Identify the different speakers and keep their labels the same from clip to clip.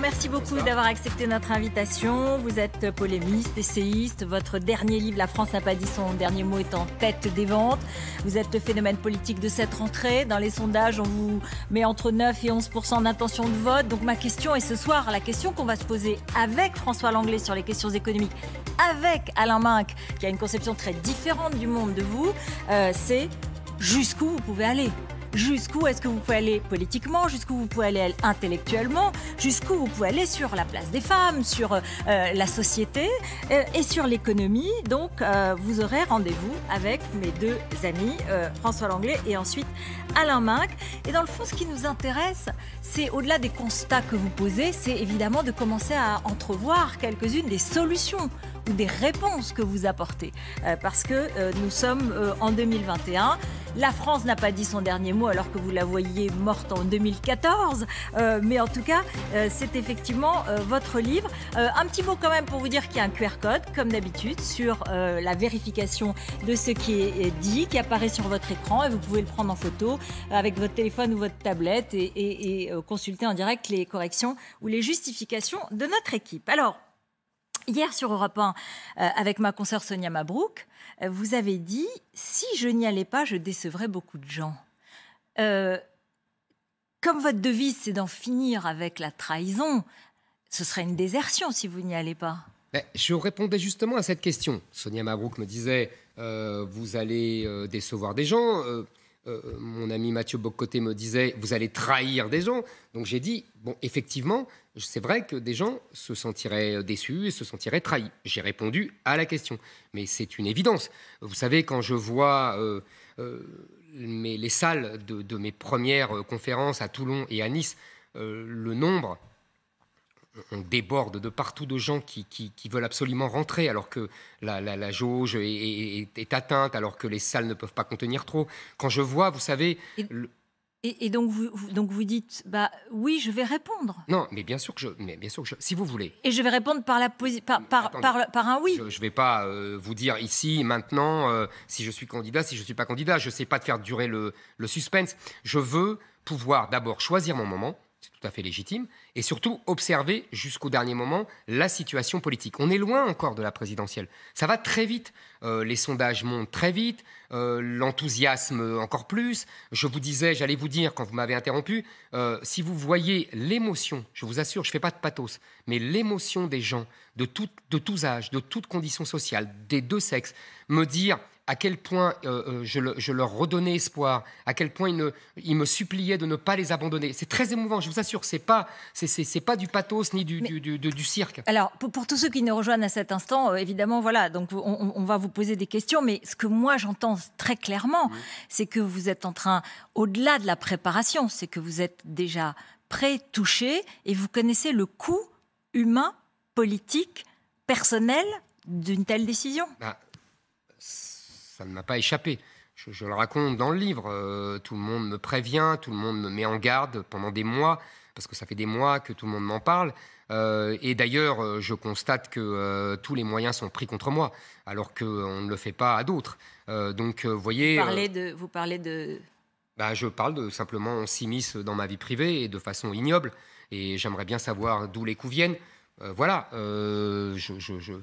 Speaker 1: merci beaucoup d'avoir accepté notre invitation. Vous êtes polémiste, essayiste. Votre dernier livre, La France n'a pas dit son dernier mot, est en tête des ventes. Vous êtes le phénomène politique de cette rentrée. Dans les sondages, on vous met entre 9 et 11 d'intention de vote. Donc ma question est ce soir, la question qu'on va se poser avec François Langlais sur les questions économiques, avec Alain Minck, qui a une conception très différente du monde de vous, euh, c'est jusqu'où vous pouvez aller jusqu'où est-ce que vous pouvez aller politiquement, jusqu'où vous pouvez aller intellectuellement, jusqu'où vous pouvez aller sur la place des femmes, sur euh, la société euh, et sur l'économie. Donc, euh, vous aurez rendez-vous avec mes deux amis, François Langlais et ensuite Alain Minck. Et dans le fond, ce qui nous intéresse, c'est au-delà des constats que vous posez, c'est évidemment de commencer à entrevoir quelques-unes des solutions des réponses que vous apportez. Euh, parce que euh, nous sommes euh, en 2021. La France n'a pas dit son dernier mot alors que vous la voyez morte en 2014. mais en tout cas, c'est effectivement votre livre. un petit mot quand même pour vous dire qu'il y a un QR code, comme d'habitude, sur la vérification de ce qui est dit, qui apparaît sur votre écran et vous pouvez le prendre en photo avec votre téléphone ou votre tablette et consulter en direct les corrections ou les justifications de notre équipe. Alors, Hier sur Europe 1, euh, avec ma consoeur Sonia Mabrouk, euh, vous avez dit si je n'y allais pas, je décevrais beaucoup de gens. Euh, comme votre devise, c'est d'en finir avec la trahison, ce serait une désertion si vous n'y allez pas.
Speaker 2: je répondais justement à cette question. Sonia Mabrouk me disait vous allez décevoir des gens. Euh, mon ami Mathieu Bocoté me disait Vous allez trahir des gens. Donc j'ai dit Bon, effectivement, c'est vrai que des gens se sentiraient déçus et se sentiraient trahis. J'ai répondu à la question. Mais c'est une évidence. Vous savez, quand je vois. Euh, euh, les salles de, mes premières conférences à Toulon et à Nice, le nombre on déborde de partout de gens qui, veulent absolument rentrer alors que la, jauge est, atteinte, alors que les salles ne peuvent pas contenir trop. Quand je vois, vous savez...
Speaker 1: Et, donc, vous, donc vous dites, bah oui, je vais répondre.
Speaker 2: Non, mais bien sûr que je... Mais bien sûr que si vous voulez.
Speaker 1: Et je vais répondre par, la par, un oui.
Speaker 2: Je ne vais pas euh, vous dire ici, maintenant, euh, si je suis candidat, si je ne suis pas candidat. Je ne sais pas de faire durer le, le suspense. Je veux pouvoir d'abord choisir mon moment tout à fait légitime, et surtout observer jusqu'au dernier moment la situation politique. On est loin encore de la présidentielle. Ça va très vite. Euh, les sondages montent très vite, euh, l'enthousiasme encore plus. Je vous disais, j'allais vous dire quand vous m'avez interrompu, euh, si vous voyez l'émotion, je vous assure, je ne fais pas de pathos, mais l'émotion des gens de, de tous âges, de toutes conditions sociales, des deux sexes, me dire à quel point euh, euh, je, leur redonnais espoir, à quel point ils, me suppliaient de ne pas les abandonner. C'est très émouvant, je vous assure, c'est pas, c'est, pas du pathos ni du, cirque.
Speaker 1: Alors, pour, tous ceux qui nous rejoignent à cet instant, euh, évidemment, voilà, donc on, va vous poser des questions, mais ce que moi j'entends très clairement, c'est que vous êtes en train, au-delà de la préparation, c'est que vous êtes déjà prêt, touché, et vous connaissez le coût humain, politique, personnel d'une telle décision.
Speaker 2: Bah, ça ne m'a pas échappé. Je, le raconte dans le livre. Euh, tout le monde me prévient, tout le monde me met en garde pendant des mois, parce que ça fait des mois que tout le monde m'en parle. Euh, et d'ailleurs, euh, je constate que tous les moyens sont pris contre moi, alors qu'on ne le fait pas à d'autres. donc, vous voyez. Vous parlez
Speaker 1: de. Vous de...
Speaker 2: Bah, je parle de simplement on s'immisce dans ma vie privée et de façon ignoble. Et j'aimerais bien savoir d'où les coups viennent. voilà. je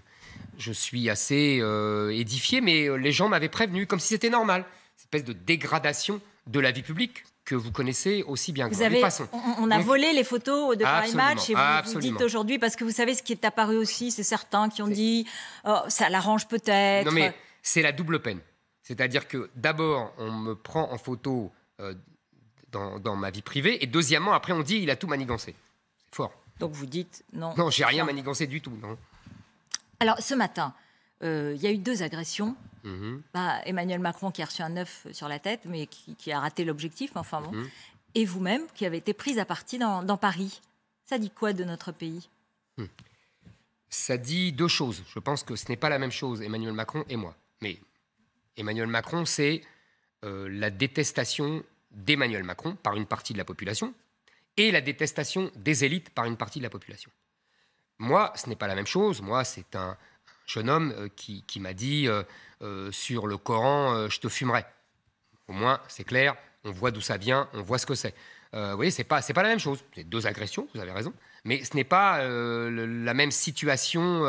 Speaker 2: je suis assez euh, édifié, mais euh, les gens m'avaient prévenu, comme si c'était normal. Cette espèce de dégradation de la vie publique que vous connaissez aussi bien que vous. Avez, on, a volé
Speaker 1: les photos de Paris Match et vous, dites aujourd'hui, parce que vous savez ce qui est apparu aussi, c'est certains qui ont dit oh, ça l'arrange peut-être. Non mais
Speaker 2: c'est la double peine. C'est-à-dire que d'abord, on me prend en photo euh, dans, ma vie privée, et deuxièmement, après, on dit il a tout manigancé. C'est fort. Donc
Speaker 1: vous dites non. Non, j'ai
Speaker 2: rien manigancé du tout. Non.
Speaker 1: Alors, ce matin, euh, il y a eu deux agressions. Mhm. Bah, Emmanuel Macron qui a reçu un œuf sur la tête, mais qui, a raté l'objectif, enfin bon. Mhm. Et vous-même qui avez été prise à partie dans, Paris. Ça dit quoi de notre pays
Speaker 2: hmm. Ça dit deux choses. Je pense que ce n'est pas la même chose, Emmanuel Macron et moi. Mais Emmanuel Macron, c'est euh, la détestation d'Emmanuel Macron par une partie de la population et la détestation des élites par une partie de la population. Moi, ce n'est pas la même chose. Moi, c'est un jeune homme euh, qui, m'a dit euh, euh, sur le Coran, je te fumerai. Au moins, c'est clair, on voit d'où ça vient, on voit ce que c'est. vous voyez, ce n'est pas, la même chose. C'est deux agressions, vous avez raison, mais ce n'est pas la même situation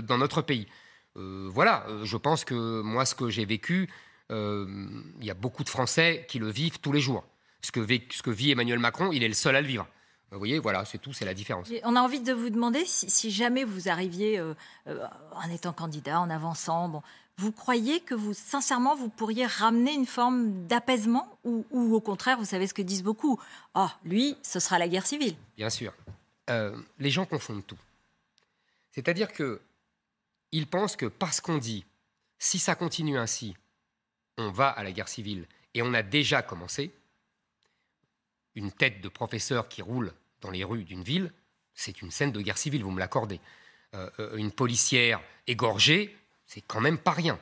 Speaker 2: dans notre pays. voilà, je pense que moi, ce que j'ai vécu, il y a beaucoup de Français qui le vivent tous les jours. Ce que, ce que vit Emmanuel Macron, il est le seul à le vivre. Vous voyez, voilà, c'est tout, c'est la différence.
Speaker 1: on a envie de vous demander si, jamais vous arriviez euh, euh, en étant candidat, en avançant, bon, vous croyez que vous, sincèrement, vous pourriez ramener une forme d'apaisement ou, au contraire, vous savez ce que disent beaucoup Oh, lui, ce sera la guerre civile.
Speaker 2: Bien sûr. Euh, les gens confondent tout. C'est-à-dire que ils pensent que parce qu'on dit si ça continue ainsi, on va à la guerre civile et on a déjà commencé, une tête de professeur qui roule dans les rues d'une ville, c'est une scène de guerre civile, vous me l'accordez. Euh, euh, une policière égorgée, c'est quand même pas rien.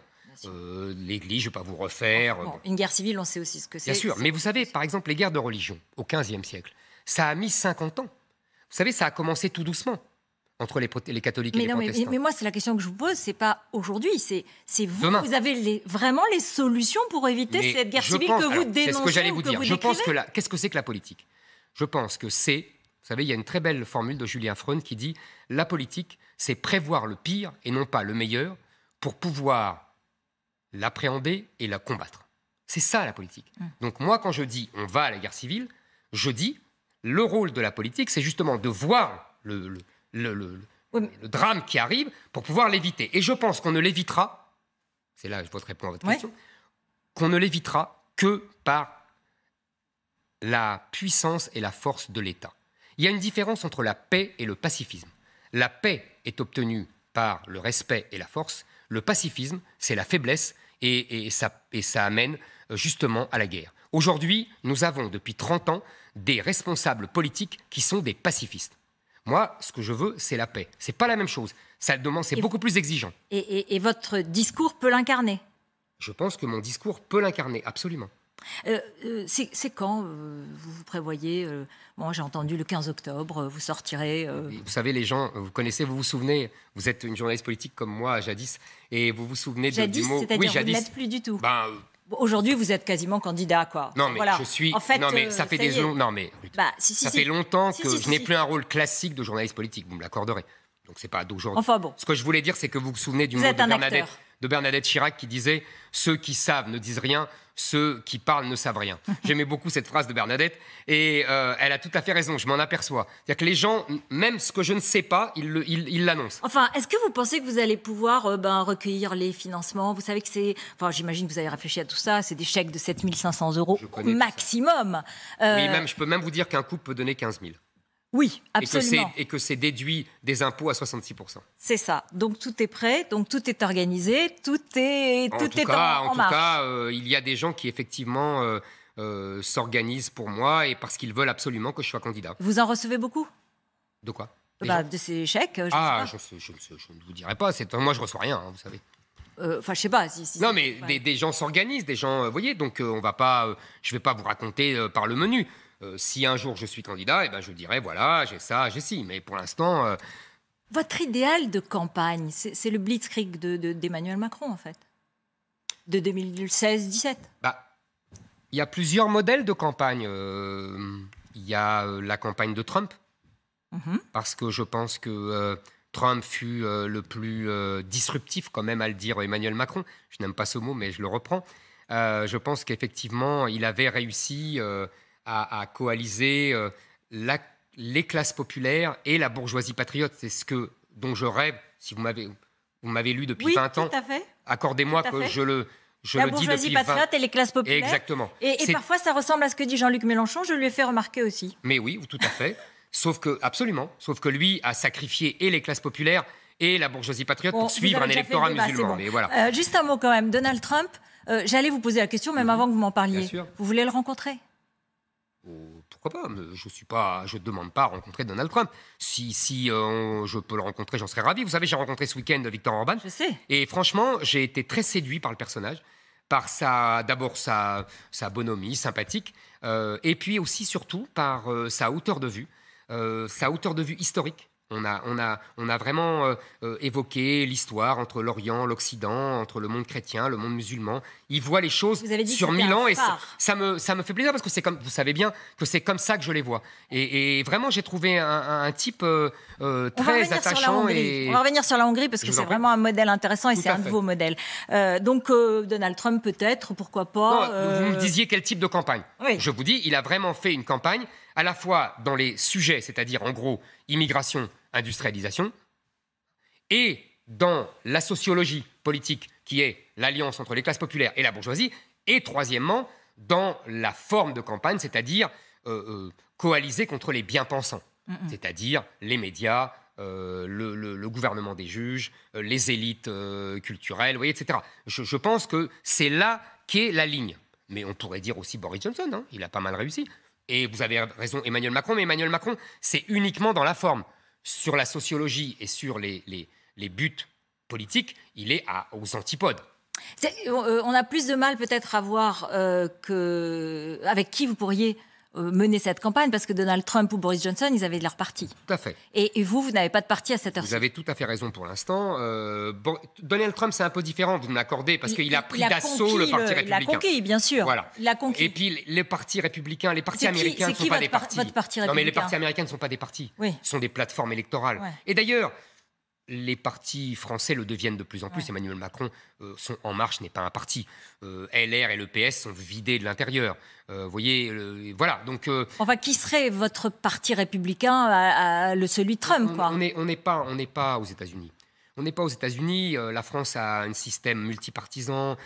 Speaker 2: Euh, L'Église, je ne vais pas vous refaire.
Speaker 1: Une guerre civile, on sait aussi ce que c'est. Bien sûr, mais
Speaker 2: vous savez, par exemple, les guerres de religion au XVe siècle, ça a mis 50 ans. Vous savez, ça a commencé tout doucement entre les, les catholiques mais et les protestants. Mais,
Speaker 1: moi, c'est la question que je vous pose, c'est pas aujourd'hui, c'est vous. Vous avez vraiment les solutions pour éviter cette guerre civile que vous dénoncez. C'est ce que j'allais vous dire. je pense que
Speaker 2: qu'est-ce que c'est que la politique Je pense que c'est, vous savez, il y a une très belle formule de Julien Freund qui dit la politique, c'est prévoir le pire et non pas le meilleur pour pouvoir l'appréhender et la combattre. C'est ça la politique. Hum. Donc moi, quand je dis on va à la guerre civile, je dis le rôle de la politique, c'est justement de voir le le, drame qui arrive pour pouvoir l'éviter. Et je pense qu'on ne l'évitera, c'est là que je répondre à votre question, qu'on ne l'évitera que par la puissance et la force de l'État. Il y a une différence entre la paix et le pacifisme. La paix est obtenue par le respect et la force. Le pacifisme, c'est la faiblesse et, ça, et, ça, amène euh, justement à la guerre. Aujourd'hui, nous avons depuis 30 ans des responsables politiques qui sont des pacifistes. Moi, ce que je veux, c'est la paix. C'est pas la même chose. Ça demande, c'est beaucoup plus exigeant.
Speaker 1: Et, votre discours peut l'incarner
Speaker 2: Je pense que mon discours peut l'incarner, absolument.
Speaker 1: Euh, euh, c'est quand euh, vous, vous prévoyez Moi, j'ai entendu le 15 octobre, vous sortirez.
Speaker 2: Vous savez, les gens, vous connaissez, vous vous souvenez, vous êtes une journaliste politique comme moi, jadis, et vous vous souvenez de, du mot. Jadis, c'est-à-dire vous ne l'êtes plus du tout. Ben,
Speaker 1: Aujourd'hui, vous êtes quasiment candidat, quoi. Non, mais je suis. non, mais euh, ça fait des non, mais bah, ça fait longtemps que je n'ai plus un
Speaker 2: rôle classique de journaliste politique. Vous me l'accorderez. Donc c'est pas d'aujourd'hui. Enfin bon. Ce que je voulais dire, c'est que vous vous souvenez du monde de Bernadette de Bernadette Chirac qui disait Ceux qui savent ne disent rien, ceux qui parlent ne savent rien. J'aimais beaucoup cette phrase de Bernadette et euh, elle a tout à fait raison, je m'en aperçois. C'est-à-dire que les gens, même ce que je ne sais pas, ils l'annoncent.
Speaker 1: Enfin, est-ce que vous pensez que vous allez pouvoir euh, ben, recueillir les financements Vous savez que c'est. Enfin, j'imagine que vous avez réfléchi à tout ça, c'est des chèques de 7500 euros maximum. Euh, oui, même, je peux
Speaker 2: même vous dire qu'un couple peut donner 15 000.
Speaker 1: Oui, absolument.
Speaker 2: Et que c'est déduit des impôts à 66%.
Speaker 1: C'est ça. Donc tout est prêt, donc tout est organisé, tout est en tout, est en, tout cas,
Speaker 2: euh, il y a des gens qui effectivement euh, euh, s'organisent pour moi et parce qu'ils veulent absolument que je sois candidat.
Speaker 1: Vous en recevez beaucoup
Speaker 2: De quoi bah,
Speaker 1: De ces chèques je Ah, sais
Speaker 2: pas. Je, ne vous dirai pas. Moi, je reçois rien, hein, vous savez. Enfin, je ne sais pas. Si, non, mais des, gens s'organisent, des gens, vous voyez. Donc, on va pas. je vais pas vous raconter par le menu. Euh, si un jour je suis candidat, eh ben, je dirais voilà, j'ai ça, j'ai ci. Mais pour
Speaker 1: l'instant. Euh, Votre idéal de campagne, c'est le blitzkrieg d'Emmanuel Macron, en fait, de 2016-17
Speaker 2: bah, Il y a plusieurs modèles de campagne. Euh, il y a la campagne de Trump, mhm. parce que je pense que. Trump fut le plus disruptif, quand même, à le dire Emmanuel Macron. Je n'aime pas ce mot, mais je le reprends. je pense qu'effectivement, il avait réussi à, coaliser euh, la, les classes populaires et la bourgeoisie patriote. C'est ce que, dont je rêve, si vous m'avez, vous m'avez lu depuis oui, 20 ans. Accordez-moi que je le, je la bourgeoisie patriote et les classes populaires. Exactement. Et, parfois,
Speaker 1: ça ressemble à ce que dit Jean-Luc Mélenchon. Je lui ai fait remarquer aussi.
Speaker 2: Mais oui, tout à fait. sauf que, absolument, sauf que lui a sacrifié et les classes populaires et la bourgeoisie patriote pour suivre un électorat musulman. Mais voilà. Euh, juste
Speaker 1: un mot quand même. Donald Trump, euh, j'allais vous poser la question, même mhm. avant que vous m'en parliez. Vous voulez le rencontrer
Speaker 2: pourquoi pas Je suis pas, je demande pas à rencontrer Donald Trump. Si, si euh, je peux le rencontrer, j'en serais ravi. Vous savez, j'ai rencontré ce week-end Victor Orban. Je sais. Et franchement, j'ai été très séduit par le personnage, par d'abord sa, sa bonhomie sympathique, euh, et puis aussi surtout par euh, sa hauteur de vue, sa hauteur de vue historique. On a, on a, vraiment euh, euh, évoqué l'histoire entre l'Orient, l'Occident, entre le monde chrétien, le monde musulman. Il voit les choses sur Milan ans et ça, me, ça me fait plaisir parce que c'est comme, vous savez bien que c'est comme ça que je les vois. Et, vraiment, j'ai trouvé un, type euh, très attachant. Et... On va revenir
Speaker 1: sur la Hongrie parce que c'est vraiment un modèle intéressant et c'est un nouveau modèle. donc Donald Trump peut-être, pourquoi pas. vous me disiez
Speaker 2: quel type de campagne. Je vous dis, il a vraiment fait une campagne à la fois dans les sujets, c'est-à-dire en gros immigration, industrialisation, et dans la sociologie politique qui est l'alliance entre les classes populaires et la bourgeoisie, et troisièmement dans la forme de campagne, c'est-à-dire euh, euh, coaliser contre les bien-pensants, mm, mm. c'est-à-dire les médias, euh, le, gouvernement des juges, les élites culturelles, etc. Je, pense que c'est là qu'est la ligne. Mais on pourrait dire aussi Boris Johnson, hein, il a pas mal réussi. Et vous avez raison, Emmanuel Macron, mais Emmanuel Macron, c'est uniquement dans la forme. Sur la sociologie et sur les, les, buts politiques, il est aux antipodes.
Speaker 1: Euh, on a plus de mal peut-être à voir euh, que, avec qui vous pourriez euh, mener cette campagne parce que Donald Trump ou Boris Johnson, ils avaient de leur parti. Tout à fait. Et, vous, vous n'avez pas de parti à cette heure-ci. Vous
Speaker 2: avez tout à fait raison pour l'instant. Euh, Donald Trump, c'est un peu différent, vous me l'accordez, parce qu'il a pris d'assaut le, parti républicain. Il l'a conquis, bien sûr. Voilà. Il l'a conquis. Et puis les partis républicains, les partis américains ne sont pas des partis. votre parti non, mais les partis américains ne sont pas des partis. Ce sont des plateformes électorales. Et d'ailleurs, les partis français le deviennent de plus en plus. Emmanuel Macron, euh, sont En Marche n'est pas un parti. Euh, LR et le PS sont vidés de l'intérieur. Euh, vous voyez, voilà. Donc,
Speaker 1: enfin, qui serait votre parti républicain, le celui Trump
Speaker 2: n'est pas, on n'est pas aux États-Unis. On n'est pas aux États-Unis. la France a un système multipartisan.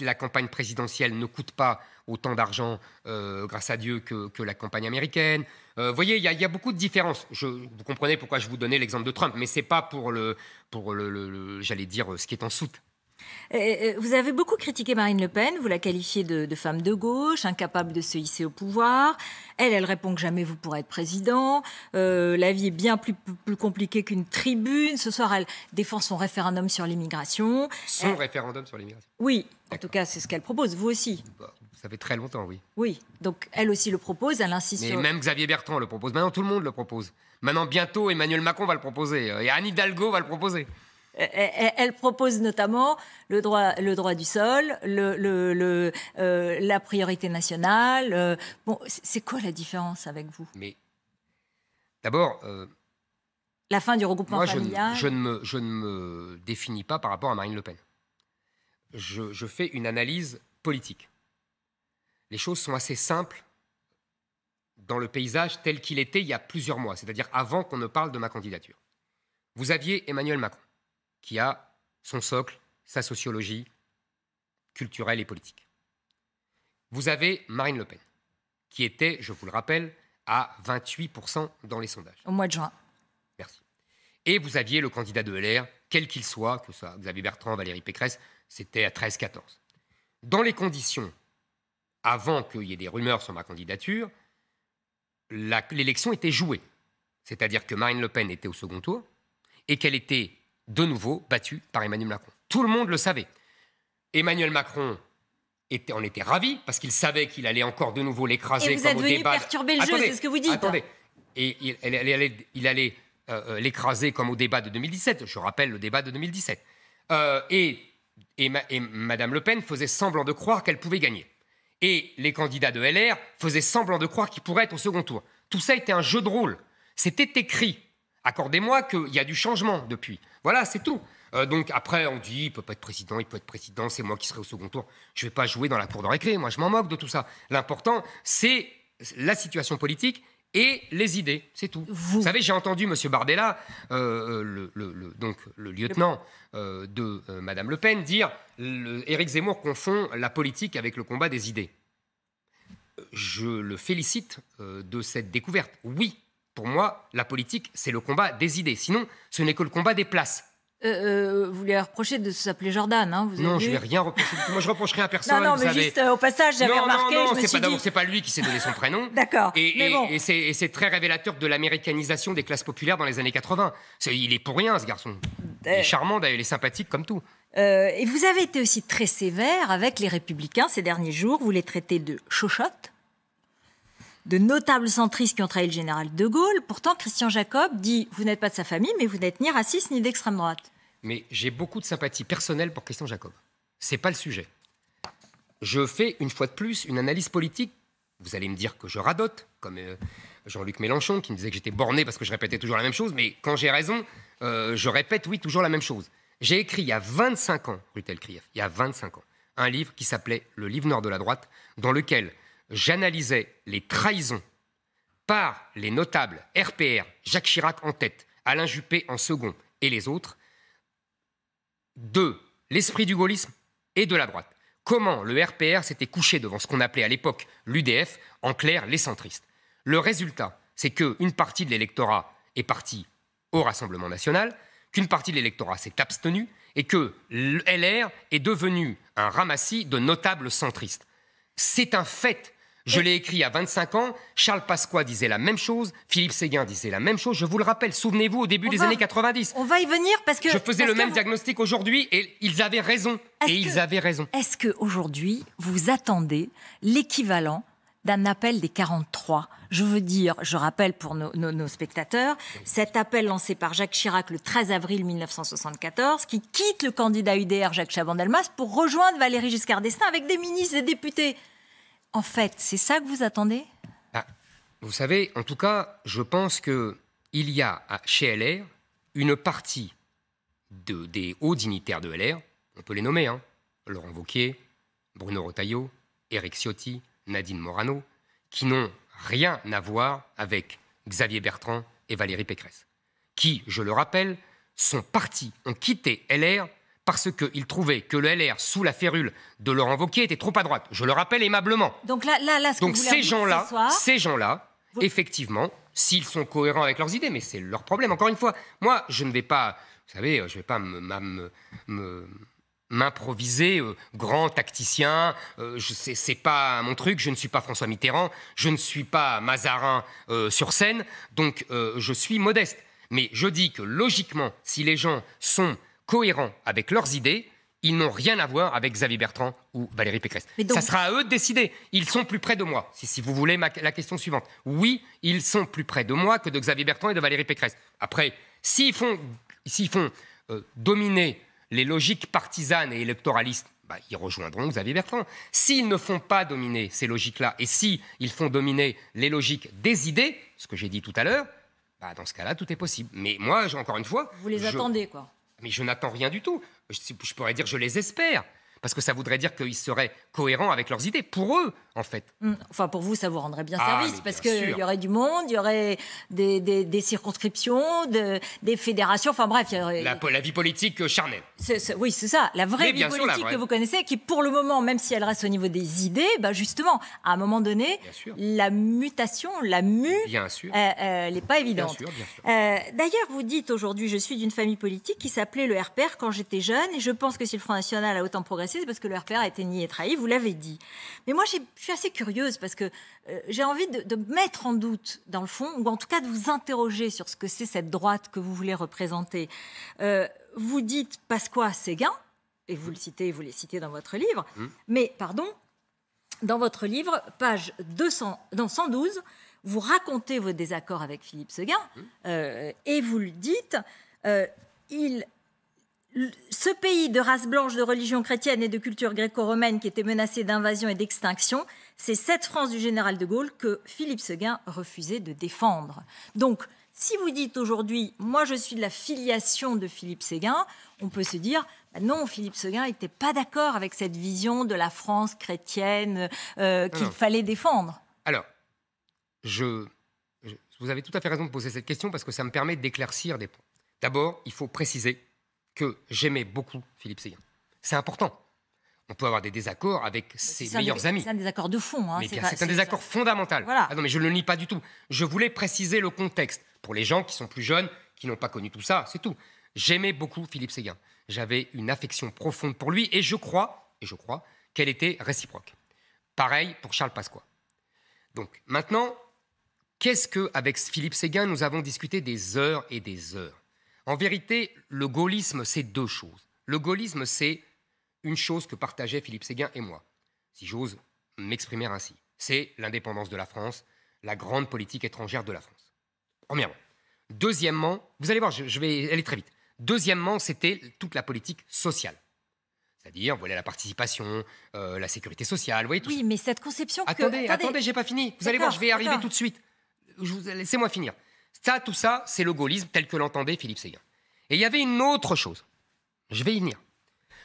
Speaker 2: la campagne présidentielle ne coûte pas autant d'argent, euh, grâce à Dieu, que, la campagne américaine. Euh, vous voyez, il y, a beaucoup de différences. Je, vous comprenez pourquoi je vous donnais l'exemple de Trump, mais ce n'est pas pour, le, pour le, j'allais dire, ce qui est en soute.
Speaker 1: Euh, vous avez beaucoup critiqué Marine Le Pen, vous la qualifiez de, femme de gauche, incapable de se hisser au pouvoir. Elle, elle répond que jamais vous pourrez être président. la vie est bien plus, plus compliquée qu'une tribune. Ce soir, elle défend son référendum sur l'immigration. Son référendum sur l'immigration Oui, en tout cas, c'est ce qu'elle propose, vous aussi. Bah,
Speaker 2: ça fait très longtemps, oui.
Speaker 1: Oui, donc elle aussi le propose, elle insiste. Mais même
Speaker 2: Xavier Bertrand le propose. Maintenant, tout le monde le propose. Maintenant, bientôt, Emmanuel Macron
Speaker 1: va le proposer. Euh, et Anne Hidalgo va le proposer. Elle propose notamment le droit, le droit du sol, le, euh, la priorité nationale. Euh, bon, c'est quoi la différence avec vous Mais d'abord. la fin du regroupement moi, familial. Je,
Speaker 2: ne, je, ne me, définis pas par rapport à Marine Le Pen. je fais une analyse politique les choses sont assez simples dans le paysage tel qu'il était il y a plusieurs mois, c'est-à-dire avant qu'on ne parle de ma candidature. Vous aviez Emmanuel Macron, qui a son socle, sa sociologie culturelle et politique. Vous avez Marine Le Pen, qui était, je vous le rappelle, à 28% dans les sondages. Au mois de juin. Merci. Et vous aviez le candidat de LR, quel qu'il soit, que ce soit Xavier Bertrand, Valérie Pécresse, c'était à 13-14. Dans les conditions avant qu'il y ait des rumeurs sur ma candidature, l'élection était jouée. C'est-à-dire que Marine Le Pen était au second tour et qu'elle était de nouveau battue par Emmanuel Macron. Tout le monde le savait. Emmanuel Macron était, en était ravi parce qu'il savait qu'il allait encore de nouveau l'écraser. Et vous êtes venu perturber le jeu, c'est ce que vous dites. Attendez. Et il, allait, euh, euh, l'écraser comme au débat de 2017. Je rappelle le débat de 2017. Euh, et, Mme et Madame Le Pen faisait semblant de croire qu'elle pouvait gagner. Et les candidats de LR faisaient semblant de croire qu'ils pourraient être au second tour. Tout ça était un jeu de rôle. C'était écrit. Accordez-moi qu'il y a du changement depuis. Voilà, c'est tout. Euh, donc après, on dit, il peut pas être président, il peut être président, c'est moi qui serai au second tour. Je ne vais pas jouer dans la cour de récré, moi je m'en moque de tout ça. L'important, c'est la situation politique et les idées, c'est tout. Vous, savez, j'ai entendu M. Bardella, euh, euh, le, donc le lieutenant euh, de Mme Le Pen, dire Éric Zemmour confond la politique avec le combat des idées. Je le félicite de cette découverte. Oui, pour moi, la politique, c'est le combat des idées. Sinon, ce n'est que le combat des places.
Speaker 1: Euh, euh, vous lui avez reproché de s'appeler Jordan, hein, vous avez Non, je je vais
Speaker 2: rien reprocher. Moi, je reprocherai à personne. non, non, mais juste euh, au
Speaker 1: passage, j'avais remarqué. Non,
Speaker 2: non, c'est pas pas lui qui s'est donné son prénom. D'accord. Et, bon. et c'est très révélateur de l'américanisation des classes populaires dans les années 80. il est pour rien, ce garçon. Il est charmant, d'ailleurs, il est sympathique comme tout.
Speaker 1: et vous avez été aussi très sévère avec les Républicains ces derniers jours. Vous les traitez de chochottes de notables centristes qui ont trahi le général de Gaulle. Pourtant, Christian Jacob dit Vous n'êtes pas de sa famille, mais vous n'êtes ni raciste ni d'extrême droite.
Speaker 2: Mais j'ai beaucoup de sympathie personnelle pour Christian Jacob. Ce n'est pas le sujet. Je fais une fois de plus une analyse politique. Vous allez me dire que je radote, comme euh, Jean-Luc Mélenchon qui me disait que j'étais borné parce que je répétais toujours la même chose. Mais quand j'ai raison, euh, je répète, oui, toujours la même chose. J'ai écrit il y a 25 ans, Rutel Krief, il y a 25 ans, un livre qui s'appelait Le livre nord de la droite, dans lequel j'analysais les trahisons par les notables RPR, Jacques Chirac en tête, Alain Juppé en second et les autres, de l'esprit du gaullisme et de la droite. Comment le RPR s'était couché devant ce qu'on appelait à l'époque l'UDF, en clair les centristes. Le résultat, c'est qu'une partie de l'électorat est partie au Rassemblement national, qu'une partie de l'électorat s'est abstenue et que l'LR est devenu un ramassis de notables centristes. C'est un fait je l'ai écrit à 25 ans, Charles Pasqua disait la même chose, Philippe Séguin disait la même chose, je vous le rappelle, souvenez-vous au début des années 90. On va y venir parce que... Je faisais le même diagnostic aujourd'hui et ils avaient raison. Et ils
Speaker 1: avaient raison. Est-ce qu'aujourd'hui, vous attendez l'équivalent d'un appel des 43. Je veux dire, je rappelle pour nos, spectateurs, cet appel lancé par Jacques Chirac le 13 avril 1974, qui quitte le candidat UDR Jacques Chaban-Delmas pour rejoindre Valérie Giscard d'Estaing avec des ministres et députés. En fait, c'est ça que vous attendez
Speaker 2: ah, Vous savez, en tout cas, je pense que il y a chez LR une partie de, des hauts dignitaires de LR, on peut les nommer, hein, Laurent Vauquier, Bruno Rotaillot, Eric Ciotti, Nadine Morano, qui n'ont rien à voir avec Xavier Bertrand et Valérie Pécresse, qui, je le rappelle, sont partis, ont quitté LR parce qu'ils trouvaient que le LR, sous la férule de Laurent Wauquiez, était trop à droite. Je le rappelle aimablement.
Speaker 1: Donc là, ce ces gens-là, ces
Speaker 2: gens-là, effectivement, s'ils sont cohérents avec leurs idées, mais c'est leur problème. Encore une fois, moi, je ne vais pas, vous savez, euh, je ne vais pas m'improviser euh, grand tacticien. Euh, je pas mon truc. Je ne suis pas François Mitterrand. Je ne suis pas Mazarin sur scène. Donc, je suis modeste. Mais je dis que logiquement, si les gens sont cohérents avec leurs idées, ils n'ont rien à voir avec Xavier Bertrand ou Valérie Pécresse. ça sera à eux de décider. Ils sont plus près de moi. Si, vous voulez la question suivante. Oui, ils sont plus près de moi que de Xavier Bertrand et de Valérie Pécresse. Après, s'ils font, font euh, dominer les logiques partisanes et électoralistes, bah, ils rejoindront Xavier Bertrand. S'ils ne font pas dominer ces logiques-là, et s'ils ils font dominer les logiques des idées, ce que j'ai dit tout à l'heure, bah, dans ce cas-là, tout est possible. Mais moi, encore une fois... Vous les attendez, quoi mais je n'attends rien du tout. Je, pourrais dire je les espère parce que ça voudrait dire qu'ils seraient cohérents avec leurs idées, pour eux, en fait.
Speaker 1: Mm. Enfin, pour vous, ça vous rendrait bien ah, service, parce qu'il y aurait du monde, il y aurait des, circonscriptions, des fédérations, enfin bref. Y
Speaker 2: la, vie politique euh, charnelle.
Speaker 1: oui, c'est ça, la vraie vie politique que vous connaissez, qui pour le moment, même si elle reste au niveau des idées, bah justement, à un moment donné, la mutation, la mue, euh, euh, elle n'est pas évidente. D'ailleurs, vous dites aujourd'hui, je suis d'une famille politique qui s'appelait le RPR quand j'étais jeune, et je pense que si le Front National a autant progressé, c'est parce que leur père a été nié et trahi, vous l'avez dit. Mais moi, je suis assez curieuse parce que euh, j'ai envie de, de, mettre en doute, dans le fond, ou en tout cas de vous interroger sur ce que c'est cette droite que vous voulez représenter. Euh, vous dites Pasqua Séguin, et vous le citez, vous les citez dans votre livre, mmh. mais pardon, dans votre livre, page 200, dans 112, vous racontez vos désaccords avec Philippe Seguin mmh. euh, et vous le dites. Euh, il ce pays de race blanche, de religion chrétienne et de culture gréco-romaine qui était menacé d'invasion et d'extinction, c'est cette France du général de Gaulle que Philippe Seguin refusait de défendre. Donc, si vous dites aujourd'hui, moi je suis de la filiation de Philippe Séguin, on peut se dire, bah non, Philippe Séguin n'était pas d'accord avec cette vision de la France chrétienne euh, qu'il fallait défendre.
Speaker 2: Alors, vous avez tout à fait raison de poser cette question parce que ça me permet d'éclaircir des points. D'abord, il faut préciser que j'aimais beaucoup Philippe Séguin. C'est important. On peut avoir des désaccords avec ses meilleurs amis. C'est un
Speaker 1: désaccord de fond. Hein, c'est un désaccord
Speaker 2: fondamental. Ah mais je ne le nie pas du tout. Je voulais préciser le contexte pour les gens qui sont plus jeunes, qui n'ont pas connu tout ça, c'est tout. J'aimais beaucoup Philippe Séguin. J'avais une affection profonde pour lui et je crois, et je crois, qu'elle était réciproque. Pareil pour Charles Pasqua. Donc maintenant, qu'est-ce que avec Philippe Séguin nous avons discuté des heures et des heures en vérité, le gaullisme, c'est deux choses. Le gaullisme, c'est une chose que partageaient Philippe Séguin et moi, si j'ose m'exprimer ainsi. C'est l'indépendance de la France, la grande politique étrangère de la France. Premièrement. Deuxièmement, vous allez voir, je, vais aller très vite. Deuxièmement, c'était toute la politique sociale. C'est-à-dire, voilà la participation, euh, la sécurité sociale, vous voyez tout Oui, mais cette conception
Speaker 1: attendez, que... Attendez, attendez, j'ai pas fini. Vous allez voir, je vais arriver tout de
Speaker 2: suite. Laissez-moi finir. Ça, tout ça, c'est le gaullisme tel que l'entendait Philippe Séguin. Et il y avait une autre chose. Je vais y venir.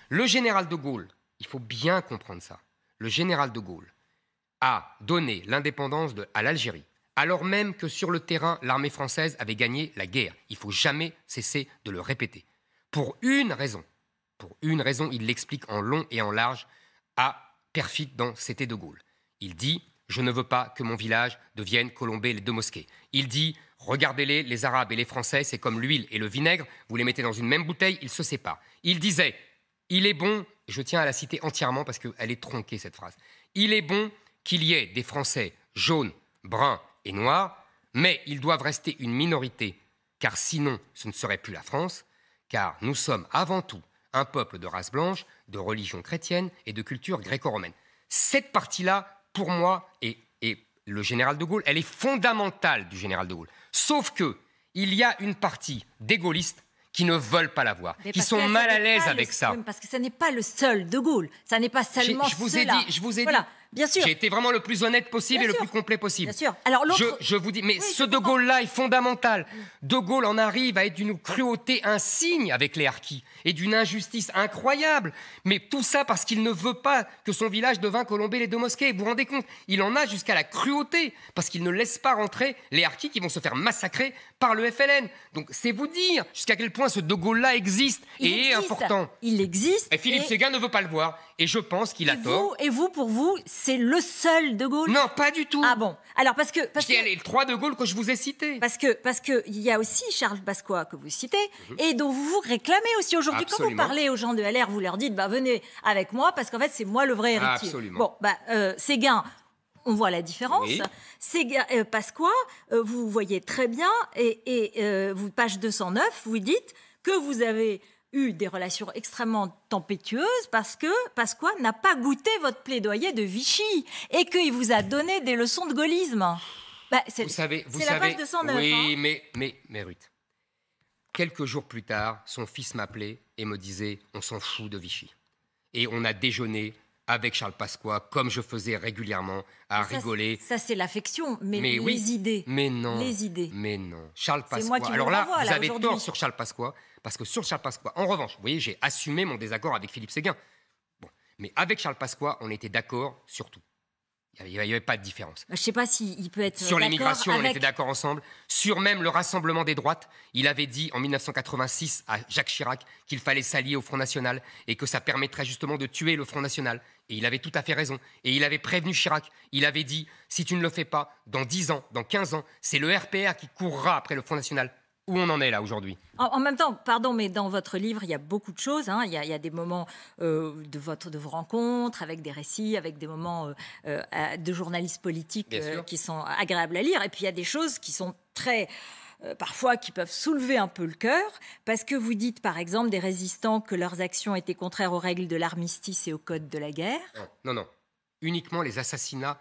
Speaker 2: Le général de Gaulle, il faut bien comprendre ça. Le général de Gaulle a donné l'indépendance à l'Algérie, alors même que sur le terrain, l'armée française avait gagné la guerre. Il faut jamais cesser de le répéter. Pour une raison. Pour une raison, il l'explique en long et en large à Perfit dans C'était de Gaulle. Il dit Je ne veux pas que mon village devienne Colombé les deux mosquées. Il dit Regardez-les, les Arabes et les Français, c'est comme l'huile et le vinaigre, vous les mettez dans une même bouteille, ils se séparent. Il disait, il est bon, je tiens à la citer entièrement parce qu'elle est tronquée cette phrase, il est bon qu'il y ait des Français jaunes, bruns et noirs, mais ils doivent rester une minorité, car sinon ce ne serait plus la France, car nous sommes avant tout un peuple de race blanche, de religion chrétienne et de culture gréco-romaine. Cette partie-là, pour moi, est, est le général de Gaulle, elle est fondamentale du général de Gaulle. Sauf que il y a une partie des gaullistes qui ne veulent pas la voir, qui sont mal à l'aise avec ça.
Speaker 1: Parce que ce n'est pas le seul de Gaulle, ça n'est pas seulement je, vous cela. Ai je vous ai dit Bien sûr. J'ai été vraiment le plus honnête possible et le plus complet
Speaker 2: possible. Bien sûr. Alors je, je, vous dis, mais ce De Gaulle-là est fondamental. De Gaulle en arrive à être d'une cruauté insigne avec les harkis et d'une injustice incroyable. Mais tout ça parce qu'il ne veut pas que son village devienne colombé les deux mosquées. Vous vous rendez compte Il en a jusqu'à la cruauté parce qu'il ne laisse pas rentrer les harkis qui vont se faire massacrer par le FLN. Donc c'est vous dire jusqu'à quel point ce De Gaulle-là existe et est important. Il existe. Et Philippe Séguin ne veut pas le voir. Et je pense qu'il a et tort. Vous,
Speaker 1: et vous, pour vous, c'est le seul De Gaulle Non, pas du tout. Ah bon Alors parce que parce le De Gaulle que je vous ai cité. parce que parce que il y a aussi Charles Pasqua que vous citez mhm. et dont vous vous réclamez aussi aujourd'hui. Quand vous parlez aux gens de LR, vous leur dites bah venez avec moi parce qu'en fait c'est moi le vrai héritier. Absolument. Bon bah euh, Séguin. On voit la différence. Euh, Pasqua, euh, vous voyez très bien, et, page 209, vous dites que vous avez eu des relations extrêmement tempétueuses parce que Pasqua n'a pas goûté votre plaidoyer de Vichy et qu'il vous a donné des leçons de gaullisme. Bah, vous savez, vous savez, Oui, hein.
Speaker 2: mais, mais, mais Ruth, quelques jours plus tard, son fils m'appelait et me disait On s'en fout de Vichy. Et on a déjeuné avec Charles Pasqua, comme je faisais régulièrement, à rigoler.
Speaker 1: Ça, c'est l'affection, mais, les
Speaker 2: idées. Mais non. Les idées. Mais non. Charles Pasqua. Alors là, vous avez tort sur Charles Pasqua, parce que sur Charles Pasqua, en revanche, vous voyez, j'ai assumé mon désaccord avec Philippe Séguin. Bon. Mais avec Charles Pasqua, on était d'accord sur tout. Il n'y avait, pas de différence. Je
Speaker 1: ne sais pas s'il peut être. Sur l'immigration, avec... on était
Speaker 2: d'accord ensemble. Sur même le rassemblement des droites, il avait dit en 1986 à Jacques Chirac qu'il fallait s'allier au Front National et que ça permettrait justement de tuer le Front National. Et il avait tout à fait raison. Et il avait prévenu Chirac. Il avait dit, si tu ne le fais pas, dans 10 ans, dans 15 ans, c'est le RPR qui courra après le Front National où on en est là aujourd'hui
Speaker 1: en, même temps, pardon, mais dans votre livre, il y a beaucoup de choses. Hein. Il, y a, des moments euh, de, votre, de vos rencontres, avec des récits, avec des moments euh, euh, de journalistes politiques qui sont agréables à lire. Et puis il y a des choses qui sont très euh, parfois qui peuvent soulever un peu le cœur, parce que vous dites par exemple des résistants que leurs actions étaient contraires aux règles de l'armistice et au code de la guerre.
Speaker 2: Non, non, uniquement les assassinats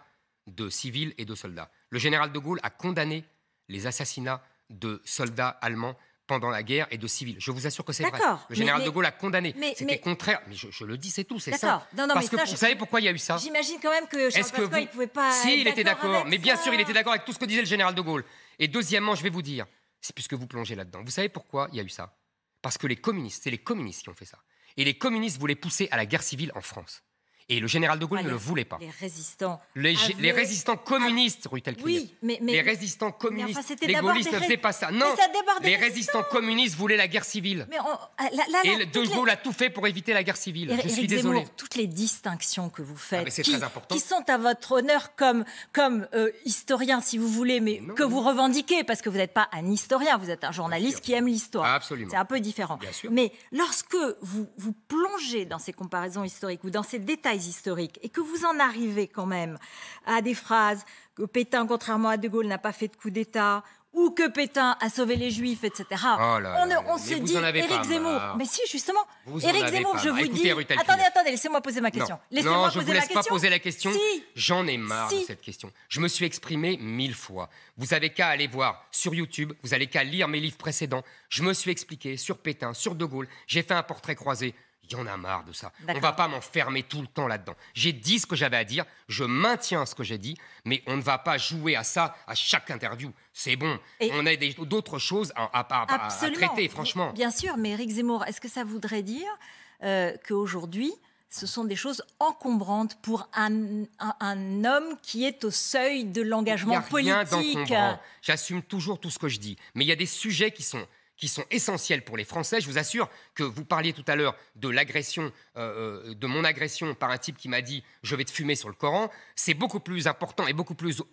Speaker 2: de civils et de soldats. Le général de Gaulle a condamné les assassinats de soldats allemands pendant la guerre et de civils. Je vous assure que c'est vrai. Le général de Gaulle a condamné. C'était contraire. Mais je, le dis, c'est tout, c'est ça. Parce que vous savez pourquoi il y a eu ça
Speaker 1: J'imagine quand même que Charles ce que vous... il pouvait pas. Si, il était d'accord. Mais bien sûr,
Speaker 2: il était d'accord avec tout ce que disait le général de Gaulle. Et deuxièmement, je vais vous dire, c'est puisque vous plongez là-dedans, vous savez pourquoi il y a eu ça Parce que les communistes, c'est les communistes qui ont fait ça. Et les communistes voulaient pousser à la guerre civile en France. Et le général de Gaulle ah, ne le voulait pas. Les
Speaker 1: résistants. Les, résistants
Speaker 2: communistes, ah, Rutel
Speaker 1: Oui, mais, Les résistants communistes. les gaullistes ne faisaient pas ça. Non, les résistants communistes
Speaker 2: voulaient la guerre civile. Mais
Speaker 1: ah, et de
Speaker 2: Gaulle a tout fait pour éviter la guerre civile. Je suis désolé.
Speaker 1: Toutes les distinctions que vous faites, ah, qui, sont à votre honneur comme, comme euh, historien, si vous voulez, mais que vous revendiquez, parce que vous n'êtes pas un historien, vous êtes un journaliste qui aime l'histoire. Absolument. C'est un peu différent. Mais lorsque vous, vous plongez dans ces comparaisons historiques ou dans ces détails historiques et que vous en arrivez quand même à des phrases que Pétain, contrairement à De Gaulle, n'a pas fait de coup d'État ou que Pétain a sauvé les Juifs, etc. Oh on, se dit, Éric Zemmour. Mais si, justement, Éric Zemmour, je vous dis. Attendez, attendez, laissez-moi poser ma question. Non, poser je vous laisse pas poser
Speaker 2: la question. J'en ai marre de cette question. Je me suis exprimé mille fois. Vous avez qu'à aller voir sur YouTube, vous avez qu'à lire mes livres précédents. Je me suis expliqué sur Pétain, sur De Gaulle. J'ai fait un portrait croisé. Il y en a marre de ça. On va pas m'enfermer tout le temps là-dedans. J'ai dit ce que j'avais à dire, je maintiens ce que j'ai dit, mais on ne va pas jouer à ça à chaque interview. C'est bon. on a d'autres choses à, à, traiter, franchement. Bien
Speaker 1: sûr, mais Eric Zemmour, est-ce que ça voudrait dire euh, qu'aujourd'hui, ce sont des choses encombrantes pour un, un, homme qui est au seuil de l'engagement politique.
Speaker 2: J'assume toujours tout ce que je dis, mais il y a des sujets qui sont qui sont essentielles pour les Français. Je vous assure que vous parliez tout à l'heure de l'agression, euh, euh, de mon agression par un type qui m'a dit je vais te fumer sur le Coran. C'est beaucoup plus important et beaucoup plus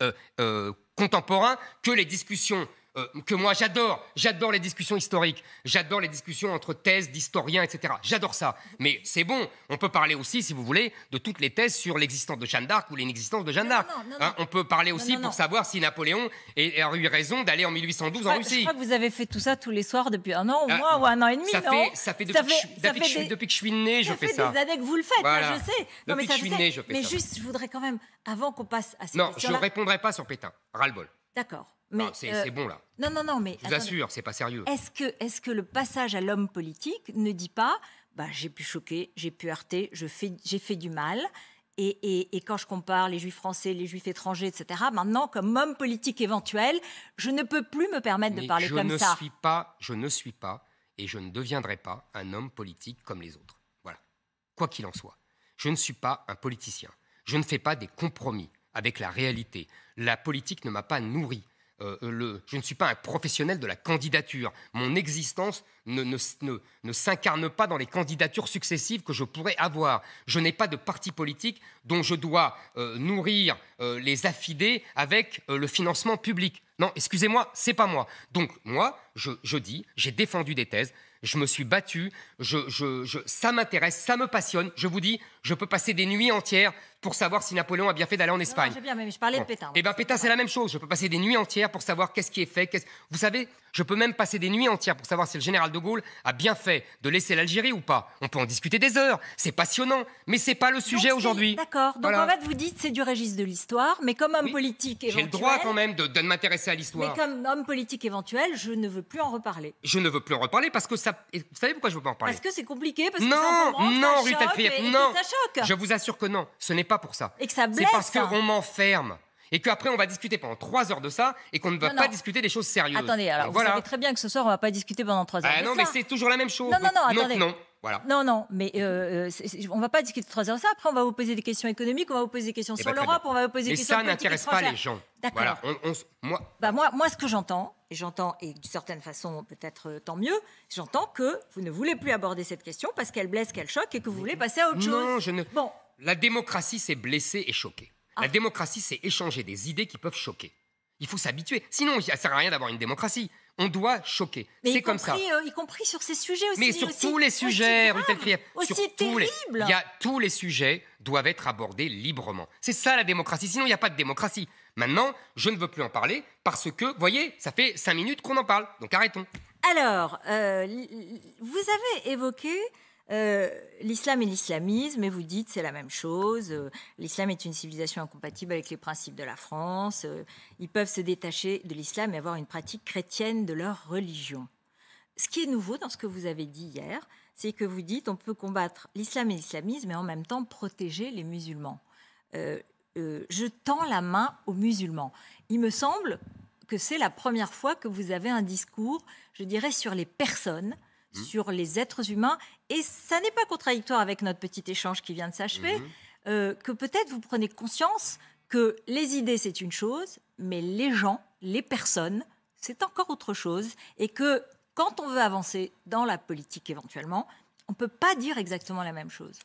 Speaker 2: euh, contemporain que les discussions euh, que moi j'adore. J'adore les discussions historiques, j'adore les discussions entre thèses d'historiens, etc. J'adore ça. Mais c'est bon, on peut parler aussi, si vous voulez, de toutes les thèses sur l'existence de Jeanne d'Arc ou l'inexistence de Jeanne d'Arc. Hein, on peut parler aussi pour savoir si Napoléon a eu raison d'aller en 1812 en Russie. Je crois que
Speaker 1: vous avez fait tout ça tous les soirs depuis un an ah, moins ou un an et demi. Ça, fait, ça fait, depuis, que, que,
Speaker 2: je suis né, je fais ça. Ça fait des années
Speaker 1: que vous le faites, hein, je sais. depuis mais que je suis né, je fais ça. Mais juste, je voudrais quand même, avant qu'on passe à cette Non, je ne
Speaker 2: répondrai pas sur Pétain. ras bol
Speaker 1: D'accord. Euh, c'est bon là. Non, non, non, mais. Je vous assure,
Speaker 2: c'est pas sérieux. Est-ce
Speaker 1: que, est que le passage à l'homme politique ne dit pas bah, j'ai pu choquer, j'ai pu heurter, j'ai fait du mal et, et, et, quand je compare les juifs français, les juifs étrangers, etc., maintenant, comme homme politique éventuel, je ne peux plus me permettre de parler je comme ne Suis
Speaker 2: pas, je ne suis pas et je ne deviendrai pas un homme politique comme les autres. Voilà. Quoi qu'il en soit, je ne suis pas un politicien. Je ne fais pas des compromis avec la réalité. La politique ne m'a pas nourri. Euh, je ne suis pas un professionnel de la candidature. Mon existence ne, s'incarne pas dans les candidatures successives que je pourrais avoir. Je n'ai pas de parti politique dont je dois euh, nourrir euh, les affidés avec le financement public. Non, excusez-moi, c'est pas moi. Donc moi, je, dis, j'ai défendu des thèses, je me suis battu, je, ça m'intéresse, ça me passionne. Je vous dis, je peux passer des nuits entières pour savoir si Napoléon a bien fait d'aller en Espagne.
Speaker 1: je parlais de Pétain. Eh
Speaker 2: bien, Pétain, c'est la même chose. Je peux passer des nuits entières pour savoir qu'est-ce qui est fait. Vous savez, je peux même passer des nuits entières pour savoir si le général de Gaulle a bien fait de laisser l'Algérie ou pas. On peut en discuter des heures. C'est passionnant, mais c'est pas le sujet aujourd'hui.
Speaker 1: D'accord. Donc en fait, vous dites c'est du registre de l'histoire, mais comme homme politique éventuel. J'ai le droit quand
Speaker 2: même de, de m'intéresser à l'histoire. Mais
Speaker 1: comme homme politique éventuel, je ne veux plus en reparler.
Speaker 2: Je ne veux plus en reparler parce que ça. Vous savez pourquoi je veux pas en parler Parce que
Speaker 1: c'est compliqué. non, non, non. ça choque. Je
Speaker 2: vous assure que non. Ce n'est pas pour ça. Et que ça blesse. C'est parce qu'on hein. m'enferme. Et qu'après, on va discuter pendant trois heures de ça et qu'on ne va pas discuter des choses sérieuses. Attendez, alors, vous savez très
Speaker 1: bien que ce soir, on ne va pas discuter pendant trois heures. Ah non, mais c'est
Speaker 2: toujours la même chose. Non, non, non, attendez. Non, voilà.
Speaker 1: Non, non, mais euh, euh, on ne va pas discuter de trois heures de ça. Après, on va vous poser des questions économiques, on va vous poser des questions eh sur ben, l'Europe, on va vous poser des mais questions. Et ça n'intéresse pas les gens. D'accord. moi... Bah, moi, moi, ce que j'entends, et j'entends, et d'une certaine façon, peut-être euh, tant mieux, j'entends que vous ne voulez plus aborder cette question parce qu'elle blesse, qu'elle choque et que vous voulez passer à autre non, Je
Speaker 2: ne... Bon, la démocratie, c'est blesser et choquer. Ah. La démocratie, c'est échanger des idées qui peuvent choquer. Il faut s'habituer. Sinon, ça ne sert à rien d'avoir une démocratie. On doit choquer. C'est comme ça.
Speaker 3: Euh, y
Speaker 1: compris sur ces sujets aussi. Mais sur tous les sujets, aussi, grave, aussi terrible. Tous les,
Speaker 2: tous les sujets doivent être abordés librement. C'est ça la démocratie. Sinon, il n'y a pas de démocratie. Maintenant, je ne veux plus en parler parce que, voyez, ça fait cinq minutes qu'on en parle. Donc arrêtons.
Speaker 1: Alors, euh, vous avez évoqué euh, l'islam et l'islamisme, mais vous dites c'est la même chose. Euh, l'islam est une civilisation incompatible avec les principes de la France. Euh, ils peuvent se détacher de l'islam et avoir une pratique chrétienne de leur religion. Ce qui est nouveau dans ce que vous avez dit hier, c'est que vous dites on peut combattre l'islam et l'islamisme et en même temps protéger les musulmans. je tends la main aux musulmans. Il me semble que c'est la première fois que vous avez un discours, je dirais, sur les personnes Mmh. sur les êtres humains. Et ça n'est pas contradictoire avec notre petit échange qui vient de s'achever, mmh. euh, que peut-être vous prenez conscience que les idées, c'est une chose, mais les gens, les personnes, c'est encore autre chose. Et que quand on veut avancer dans la politique éventuellement, on ne peut pas dire exactement la même chose.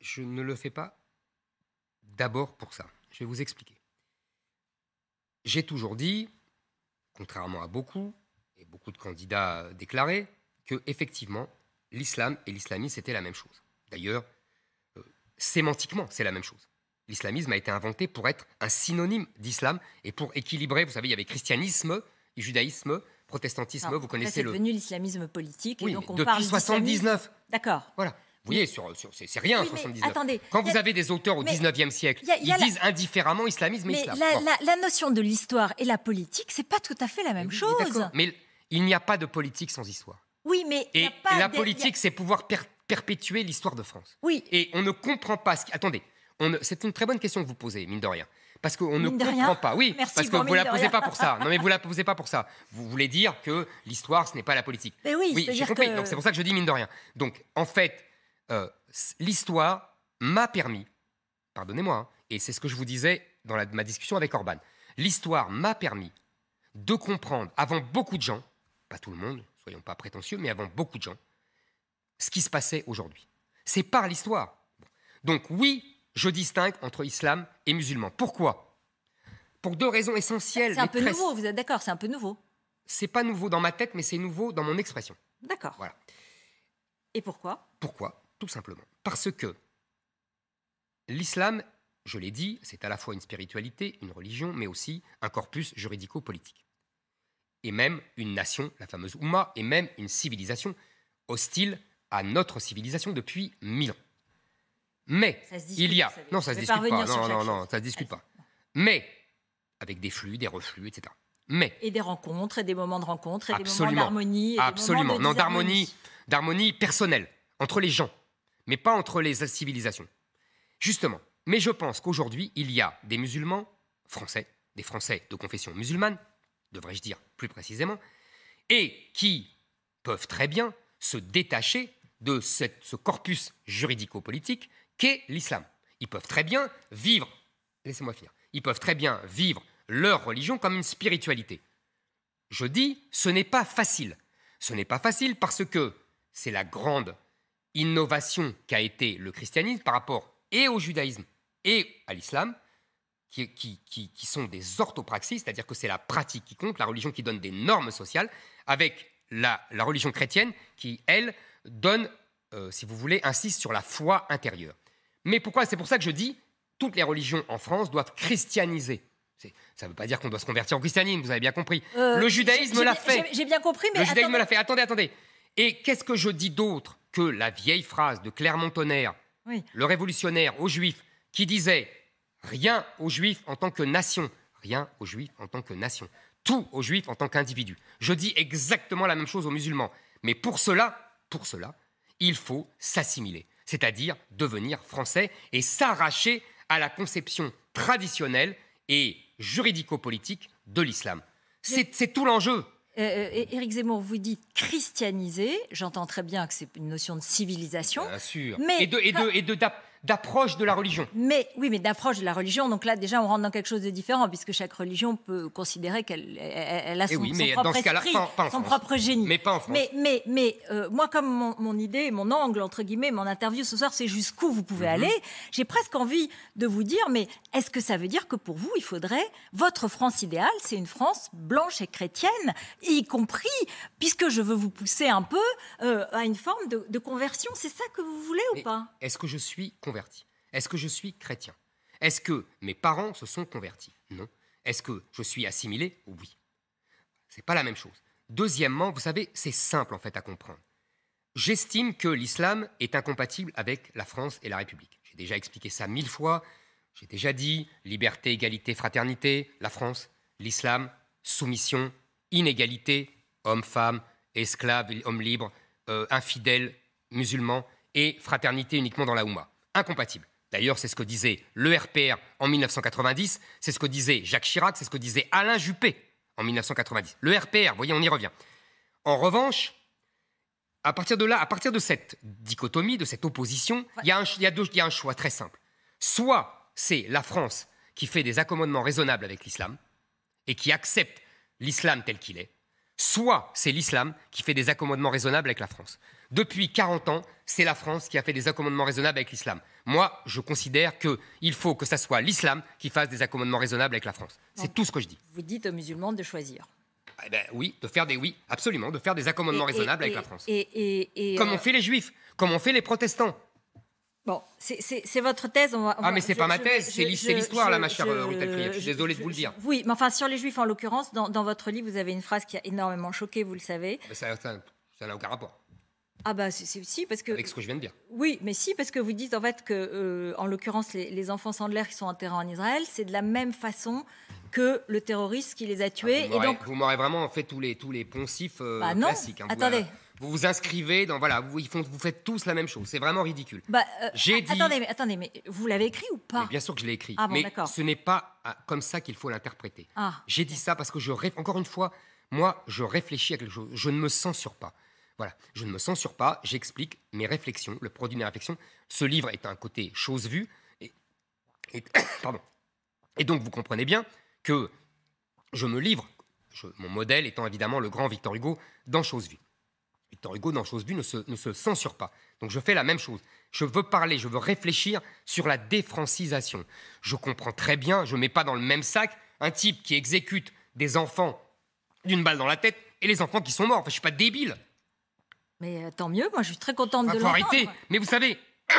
Speaker 2: je ne le fais pas d'abord pour ça. Je vais vous expliquer. J'ai toujours dit, contrairement à beaucoup, et beaucoup de candidats déclarés, effectivement l'islam et l'islamisme c'était la même chose. D'ailleurs, euh, sémantiquement, c'est la même chose. L'islamisme a été inventé pour être un synonyme d'islam et pour équilibrer, vous savez, il y avait christianisme, judaïsme, protestantisme, vous connaissez le... C'est
Speaker 1: devenu l'islamisme politique et donc on depuis parle 79. D'accord. Voilà.
Speaker 2: Vous voyez, sur, c'est rien, 79. Quand vous avez des auteurs au 19e siècle, ils disent indifféremment islamisme mais et
Speaker 1: La, notion de l'histoire et la politique, c'est pas tout à fait la même chose.
Speaker 2: Mais il n'y a pas de politique sans histoire.
Speaker 1: Oui, mais et, la politique,
Speaker 2: c'est pouvoir perpétuer l'histoire de France. Oui. Et on ne comprend pas Attendez, c'est une très bonne question que vous posez, mine de rien. Parce qu'on ne comprend pas. Oui, parce que vous ne la posez pas pour ça. Non, mais vous la posez pas pour ça. Vous voulez dire que l'histoire, ce n'est pas la politique. Mais oui, oui j'ai Donc c'est pour ça que je dis mine de rien. Donc en fait, euh, l'histoire m'a permis, pardonnez-moi, hein, et c'est ce que je vous disais dans ma discussion avec Orban, l'histoire m'a permis de comprendre avant beaucoup de gens, pas tout le monde, soyons pas prétentieux, mais avant beaucoup de gens, ce qui se passait aujourd'hui. C'est par l'histoire. Donc oui, je distingue entre islam et musulman. Pourquoi Pour deux raisons essentielles. C'est un peu nouveau,
Speaker 1: vous êtes d'accord, c'est un peu nouveau.
Speaker 2: C'est pas nouveau dans ma tête, mais c'est nouveau dans mon expression. D'accord. Voilà. Et pourquoi Pourquoi Tout simplement. Parce que l'islam, je l'ai dit, c'est à la fois une spiritualité, une religion, mais aussi un corpus juridico-politique et même une nation, la fameuse Oumma, et même une civilisation hostile à notre civilisation depuis mille ans. Mais
Speaker 1: il y a... Non, ça se discute pas. Non, non,
Speaker 2: non, ça se discute pas. Mais, avec des flux, des reflux, etc.
Speaker 1: Mais... Et des rencontres, et des moments de rencontre, et absolument, des moments d'harmonie. Absolument. non, d'harmonie,
Speaker 2: d'harmonie personnelle, entre les gens, mais pas entre les civilisations. Justement. Mais je pense qu'aujourd'hui, il y a des musulmans français, des Français de confession musulmane, devrais-je dire plus précisément, et qui peuvent très bien se détacher de ce corpus juridico-politique qu'est l'islam. Ils peuvent très bien vivre, laissez-moi finir, ils peuvent très bien vivre leur religion comme une spiritualité. Je dis, ce n'est pas facile. Ce n'est pas facile parce que c'est la grande innovation qu'a été le christianisme par rapport et au judaïsme et à l'islam, qui, sont des orthopraxies, c'est-à-dire que c'est la pratique qui compte, la religion qui donne des normes sociales, avec la, religion chrétienne qui, elle, donne, euh, si vous voulez, insiste sur la foi intérieure. Mais pourquoi C'est pour ça que je dis, toutes les religions en France doivent christianiser ça ne veut pas dire qu'on doit se convertir en christianisme, vous avez bien compris. Euh, le judaïsme l'a fait.
Speaker 1: J'ai bien compris, mais. Le attendez. judaïsme l'a
Speaker 2: fait. Attendez, attendez. Et qu'est-ce que je dis d'autre que la vieille phrase de Clermont-Tonnerre, le révolutionnaire aux Juifs, qui disait Rien aux Juifs en tant que nation. Rien aux Juifs en tant que nation. Tout aux Juifs en tant qu'individu. Je dis exactement la même chose aux musulmans. Mais pour cela, pour cela, il faut s'assimiler, c'est-à-dire devenir français et s'arracher à la conception traditionnelle et juridico-politique de l'islam.
Speaker 1: C'est tout l'enjeu. Euh, euh Éric Zemmour, vous dites christianiser. J'entends très bien que c'est une notion de civilisation. Bien sûr. Mais et et de, d'approche de la religion. Mais oui, mais d'approche de la religion. Donc là, déjà, on rentre dans quelque chose de différent puisque chaque religion peut considérer qu'elle elle a eh son, propre esprit, son propre
Speaker 2: génie. Mais pas en France. Mais,
Speaker 1: mais, mais euh, moi, comme mon, idée, mon angle entre guillemets, mon interview ce soir, c'est jusqu'où vous pouvez mhm. aller. J'ai presque envie de vous dire, mais est-ce que ça veut dire que pour vous, il faudrait votre France idéale, c'est une France blanche et chrétienne, y compris puisque je veux vous pousser un peu euh, à une forme de, conversion. C'est ça que vous voulez ou pas Est-ce que je suis
Speaker 2: converti Est-ce que je suis chrétien Est-ce que mes parents se sont convertis Non. Est-ce que je suis assimilé Oui. C'est pas la même chose. Deuxièmement, vous savez, c'est simple en fait à comprendre. J'estime que l'islam est incompatible avec la France et la République. J'ai déjà expliqué ça mille fois. J'ai déjà dit liberté, égalité, fraternité, la France, l'islam, soumission, inégalité, homme-femme, esclave, homme libre, euh, infidèle, musulman, et fraternité uniquement dans la Houma. Incompatible. D'ailleurs, c'est ce que disait le RPR en 1990, c'est ce que disait Jacques Chirac, c'est ce que disait Alain Juppé en 1990. Le RPR, voyez, on y revient. En revanche, à partir de là, à partir de cette dichotomie, de cette opposition, il y, a un choix très simple. Soit c'est la France qui fait des accommodements raisonnables avec l'islam et qui accepte l'islam tel qu'il est, soit c'est l'islam qui fait des accommodements raisonnables avec la France depuis 40 ans, c'est la France qui a fait des accommodements raisonnables avec l'islam. Moi, je considère qu'il faut que ce soit l'islam qui fasse des accommodements raisonnables avec la France. C'est tout ce que je dis.
Speaker 1: Vous dites aux musulmans de choisir.
Speaker 2: Eh ben oui, de faire des oui, absolument, de faire des accommodements raisonnables avec la France. comme
Speaker 1: euh, on fait
Speaker 2: les juifs, comme on fait les protestants.
Speaker 1: Bon, c'est votre thèse. On va, ah, mais c'est pas ma thèse, c'est l'histoire, là, ma chère euh, Je suis désolé de vous le dire. Oui, mais enfin, sur les juifs, en l'occurrence, dans, votre livre, vous avez une phrase qui a énormément choqué, vous le savez.
Speaker 2: Ah, ben, ça n'a aucun rapport.
Speaker 1: Ah bah c'est aussi parce que avec ce que je viens de dire. Oui, mais si parce que vous dites en fait que euh, en l'occurrence les, les, enfants Sandler qui sont enterrés en Israël, c'est de la même façon que le terroriste qui les a tués. Ah, et donc
Speaker 2: vous m'aurez vraiment fait tous les tous les poncifs classiques. Euh, bah non. classiques. Hein, attendez. Vous, vous inscrivez dans voilà, vous, ils font, vous faites tous la même chose. C'est vraiment ridicule. Bah,
Speaker 1: euh, J'ai dit. Attendez, mais, attendez, mais vous l'avez écrit ou pas
Speaker 2: Bien sûr que je l'ai écrit. Ah bon, mais ce n'est pas ah, comme ça qu'il faut l'interpréter. Ah, J'ai dit ça parce que je encore une fois, moi, je réfléchis à quelque chose. Je ne me censure pas. Voilà, je ne me censure pas, j'explique mes réflexions, le produit de mes réflexions. Ce livre est un côté chose vue. Et, pardon. et donc, vous comprenez bien que je me livre, mon modèle étant évidemment le grand Victor Hugo dans Chose vue. Victor Hugo dans Chose vue ne se, ne se censure pas. Donc, je fais la même chose. Je veux parler, je veux réfléchir sur la défrancisation. Je comprends très bien, je ne mets pas dans le même sac un type qui exécute des enfants d'une balle dans la tête et les enfants qui sont morts. Enfin, je ne suis pas débile.
Speaker 1: Mais euh, tant mieux, moi je suis très contente de le faut Mais vous savez,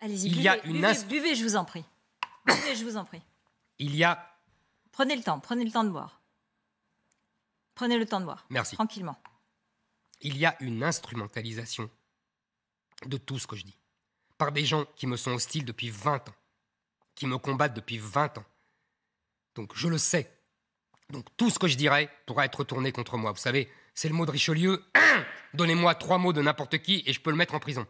Speaker 1: Allez-y, buvez, je vous en prie. Buvez, je vous en prie. il y a... Prenez le temps, prenez le temps de boire. Prenez le temps de boire.
Speaker 2: Merci. Tranquillement. Il y a une instrumentalisation de tout ce que je dis. Par des gens qui me sont hostiles depuis 20 ans. Qui me combattent depuis 20 ans. Donc je le sais. Donc tout ce que je dirais pourra être tourné contre moi. Vous savez, c'est le mot de Richelieu. Hein Donnez-moi trois mots de n'importe qui et je peux le mettre en prison.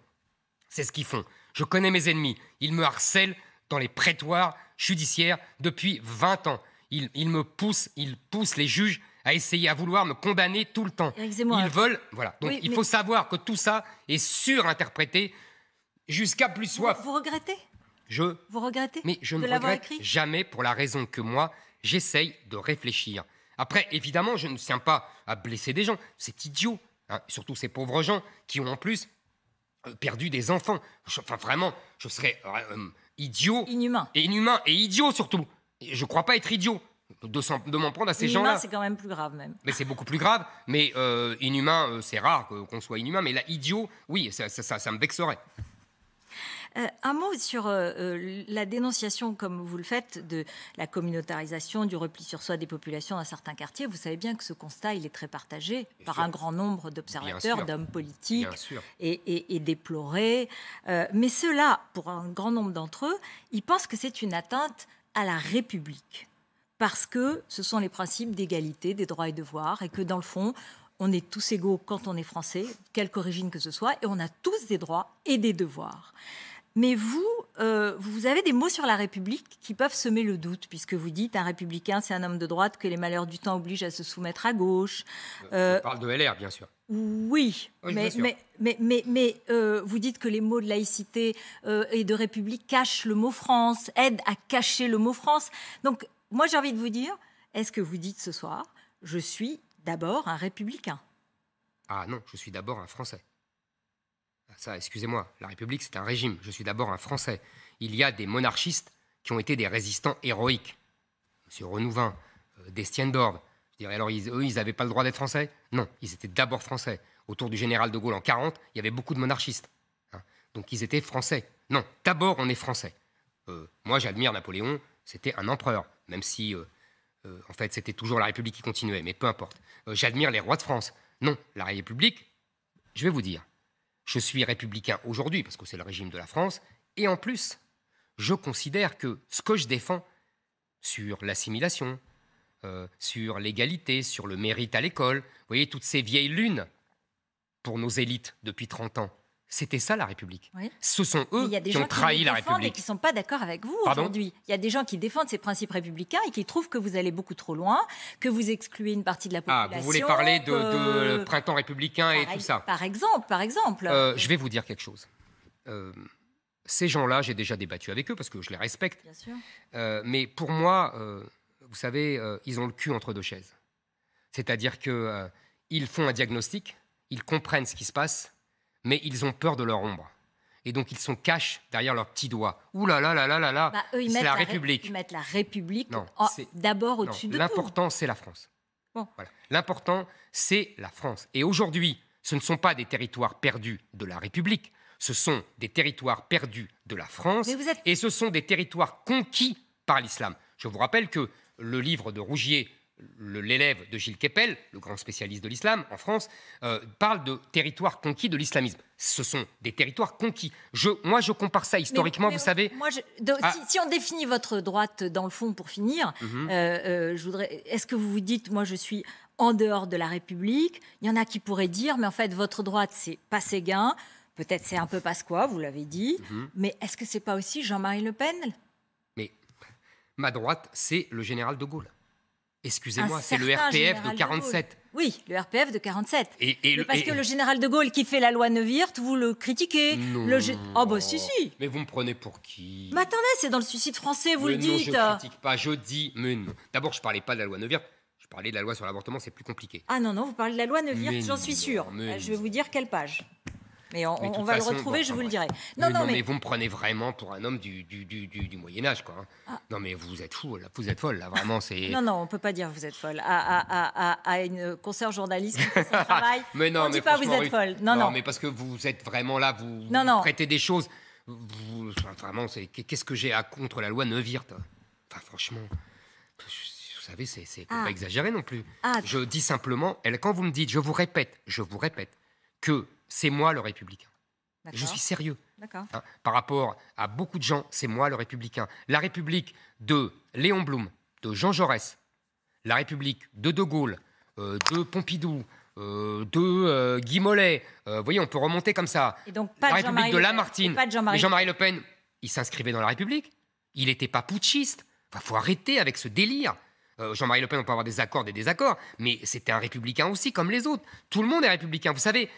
Speaker 2: C'est ce qu'ils font. Je connais mes ennemis. Ils me harcèlent dans les prétoires judiciaires depuis 20 ans. Ils, me poussent, ils poussent les juges à essayer, à vouloir me condamner tout le temps. Ils euh, veulent, voilà. Donc il faut savoir que tout ça est surinterprété jusqu'à plus soif. Vous, regrettez Je. Vous regrettez Mais je ne regrette jamais pour la raison que moi, j'essaye de réfléchir. Après, évidemment, je ne tiens pas à blesser des gens. C'est idiot. Hein. surtout ces pauvres gens qui ont en plus euh, perdu des enfants. enfin, vraiment, je serais euh, euh, idiot. Inhumain. Et inhumain, et idiot surtout. Je ne crois pas être idiot de, m'en prendre à ces gens-là. Inhumain, c'est
Speaker 1: quand même plus grave, même.
Speaker 2: Mais c'est beaucoup plus grave. Mais inhumain, c'est rare qu'on soit inhumain. Mais là, idiot, oui, ça me vexerait.
Speaker 1: Euh, un mot sur euh, euh, la dénonciation, comme vous le faites, de la communautarisation, du repli sur soi des populations dans certains quartiers. Vous savez bien que ce constat, il est très partagé par un grand nombre d'observateurs, d'hommes politiques, et, et, déploré. mais ceux-là, pour un grand nombre d'entre eux, ils pensent que c'est une atteinte à la République. Parce que ce sont les principes d'égalité, des droits et devoirs, et que dans le fond, on est tous égaux quand on est français, quelque origine que ce soit, et on a tous des droits et des devoirs. Mais vous, euh, vous avez des mots sur la République qui peuvent semer le doute, puisque vous dites un républicain, c'est un homme de droite que les malheurs du temps obligent à se soumettre à gauche. Euh, on
Speaker 2: euh, parle de LR, bien sûr.
Speaker 1: Oui, mais, vous dites que les mots de laïcité et de République cachent le mot France, aident à cacher le mot France. Donc, moi, j'ai envie de vous dire, est-ce que vous dites ce soir, je suis d'abord un républicain
Speaker 2: Ah non, je suis d'abord un Français ça, excusez-moi, la République, c'est un régime. Je suis d'abord un Français. Il y a des monarchistes qui ont été des résistants héroïques. Monsieur Renouvin, euh, Je dirais, alors, ils, eux, ils n'avaient pas le droit d'être Français Non, ils étaient d'abord Français. Autour du général de Gaulle en 40, il y avait beaucoup de monarchistes. Hein. Donc, ils étaient Français. Non, d'abord, on est Français. Euh, moi, j'admire Napoléon, c'était un empereur, même si, euh, euh, en fait, c'était toujours la République qui continuait, mais peu importe. j'admire les rois de France. Non, la République, je vais vous dire, je suis républicain aujourd'hui parce que c'est le régime de la France, et en plus, je considère que ce que je défends sur l'assimilation, euh, sur l'égalité, sur le mérite à l'école, vous voyez, toutes ces vieilles lunes pour nos élites depuis 30 ans, c'était ça la République. Ce sont eux y a des qui ont trahi la République. Et qui ne sont
Speaker 1: pas d'accord avec vous aujourd'hui. Il y a des gens qui défendent ces principes républicains et qui trouvent que vous allez beaucoup trop loin, que vous excluez une partie de la ah, population. vous voulez parler de, euh,
Speaker 2: printemps républicain et tout ça Par
Speaker 1: exemple, par exemple. Euh, je
Speaker 2: vais vous dire quelque chose. Euh, ces gens-là, j'ai déjà débattu avec eux parce que je les respecte. mais pour moi, vous savez, ils ont le cul entre deux chaises. C'est-à-dire qu'ils ils font un diagnostic, ils comprennent ce qui se passe mais ils ont peur de leur ombre. Et donc ils sont cachent derrière leurs petits doigts. Ouh là là là là là bah, c'est la, République. ils mettent la
Speaker 1: République d'abord au-dessus de tout. L'important, c'est la France. Bon.
Speaker 2: L'important, c'est la France. Et aujourd'hui, ce ne sont pas des territoires perdus de la République, ce sont des territoires perdus de la France, êtes... et ce sont des territoires conquis par l'islam. Je vous rappelle que le livre de Rougier l'élève de Gilles Keppel, le grand spécialiste de l'islam en France, euh, parle de territoires
Speaker 1: conquis de l'islamisme. Ce sont des territoires conquis. Je, moi, je compare ça historiquement, vous savez. Moi, si, on définit votre droite dans le fond pour finir, mhm. euh, euh, je voudrais. Est-ce que vous vous dites, moi, je suis en dehors de la République Il y en a qui pourraient dire, mais en fait, votre droite, c'est pas Séguin. Peut-être c'est un peu Pasqua, vous l'avez dit. Mhm. Mais est-ce que c'est pas aussi Jean-Marie Le Pen
Speaker 2: Mais ma droite, c'est le général de Gaulle. Excusez-moi, c'est le RPF de 47.
Speaker 1: oui, le RPF de 47. Et, parce que le général de Gaulle qui fait la loi Neuwirth, vous le critiquez. le Oh bah si, si.
Speaker 2: Mais vous me prenez pour qui
Speaker 1: Mais attendez, c'est dans le suicide français, vous le dites. Je critique
Speaker 2: pas, je dis, D'abord, je ne parlais pas de la loi Neuwirth. Je parlais de la loi sur l'avortement, c'est plus compliqué.
Speaker 1: Ah non, non, vous parlez de la loi Neuwirth, j'en suis sûr. Ah, je vais vous dire quelle page. Mais on, va le retrouver, je vous le dirai. Non, non, mais... vous me prenez
Speaker 2: vraiment pour un homme du, du, du, du Moyen-Âge, quoi. Hein. Ah. Non, mais vous êtes fou, là, vous êtes folle, là, vraiment, c'est... non,
Speaker 1: non, on ne peut pas dire vous êtes folle. À, à, à, une consoeur journaliste qui travail,
Speaker 2: mais non, on ne dit pas vous êtes folle. Non, non, mais parce que vous êtes vraiment là, vous, prêtez des choses... Vous, vraiment, qu'est-ce que j'ai à contre la loi toi hein. Enfin, franchement, vous savez, c'est ah. pas exagéré non plus. Ah. Je dis simplement, elle, quand vous me dites, je vous répète, je vous répète, que c'est moi le républicain.
Speaker 1: Je suis sérieux.
Speaker 2: par rapport à beaucoup de gens, c'est moi le républicain. La République de Léon Blum, de Jean Jaurès, la République de De Gaulle, euh, de Pompidou, euh, de euh, Guy Mollet. vous voyez, on peut remonter comme ça.
Speaker 1: Et donc, pas la République de, Lamartine. Jean-Marie
Speaker 2: Le Pen, il s'inscrivait dans la République. Il n'était pas putschiste. Il faut arrêter avec ce délire. Jean-Marie Le Pen, on peut avoir des accords, des désaccords, mais c'était un républicain aussi, comme les autres. Tout le monde est républicain. Vous savez,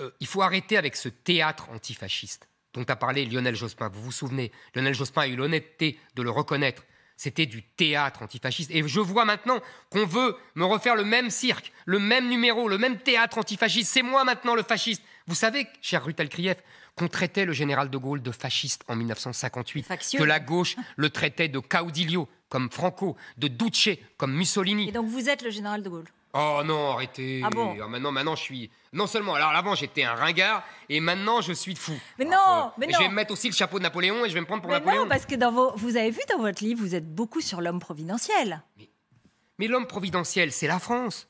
Speaker 2: euh, il faut arrêter avec ce théâtre antifasciste dont a parlé Lionel Jospin. Vous vous souvenez, Lionel Jospin a eu l'honnêteté de le reconnaître. C'était du théâtre antifasciste. Et je vois maintenant qu'on veut me refaire le même cirque, le même numéro, le même théâtre antifasciste. C'est moi maintenant le fasciste. Vous savez, cher rutel kriev qu'on traitait le général de Gaulle de fasciste en 1958, que la gauche le traitait de caudillo comme Franco, de Duce comme Mussolini.
Speaker 1: Et donc vous êtes le général de Gaulle
Speaker 2: Oh non, arrêtez. Ah ah, maintenant, maintenant, je suis. Non seulement, alors avant j'étais un ringard et maintenant je suis fou.
Speaker 1: Mais non, euh, mais non. Je vais me mettre
Speaker 2: aussi le chapeau de Napoléon et je vais me prendre pour mais Napoléon. Non,
Speaker 1: parce que dans vous avez vu dans votre livre, vous êtes beaucoup sur l'homme providentiel. Mais, l'homme
Speaker 2: providentiel, c'est la France.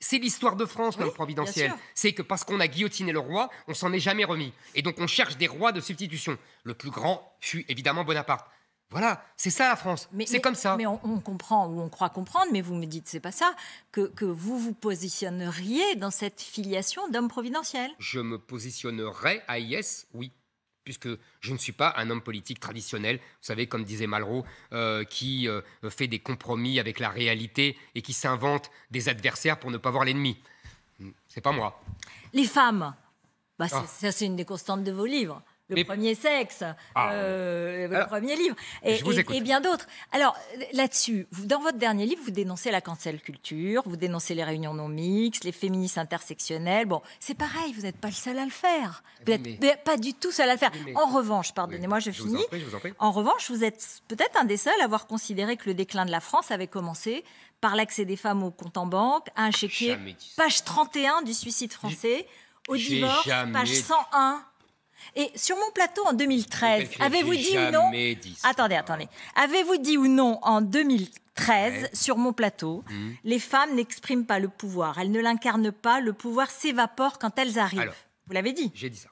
Speaker 1: C'est l'histoire de France, l'homme providentiel.
Speaker 2: C'est que parce qu'on a guillotiné le roi, on s'en est jamais remis. Et donc on cherche des rois de substitution. Le plus grand fut évidemment Bonaparte.
Speaker 1: Voilà, c'est ça la France. C'est comme ça. Mais on, comprend ou on croit comprendre, mais vous me dites c'est pas ça que, vous vous positionneriez dans cette filiation d'homme providentiel.
Speaker 2: Je me positionnerais à IS, oui, puisque je ne suis pas un homme politique traditionnel. Vous savez, comme disait Malraux, euh, qui euh, fait des compromis avec la réalité et qui s'invente des adversaires pour ne pas voir l'ennemi. C'est pas moi.
Speaker 1: Les femmes, bah, ah. ça c'est une des constantes de vos livres le premier sexe, ah, euh, le premier livre, et, bien d'autres. Alors là-dessus, dans votre dernier livre, vous dénoncez la cancel culture, vous dénoncez les réunions non mixtes, les féministes intersectionnelles. Bon, c'est pareil, vous n'êtes pas le seul à le faire. Vous n'êtes pas du tout seul à le faire. En revanche, pardonnez-moi, je, finis. En, revanche, vous êtes peut-être un des seuls à avoir considéré que le déclin de la France avait commencé par l'accès des femmes au compte en banque, à un chéquier, page 31 du suicide français, au divorce, page 101 et sur mon plateau en 2013, avez-vous dit ou non Attendez, attendez. Avez-vous dit ou non en 2013 sur mon plateau, hmm. les femmes n'expriment pas le pouvoir, elles ne l'incarnent pas, le pouvoir s'évapore quand elles arrivent. vous l'avez dit J'ai dit ça.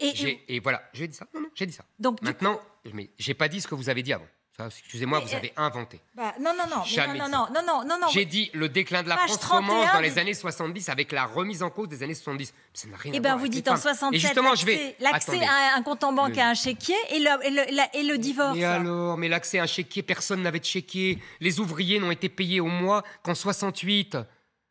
Speaker 1: Et,
Speaker 2: voilà, j'ai dit ça. Non, non, j'ai dit ça. Donc maintenant, mais j'ai pas dit ce que vous avez dit avant. Excusez-moi, vous avez euh, inventé.
Speaker 1: Bah, non, non, non, non, non, non, non, J'ai dit
Speaker 2: le déclin de la France dans les années 70 avec la remise en cause des années 70. Ça n'a eh ben vous dites en 67. Et justement, je vais. L'accès à
Speaker 1: un compte en banque à un chéquier et le, divorce. Mais
Speaker 2: alors, mais l'accès à un chéquier, personne n'avait de chéquier. Les ouvriers n'ont été payés au mois qu'en 68,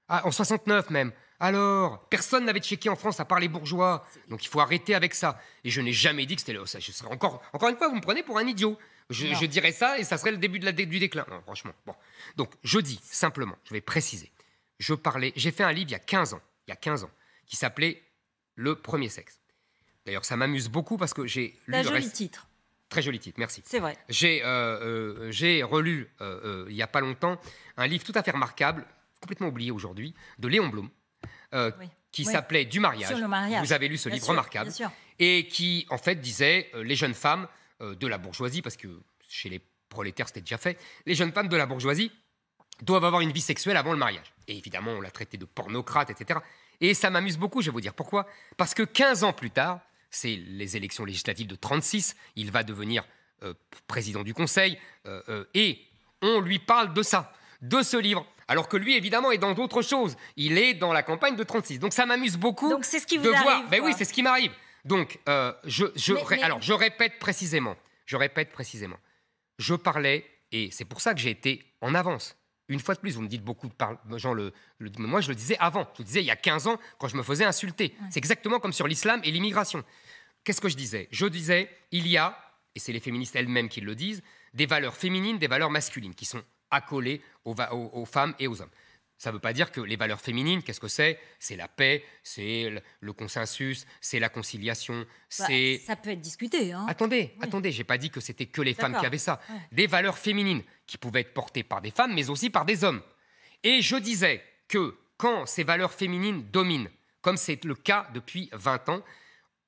Speaker 2: ah, en 69 même. Alors, personne n'avait de chéquier en France à part les bourgeois. Donc il faut arrêter avec ça. Et je n'ai jamais dit que c'était le. Je encore, encore une fois, vous me prenez pour un idiot. Je, dirais ça et ça serait le début du déclin. Hein, franchement. Bon. Donc, je dis simplement, je vais préciser. Je parlais, j'ai fait un livre il y a 15 ans, il y a 15 ans, qui s'appelait Le premier sexe. D'ailleurs, ça m'amuse beaucoup parce que j'ai lu. Un joli titre. Très joli titre, merci. C'est vrai. J'ai euh, euh, relu euh, il n'y a pas longtemps un livre tout à fait remarquable, complètement oublié aujourd'hui, de Léon Blum, qui s'appelait Du mariage. Sur le mariage. Vous avez lu ce livre remarquable. Et qui, en fait, disait les jeunes femmes euh, de la bourgeoisie, parce que chez les prolétaires c'était déjà fait, les jeunes femmes de la bourgeoisie doivent avoir une vie sexuelle avant le mariage. Et évidemment, on l'a traité de pornocrate, etc. Et ça m'amuse beaucoup, je vais vous dire pourquoi. Parce que 15 ans plus tard, c'est les élections législatives de 36, il va devenir euh, président du Conseil, euh, et on lui parle de ça, de ce livre. Alors que lui, évidemment, est dans d'autres choses. Il est dans la campagne de 36. Donc ça m'amuse beaucoup. c'est ce qui vous de arrive. Voir. Ben oui, c'est ce qui m'arrive. Donc, euh, je, répète précisément. Je répète précisément. Je parlais, et c'est pour ça que j'ai été en avance. Une fois de plus, vous me dites beaucoup de gens le, Moi, je le disais avant. Je le disais il y a 15 ans quand je me faisais insulter. C'est exactement comme sur l'islam et l'immigration. Qu'est-ce que je disais Je disais, il y a, et c'est les féministes elles-mêmes qui le disent, des valeurs féminines, des valeurs masculines qui sont accolées aux femmes et aux hommes. Ça ne veut pas dire que les valeurs féminines, qu'est-ce que c'est C'est la paix, c'est le consensus, c'est la conciliation, bah, c'est... Ça
Speaker 1: peut être discuté. Hein. Attendez,
Speaker 2: je attendez, j'ai pas dit que c'était que les femmes qui avaient ça. Des valeurs féminines qui pouvaient être portées par des femmes, mais aussi par des hommes. Et je disais que quand ces valeurs féminines dominent, comme c'est le cas depuis 20 ans,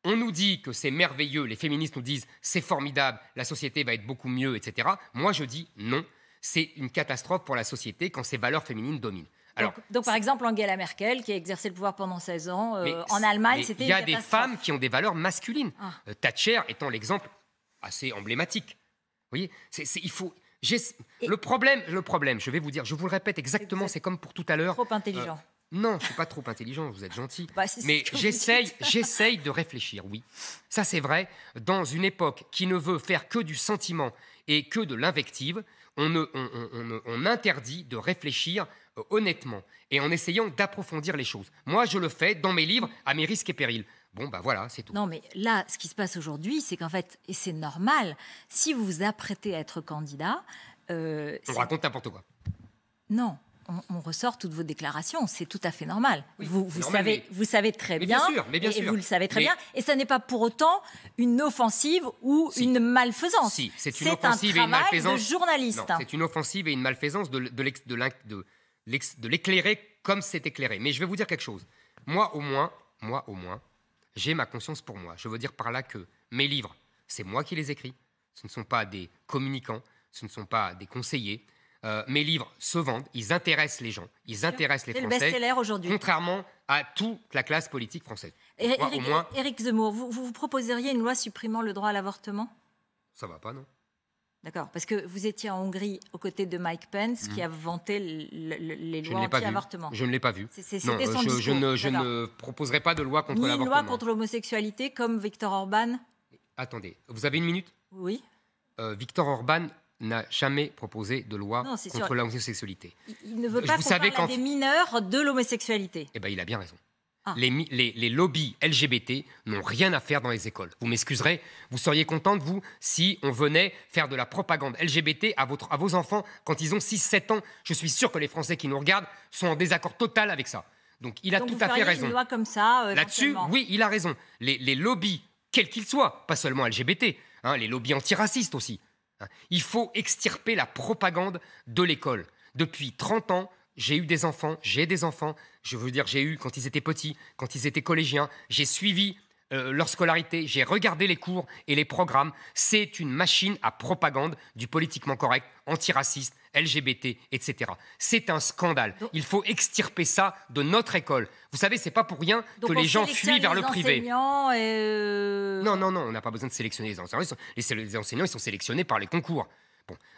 Speaker 2: on nous dit que c'est merveilleux, les féministes nous disent c'est formidable, la société va être beaucoup mieux, etc. Moi je dis non, c'est une catastrophe pour la société quand ces valeurs féminines dominent
Speaker 1: donc, par exemple, Angela Merkel, qui a exercé le pouvoir pendant 16 ans, euh, en Allemagne, c'était... Il y a des femmes
Speaker 2: qui ont des valeurs masculines. Ah. Euh, Thatcher étant l'exemple assez emblématique. Vous voyez, il faut... Le problème, le problème, je vais vous dire, je vous le répète exactement, c'est comme pour tout à l'heure. intelligent. Euh, non, je suis pas trop intelligent, vous êtes gentil.
Speaker 1: Bah, mais j'essaye, j'essaye
Speaker 2: de réfléchir, oui. Ça c'est vrai, dans une époque qui ne veut faire que du sentiment et que de l'invective, on, on, on, on, interdit de réfléchir honnêtement et en essayant d'approfondir les choses. Moi, je le fais dans mes livres à mes risques et périls. Bon, bah voilà, c'est tout.
Speaker 1: Non, mais là, ce qui se passe aujourd'hui, c'est qu'en fait, et c'est normal, si vous vous apprêtez à être candidat. Euh,
Speaker 2: on raconte n'importe quoi.
Speaker 1: Non, on, ressort toutes vos déclarations, c'est tout à fait normal. vous, savez, vous savez très bien, et, vous le savez très bien, et ça n'est pas pour autant une offensive ou une malfaisance. Si, c'est une offensive et une malfaisance. journaliste. C'est
Speaker 2: une offensive et une malfaisance de, de, de de l'éclairer comme c'est éclairé. Mais je vais vous dire quelque chose. Moi au moins, moi au moins, j'ai ma conscience pour moi. Je veux dire par là que mes livres, c'est moi qui les écris. Ce ne sont pas des communicants, ce ne sont pas des conseillers. Euh, mes livres se vendent, ils intéressent les gens, ils intéressent les Français. Le aujourd'hui. Contrairement à toute la classe politique française. Éric,
Speaker 1: Zemmour, vous, vous proposeriez une loi supprimant le droit à l'avortement Ça va pas, non D'accord, parce que vous étiez en Hongrie aux côtés de Mike Pence qui mm. a vanté les lois anti-avortement. Je ne l'ai pas vu. C'était euh, son je, discours. Je ne,
Speaker 2: proposerai pas de loi contre l'avortement. Ni loi contre
Speaker 1: l'homosexualité comme Victor Orban
Speaker 2: Attendez, vous avez une minute Oui. Victor euh, Viktor Orban n'a jamais proposé de loi contre l'homosexualité.
Speaker 1: Il, il, ne veut pas qu'on parle des mineurs de l'homosexualité.
Speaker 2: Eh bien, il a bien raison. Ah. les, lobbies LGBT n'ont rien à faire dans les écoles. Vous m'excuserez, vous seriez de vous, si on venait faire de la propagande LGBT à, vos enfants quand ils ont 6-7 ans. Je suis sûr que les Français qui nous regardent sont en désaccord total avec ça. Donc il a tout à fait raison. Une loi
Speaker 1: comme ça. Euh, Là-dessus,
Speaker 2: oui, il a raison. Les, lobbies, quels qu'ils soient, pas seulement LGBT, hein, les lobbies antiracistes aussi. Hein, il faut extirper la propagande de l'école. Depuis 30 ans, j'ai eu des enfants, j'ai des enfants. Je veux dire, j'ai eu quand ils étaient petits, quand ils étaient collégiens. J'ai suivi euh, leur scolarité, j'ai regardé les cours et les programmes. C'est une machine à propagande du politiquement correct, antiraciste, LGBT, etc. C'est un scandale. Il faut extirper ça de notre école. Vous savez, c'est pas pour rien que les gens fuient vers le privé. Euh, non, non, non, on n'a pas besoin de sélectionner les enseignants. les enseignants, ils sont sélectionnés par les concours.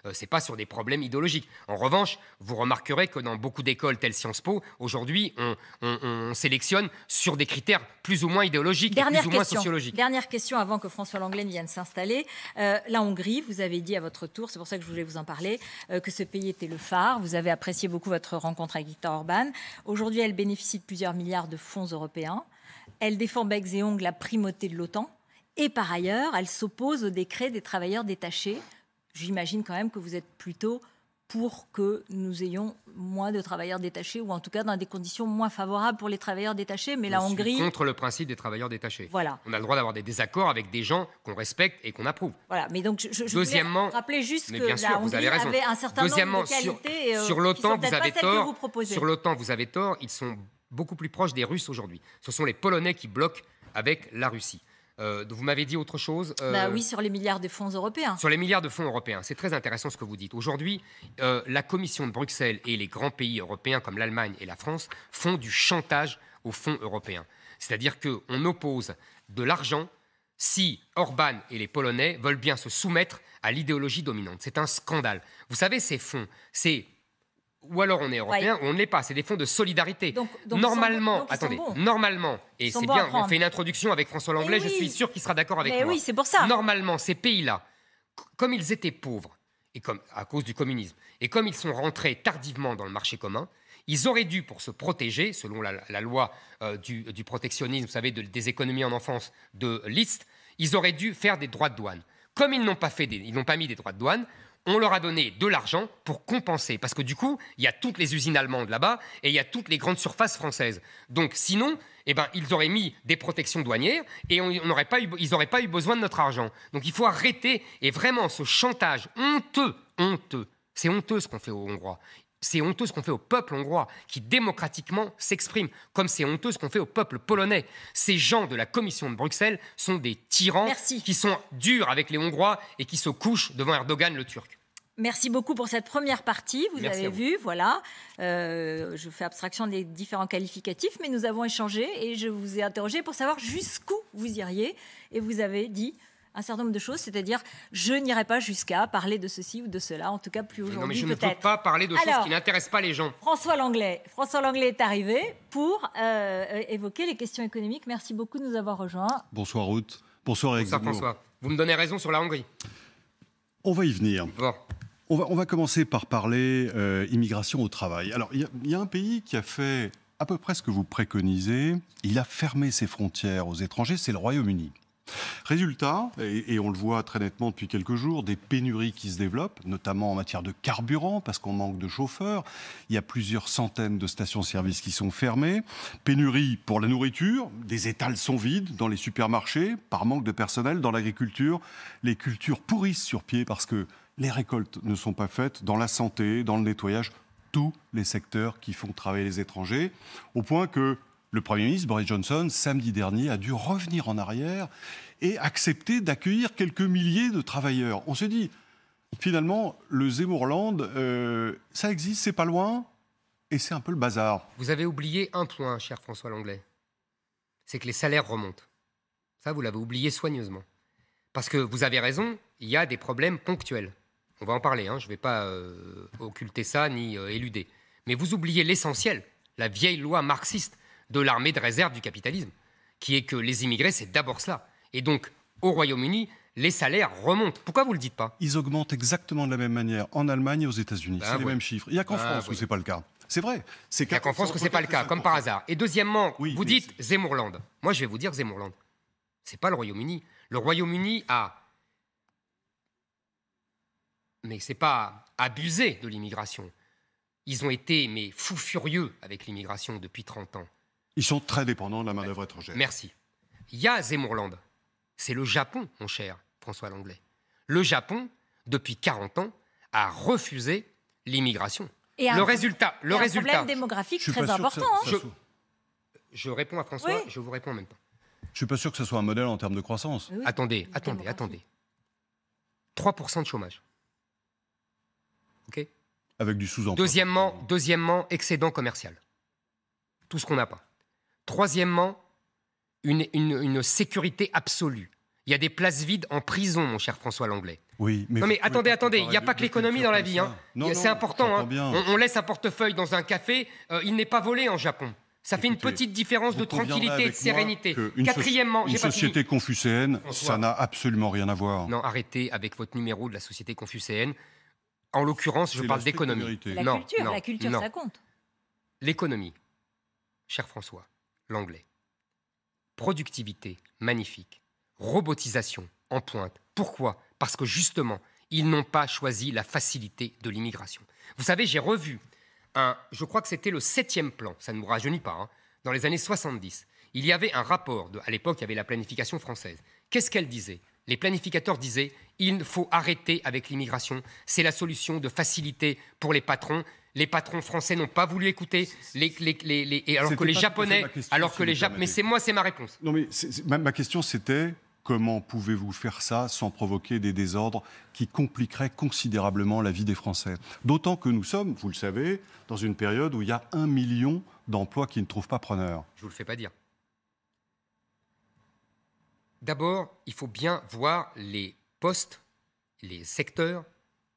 Speaker 2: Euh, c'est pas sur des problèmes idéologiques. En revanche, vous remarquerez que dans beaucoup d'écoles telles Sciences Po, aujourd'hui, on, sélectionne sur des critères plus ou moins idéologiques, plus ou moins sociologiques.
Speaker 1: Dernière question avant que François Langlaine vienne s'installer. Euh, la Hongrie, vous avez dit à votre tour, c'est pour ça que je voulais vous en parler, euh, que ce pays était le phare. Vous avez apprécié beaucoup votre rencontre avec Viktor Orban. Aujourd'hui, elle bénéficie de plusieurs milliards de fonds européens. Elle défend bec et ongles la primauté de l'OTAN. Et par ailleurs, elle s'oppose au décret des travailleurs détachés j'imagine quand même que vous êtes plutôt pour que nous ayons moins de travailleurs détachés, ou en tout cas dans des conditions moins favorables pour les travailleurs détachés. Mais la Hongrie... contre
Speaker 2: le principe des travailleurs détachés. Voilà. On a le droit d'avoir des désaccords avec des gens qu'on respecte et qu'on approuve.
Speaker 1: Voilà, mais donc je, Deuxièmement, voulais rappeler juste que un certain nombre de qualités sur, euh, l'OTAN, vous avez tort. sur l'OTAN,
Speaker 2: vous avez tort, ils sont beaucoup plus proches des Russes aujourd'hui. Ce sont les Polonais qui bloquent avec la Russie. Euh, vous m'avez dit autre chose euh, bah Oui, sur
Speaker 1: les milliards de fonds européens.
Speaker 2: Sur les milliards de fonds européens. C'est très intéressant ce que vous dites. Aujourd'hui, euh, la Commission de Bruxelles et les grands pays européens comme l'Allemagne et la France font du chantage aux fonds européens. C'est-à-dire qu'on oppose de l'argent si Orban et les Polonais veulent bien se soumettre à l'idéologie dominante. C'est un scandale. Vous savez, ces fonds, c'est ou alors on est européen, ou on ne l'est pas. C'est des fonds de solidarité. Donc, normalement, attendez, normalement, et c'est bien, on fait une introduction avec François Langlais, eh je suis sûr qu'il sera d'accord avec Mais eh moi. oui, c'est pour ça. Normalement, ces pays-là, comme ils étaient pauvres, et comme, à cause du communisme, et comme ils sont rentrés tardivement dans le marché commun, ils auraient dû, pour se protéger, selon la, loi euh, du, protectionnisme, vous savez, de, des économies en enfance de liste, ils auraient dû faire des droits de douane. Comme ils n'ont pas fait, ils n'ont pas mis des droits de douane, on leur a donné de l'argent pour compenser. Parce que du coup, il y a toutes les usines allemandes là-bas et il y a toutes les grandes surfaces françaises. Donc sinon, eh ben, ils auraient mis des protections douanières et on, pas eu, ils n'auraient pas eu besoin de notre argent. Donc il faut arrêter. Et vraiment, ce chantage honteux, honteux, c'est honteux ce qu'on fait aux Hongrois c'est honteux ce qu'on fait au peuple hongrois, qui démocratiquement s'exprime, comme c'est honteux ce qu'on fait au peuple polonais. Ces gens de la Commission de Bruxelles sont des tyrans qui sont durs avec les Hongrois et qui se couchent devant Erdogan le Turc.
Speaker 1: Merci beaucoup pour cette première partie. Vous avez vu, voilà. Euh, je fais abstraction des différents qualificatifs, mais nous avons échangé et je vous ai interrogé pour savoir jusqu'où vous iriez. Et vous avez dit un certain nombre de choses, c'est-à-dire je n'irai pas jusqu'à parler de ceci ou de cela, en tout cas plus aujourd'hui. Non, mais je ne peux pas
Speaker 2: parler de choses qui n'intéressent pas les gens.
Speaker 1: François Langlais, François Langlais est arrivé pour euh, évoquer les questions économiques. Merci beaucoup de nous avoir rejoints.
Speaker 3: Bonsoir Ruth. Bonsoir, Bonsoir François.
Speaker 2: Vous me donnez raison sur la Hongrie.
Speaker 3: On va y venir. On, va, on va, commencer par parler euh, immigration au travail. Alors, il y a un pays qui a fait à peu près ce que vous préconisez. Il a fermé ses frontières aux étrangers, c'est le Royaume-Uni. Résultat, et, on le voit très nettement depuis quelques jours, des pénuries qui se développent, notamment en matière de carburant, parce qu'on manque de chauffeurs. Il y a plusieurs centaines de stations-service qui sont fermées. Pénurie pour la nourriture, des étals sont vides dans les supermarchés, par manque de personnel dans l'agriculture. Les cultures pourrissent sur pied parce que les récoltes ne sont pas faites dans la santé, dans le nettoyage, tous les secteurs qui font travailler les étrangers, au point que le Premier ministre Boris Johnson, samedi dernier, a dû revenir en arrière et accepter d'accueillir quelques milliers de travailleurs. On se dit, finalement, le Zemmourland, euh, ça existe, c'est pas loin, et c'est un peu le bazar.
Speaker 2: Vous avez oublié un point, cher François Langlais, c'est que les salaires remontent. Ça, vous l'avez oublié soigneusement. Parce que vous avez raison, il y a des problèmes ponctuels. On va en parler, hein, je ne vais pas euh, occulter ça ni euh, éluder. Mais vous oubliez l'essentiel, la vieille loi marxiste de l'armée de réserve du capitalisme, qui est que les immigrés, c'est d'abord cela. Et donc, au Royaume-Uni, les salaires
Speaker 3: remontent. Pourquoi vous ne le dites pas Ils augmentent exactement de la même manière en Allemagne et aux États-Unis. Ben c'est les mêmes chiffres. Il n'y a qu'en ben France où ce n'est pas le cas. C'est vrai. Il n'y a qu'en France que ce n'est pas le cas, comme par hasard. Et deuxièmement, vous dites Zemmourland.
Speaker 2: Moi, je vais vous dire Zemmourland. Ce n'est pas le Royaume-Uni. Le Royaume-Uni a. Mais c'est pas abusé de l'immigration. Ils ont été, mais fous furieux avec l'immigration depuis 30 ans. Ils sont très dépendants de la main-d'œuvre étrangère. Merci. Il y a C'est le Japon, mon cher François Langlais. Le Japon, depuis 40 ans, a refusé l'immigration.
Speaker 1: Et le résultat, le résultat. Un problème démographique très important. Hein.
Speaker 2: je, réponds à François, je vous réponds en même temps. Je suis pas sûr que ce soit un modèle en termes de croissance. Attendez, attendez, attendez. 3% de chômage. OK Avec du sous-emploi. Deuxièmement, deuxièmement, excédent commercial. Tout ce qu'on n'a pas. Troisièmement, une, sécurité absolue. Il y a des places vides en prison, mon cher François Langlais. Oui, mais non mais attendez, attendez, il n'y a pas que l'économie dans la vie. Hein. C'est important. Hein. On, laisse un portefeuille dans un café, euh, il n'est pas volé en Japon. Ça fait une petite différence de tranquillité et de sérénité. Quatrièmement, une société
Speaker 3: confucéenne, ça n'a absolument rien à voir. Non,
Speaker 2: arrêtez avec votre numéro de la société confucéenne. En
Speaker 3: l'occurrence, je parle d'économie.
Speaker 2: La culture, la culture, ça compte. L'économie, cher François, l'anglais. Productivité, magnifique. Robotisation, en pointe. Pourquoi Parce que justement, ils n'ont pas choisi la facilité de l'immigration. Vous savez, j'ai revu un, je crois que c'était le septième plan, ça ne me rajeunit pas, hein, dans les années 70. Il y avait un rapport, à l'époque il y avait la planification française. Qu'est-ce qu'elle disait Les planificateurs disaient, il faut arrêter avec l'immigration, c'est la solution de facilité pour les patrons, les patrons français n'ont pas voulu écouter. Les, alors que les Japonais, mais c'est moi, c'est ma réponse.
Speaker 3: Non mais ma, question c'était comment pouvez-vous faire ça sans provoquer des désordres qui compliqueraient considérablement la vie des Français D'autant que nous sommes, vous le savez, dans une période où il y a un million d'emplois qui ne trouvent pas preneur.
Speaker 2: Je vous le fais pas dire. D'abord, il faut bien voir les postes, les secteurs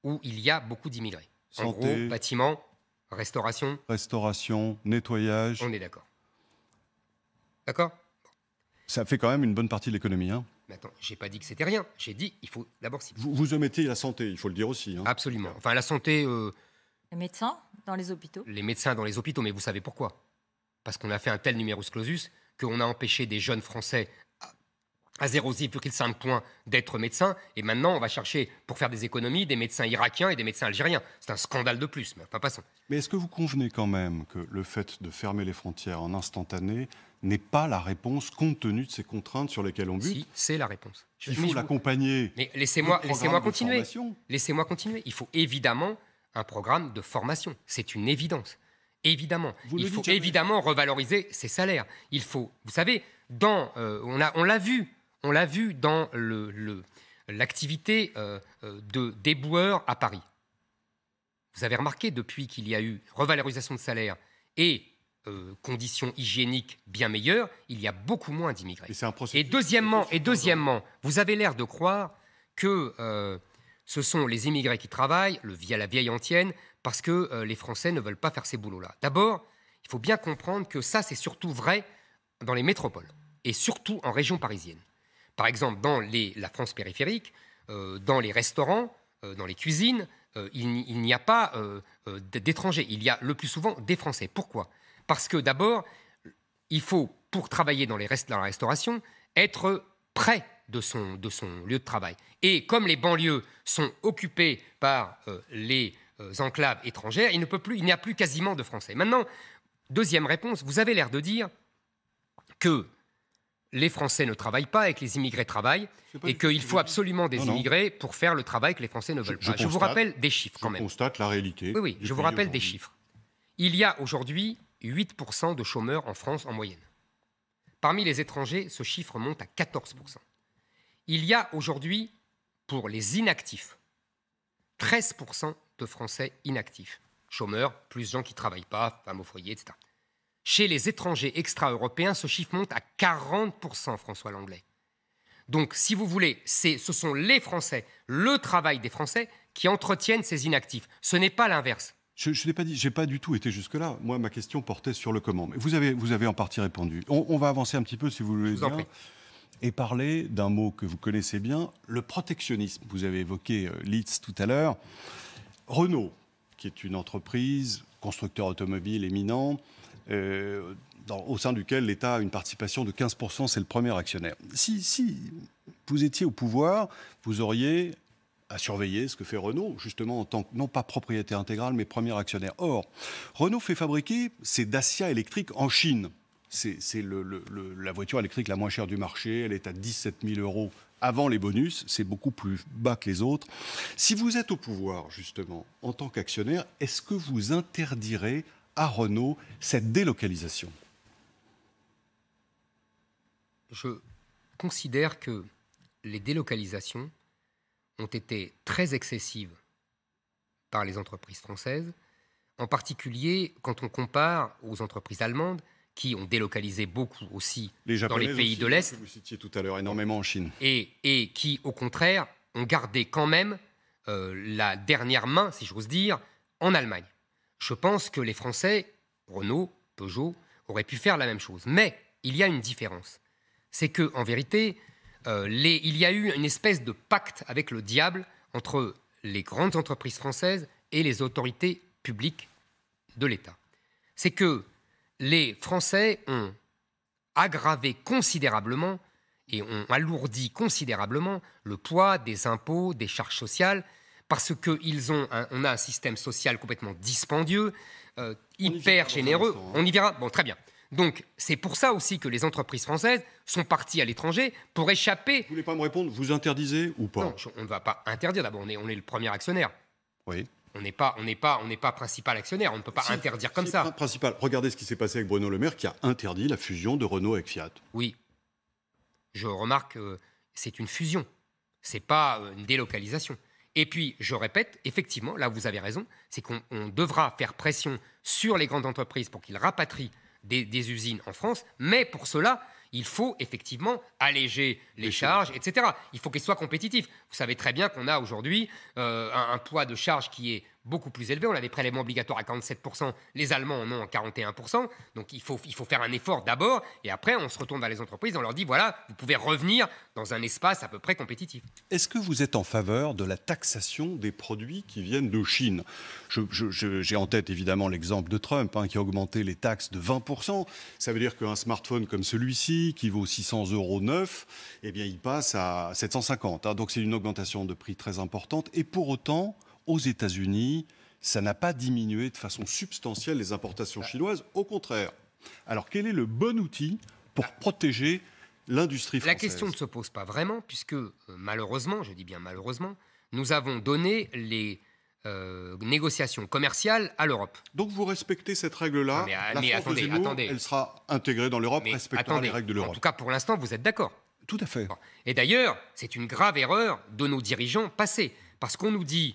Speaker 2: où il y a beaucoup d'immigrés santé, en gros, bâtiment, restauration.
Speaker 3: Restauration, nettoyage. On est d'accord. D'accord Ça fait quand même une bonne partie de l'économie. Hein.
Speaker 2: Mais attends, j'ai pas dit que c'était rien. J'ai dit, il faut d'abord. Vous, vous omettez la santé, il faut le dire aussi. Hein. Absolument. Enfin, la santé. Euh,
Speaker 1: les médecins dans les hôpitaux.
Speaker 2: Les médecins dans les hôpitaux, mais vous savez pourquoi Parce qu'on a fait un tel numerus clausus qu'on a empêché des jeunes Français à un point d'être médecin, et maintenant on va chercher, pour faire des économies, des médecins irakiens et des médecins algériens. C'est un scandale de plus, mais pas passons.
Speaker 3: Mais est-ce que vous convenez quand même que le fait de fermer les frontières en instantané n'est pas la réponse compte tenu de ces contraintes sur lesquelles on bute Si,
Speaker 2: c'est la réponse.
Speaker 3: Il faut l'accompagner.
Speaker 2: Mais laissez-moi laissez continuer. Laissez-moi continuer. Il faut évidemment un programme de formation. C'est une évidence. Évidemment. Il faut évidemment revaloriser ses salaires. Il faut, vous savez, dans, euh, a on l'a vu on l'a vu dans l'activité euh, euh, de, des à Paris. Vous avez remarqué depuis qu'il y a eu revalorisation de salaire et euh, conditions hygiéniques bien meilleures, il y a beaucoup moins d'immigrés. Et, deuxièmement, et deuxièmement, vous avez l'air de croire que ce sont les immigrés qui travaillent, le via la vieille antienne, parce que les Français ne veulent pas faire ces boulots-là. D'abord, il faut bien comprendre que ça, c'est surtout vrai dans les métropoles et surtout en région parisienne. Par exemple, dans les, la France périphérique, euh, dans les restaurants, euh, dans les cuisines, euh, il, n'y a pas d'étrangers. Il y a le plus souvent des Français. Pourquoi Parce que d'abord, il faut, pour travailler dans, la restauration, être près de son, lieu de travail. Et comme les banlieues sont occupées par les enclaves étrangères, il n'y a plus quasiment de Français. Maintenant, deuxième réponse, vous avez l'air de dire que les Français ne travaillent pas et que les immigrés travaillent et qu'il faut absolument des immigrés pour faire le travail que les Français ne veulent pas. je vous rappelle des chiffres quand même. Je constate la réalité. Oui, oui, je vous rappelle des chiffres. Il y a aujourd'hui 8% de chômeurs en France en moyenne. Parmi les étrangers, ce chiffre monte à 14%. Il y a aujourd'hui, pour les inactifs, 13% de Français inactifs. Chômeurs, plus gens qui ne travaillent pas, femmes au foyer, etc. Chez les étrangers extra-européens, ce chiffre monte à 40%, François Langlais. Donc, si vous voulez, ce sont les Français, le travail des Français, qui entretiennent ces inactifs. Ce n'est pas l'inverse.
Speaker 3: Je, n'ai pas dit, j'ai pas du tout été jusque-là. Moi, ma question portait sur le comment. Mais vous avez, en partie répondu. On, va avancer un petit peu, si vous voulez bien, et parler d'un mot que vous connaissez bien, le protectionnisme. Vous avez évoqué euh, Litz tout à l'heure. Renault, qui est une entreprise, constructeur automobile éminent, euh, au sein duquel l'État a une participation de 15%, c'est le premier actionnaire. Si, si vous étiez au pouvoir, vous auriez à surveiller ce que fait Renault, justement en tant que, non pas propriétaire intégral, mais premier actionnaire. Or, Renault fait fabriquer ses Dacia électriques en Chine. C'est la voiture électrique la moins chère du marché, elle est à 17 000 euros avant les bonus, c'est beaucoup plus bas que les autres. Si vous êtes au pouvoir, justement, en tant qu'actionnaire, est-ce que vous interdirez à Renault cette délocalisation
Speaker 2: Je considère que les délocalisations ont été très excessives par les entreprises françaises, en particulier quand on compare aux entreprises allemandes qui ont délocalisé beaucoup aussi dans les pays de l'Est.
Speaker 3: tout à l'heure énormément en Chine.
Speaker 2: Et, qui, au contraire, ont gardé quand même euh, la dernière main, si j'ose dire, en Allemagne. Je pense que les Français, Renault, Peugeot, auraient pu faire la même chose. Mais il y a une différence. C'est que, en vérité, euh, il y a eu une espèce de pacte avec le diable entre les grandes entreprises françaises et les autorités publiques de l'État. C'est que les Français ont aggravé considérablement et ont alourdi considérablement le poids des impôts, des charges sociales, parce qu'ils ont on a un système social complètement dispendieux, euh, hyper généreux. Hein. On y verra. Bon, très bien. Donc, c'est pour ça aussi que les entreprises françaises sont parties à l'étranger pour échapper. Vous ne voulez pas me répondre Vous interdisez ou pas Non, on ne va pas interdire. D'abord, on est, on est le premier actionnaire. Oui. On n'est pas, on n'est pas, on n'est pas principal actionnaire. On ne peut pas interdire comme ça.
Speaker 3: Principal. Regardez ce qui s'est passé avec Bruno Le Maire, qui a interdit la fusion de Renault avec Fiat. Oui.
Speaker 2: Je remarque, que c'est une fusion. C'est pas euh, une délocalisation. Et puis, je répète, effectivement, là vous avez raison, c'est qu'on devra faire pression sur les grandes entreprises pour qu'ils rapatrient des, usines en France, mais pour cela, il faut effectivement alléger les, charges, etc. Il faut qu'elles soient compétitives. Vous savez très bien qu'on a aujourd'hui euh, un, poids de charge qui est beaucoup plus élevé. On avait des obligatoire obligatoires à 47%, les Allemands en ont à 41%. Donc il faut, il faut faire un effort d'abord, et après on se retourne vers les entreprises, on leur dit, voilà, vous pouvez revenir dans un espace à peu près compétitif.
Speaker 3: Est-ce que vous êtes en faveur de la taxation des produits qui viennent de Chine J'ai en tête évidemment l'exemple de Trump, hein, qui a augmenté les taxes de 20%. Ça veut dire qu'un smartphone comme celui-ci, qui vaut 600 euros neuf, eh bien il passe à 750. Hein. Donc c'est une augmentation de prix très importante. Et pour autant, aux États-Unis, ça n'a pas diminué de façon substantielle les importations ah. chinoises, au contraire. Alors quel est le bon outil pour ah. protéger l'industrie française La question ne se pose pas vraiment, puisque euh, malheureusement, je dis bien malheureusement,
Speaker 2: nous avons donné les euh, négociations commerciales à l'Europe. Donc vous respectez cette règle-là mais, La France attendez, attendez. Elle
Speaker 3: sera intégrée dans l'Europe, respectant les règles de l'Europe.
Speaker 2: En tout cas, pour l'instant, vous êtes d'accord Tout à fait. Et d'ailleurs, c'est une grave erreur de nos dirigeants passés, parce qu'on nous dit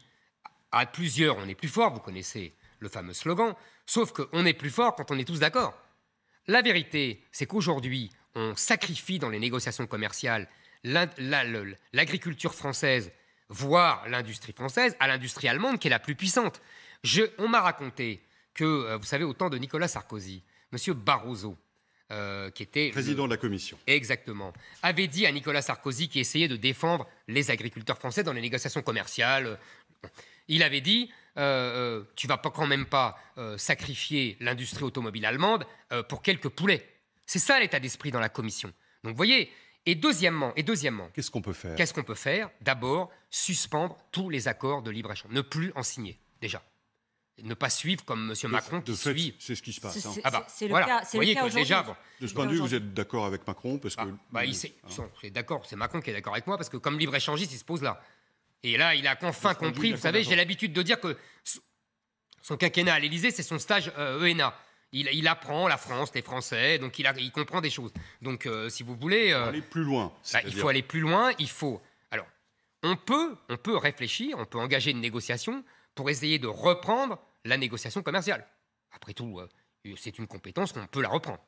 Speaker 2: à plusieurs, on est plus fort, vous connaissez le fameux slogan, sauf qu'on est plus fort quand on est tous d'accord. La vérité, c'est qu'aujourd'hui, on sacrifie dans les négociations commerciales l'agriculture française, voire l'industrie française, à l'industrie allemande qui est la plus puissante. on m'a raconté que, euh, vous savez, au temps de Nicolas Sarkozy, M. Barroso, euh, qui était président de la Commission, exactement, avait dit à Nicolas Sarkozy qu'il essayait de défendre les agriculteurs français dans les négociations commerciales il avait dit euh, euh, tu vas pas quand même pas euh, sacrifier l'industrie automobile allemande euh, pour quelques poulets. C'est ça l'état d'esprit dans la commission. Donc vous voyez, et deuxièmement, et deuxièmement,
Speaker 3: qu'est-ce qu'on peut faire Qu'est-ce
Speaker 2: qu'on peut faire D'abord, suspendre tous les accords de libre échange, ne plus en signer déjà. Ne pas suivre comme M. Macron de fait, C'est ce qui se passe. C'est, hein. ah bah, le cas, vous que déjà, de ce point de vue, vous
Speaker 3: êtes d'accord avec
Speaker 2: Macron parce ah, que. Bah, il, hein. d'accord. C'est Macron qui est d'accord avec moi parce que comme libre échange il se pose là. Et là, il a enfin compris, vous savez, j'ai l'habitude de dire que son quinquennat à l'Élysée, c'est son stage ENA. Euh, e il, il, apprend la France, les Français, donc il, il comprend des choses. Donc, euh, si vous voulez... faut euh, aller plus loin. Bah, il faut aller plus loin, il faut... Alors, on peut, on peut réfléchir, on peut engager une négociation pour essayer de reprendre la négociation commerciale. Après tout, c'est une compétence qu'on peut la reprendre.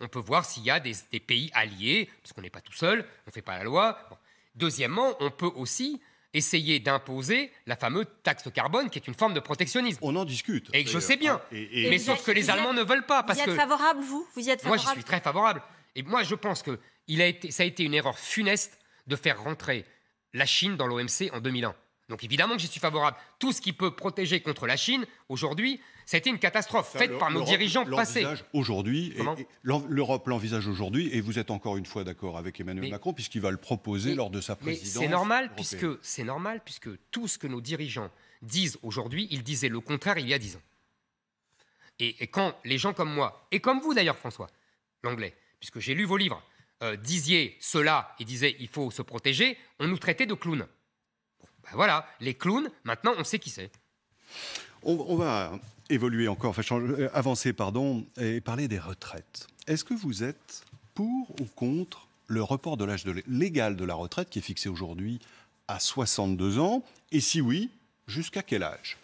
Speaker 2: On peut voir s'il y a des, pays alliés, parce qu'on n'est pas tout seul, on ne fait pas la loi. Deuxièmement, on peut aussi essayer d'imposer la fameuse taxe carbone qui est une forme de protectionnisme. On en discute. Et je sais bien. mais sauf que les Allemands ne veulent pas. Parce vous êtes
Speaker 1: favorable, vous Vous Moi, je suis très
Speaker 2: favorable. Et moi, je pense que il ça a été une erreur funeste de faire rentrer la Chine dans l'OMC en 2001. Donc évidemment que j'y suis favorable. Tout ce qui peut protéger contre la Chine, aujourd'hui, c'était une catastrophe faite par nos dirigeants passés.
Speaker 3: Aujourd'hui, l'Europe l'envisage aujourd'hui, et vous êtes encore une fois d'accord avec Emmanuel Macron, puisqu'il va le proposer lors de sa présidence. C'est normal, puisque,
Speaker 2: c'est normal, puisque tout ce que nos dirigeants disent aujourd'hui, ils disaient le contraire il y a dix ans. Et, quand les gens comme moi, et comme vous d'ailleurs, François, l'anglais, puisque j'ai lu vos livres, euh, disiez cela et disaient il faut se protéger, on nous traitait de clowns. Bah voilà, les clowns, maintenant on sait qui c'est.
Speaker 3: On, va évoluer encore, enfin, euh, avancer, pardon, et parler des retraites. Est-ce que vous êtes pour ou contre le report de l'âge légal de la retraite qui est fixé aujourd'hui à 62 ans Et si oui, jusqu'à quel âge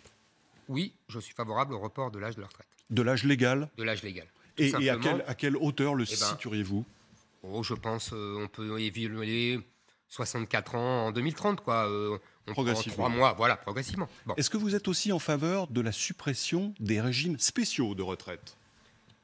Speaker 2: Oui, je suis favorable au report de l'âge de la
Speaker 3: retraite. De l'âge légal De
Speaker 2: l'âge légal. Et, à,
Speaker 3: quelle, hauteur le eh ben, situeriez-vous
Speaker 2: oh, Je pense qu'on euh, peut évoluer 64 ans en 2030. Quoi. Euh, progressivement. trois mois, voilà,
Speaker 3: progressivement. Est-ce que vous êtes aussi en faveur de la suppression des régimes spéciaux de retraite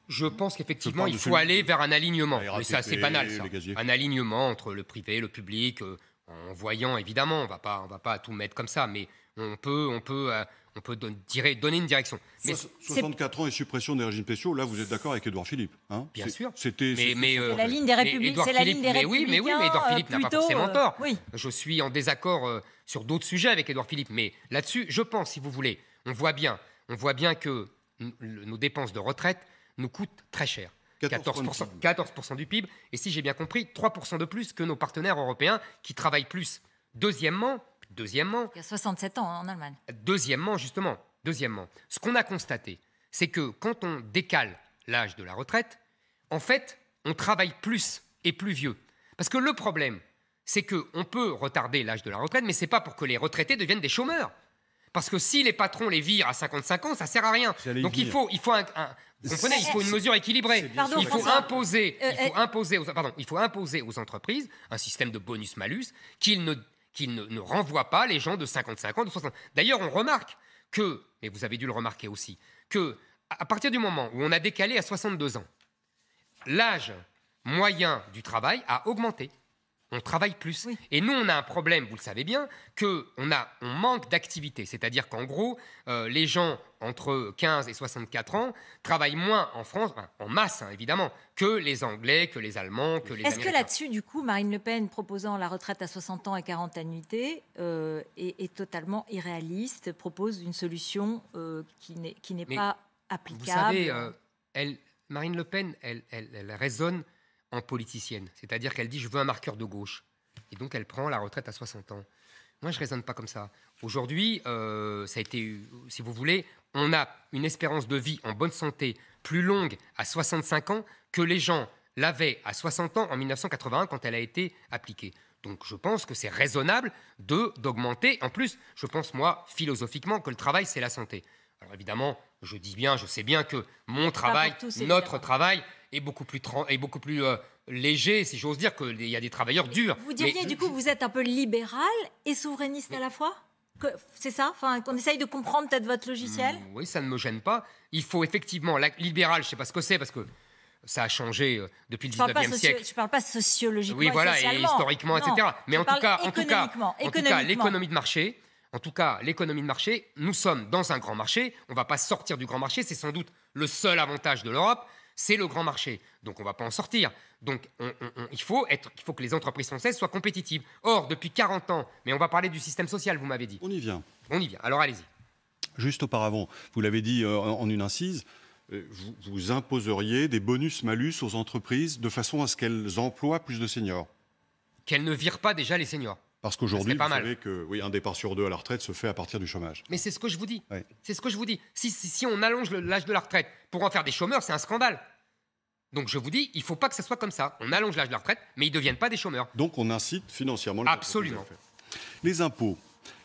Speaker 3: je pense qu'effectivement, il faut
Speaker 2: aller vers un alignement. Mais ça, c'est banal. Ça. Un alignement entre le privé et le public, euh, en voyant, évidemment, on ne va pas tout mettre comme ça. Mais on peut, on peut, euh, on peut donner une direction. Mais 64
Speaker 3: ans et suppression des régimes spéciaux, là vous êtes d'accord avec Édouard Philippe hein Bien sûr. C'était mais, la ligne des C'est la ligne des républicains. oui, mais oui, mais Édouard Philippe n'a pas forcément euh, tort. Je suis en désaccord euh, sur d'autres
Speaker 2: sujets avec Édouard Philippe, mais là-dessus, je pense, si vous voulez, on voit bien, on voit bien que nos dépenses de retraite nous coûtent très cher. 14%, 14 du PIB, et si j'ai bien compris, 3% de plus que nos partenaires européens qui travaillent plus. Deuxièmement, Deuxièmement.
Speaker 1: Il 67 ans hein, en Allemagne.
Speaker 2: Deuxièmement, justement. Deuxièmement, ce qu'on a constaté, c'est que quand on décale l'âge de la retraite, en fait, on travaille plus et plus vieux. Parce que le problème, c'est qu'on peut retarder l'âge de la retraite, mais c'est pas pour que les retraités deviennent des chômeurs. Parce que si les patrons les virent à 55 ans, ça sert à rien. Donc il faut, il faut un, il faut une mesure équilibrée. il, faut imposer, euh, euh, imposer pardon, il faut imposer aux entreprises un système de bonus-malus qu'ils ne qu'il ne, renvoie pas les gens de 55 ans, de 60 D'ailleurs, on remarque que, et vous avez dû le remarquer aussi, que à partir du moment où on a décalé à 62 ans, l'âge moyen du travail a augmenté on travaille plus. Et nous, on a un problème, vous le savez bien, que on, a, on manque d'activité. C'est-à-dire qu'en gros, euh, les gens entre 15 et 64 ans travaillent moins en France, en masse hein, évidemment, que les Anglais, que les Allemands, que les Est-ce que là-dessus,
Speaker 1: du coup, Marine Le Pen proposant la retraite à 60 ans et 40 annuités euh, est, totalement irréaliste, propose une solution euh, qui n'est pas applicable Vous savez, euh,
Speaker 2: elle, Marine Le Pen, elle, elle, elle raisonne en politicienne. C'est-à-dire qu'elle dit je veux un marqueur de gauche. Et donc elle prend la retraite à 60 ans. Moi, je ne raisonne pas comme ça. Aujourd'hui, euh, ça a été, si vous voulez, on a une espérance de vie en bonne santé plus longue à 65 ans que les gens l'avaient à 60 ans en 1981 quand elle a été appliquée. Donc je pense que c'est raisonnable de d'augmenter. En plus, je pense moi philosophiquement que le travail c'est la santé. Alors évidemment, je dis bien, je sais bien que mon travail, notre travail est beaucoup plus, est beaucoup plus euh, léger, si j'ose dire, qu'il y a des travailleurs durs. Vous diriez du coup vous
Speaker 1: êtes un peu libéral et souverainiste à la fois c'est ça enfin, qu'on essaye de comprendre peut-être votre logiciel
Speaker 2: hmm, Oui, ça ne me gêne pas. Il faut effectivement, libéral, je ne sais pas ce que c'est, parce que ça a changé euh, depuis le 19e siècle.
Speaker 1: Je ne parle pas sociologiquement. Oui, voilà, et, historiquement, etc. Mais en tout, cas, l'économie
Speaker 2: de marché, en tout cas, l'économie de marché, nous sommes dans un grand marché, on ne va pas sortir du grand marché, c'est sans doute le seul avantage de l'Europe, c'est le grand marché. Donc on ne va pas en sortir. Donc il, faut être, il faut que les entreprises françaises soient compétitives. Or, depuis 40 ans, mais on va parler du système social, vous
Speaker 3: m'avez dit. On y vient. On y vient. Alors allez-y. Juste auparavant, vous l'avez dit euh, en une incise, euh, vous, vous imposeriez des bonus-malus aux entreprises de façon à ce qu'elles emploient plus de seniors.
Speaker 2: Qu'elles ne virent pas déjà les seniors.
Speaker 3: Parce qu'aujourd'hui, vous savez que oui, un départ sur deux à la retraite se fait à partir du chômage.
Speaker 2: Mais c'est ce que je vous dis. C'est ce que je vous dis. Si, si, on allonge l'âge de la retraite pour en faire des chômeurs, c'est un scandale. Donc je vous dis, il ne faut pas que ça soit comme ça. On allonge l'âge de la retraite, mais ils ne deviennent pas des chômeurs. Donc on incite financièrement le Absolument.
Speaker 3: Les impôts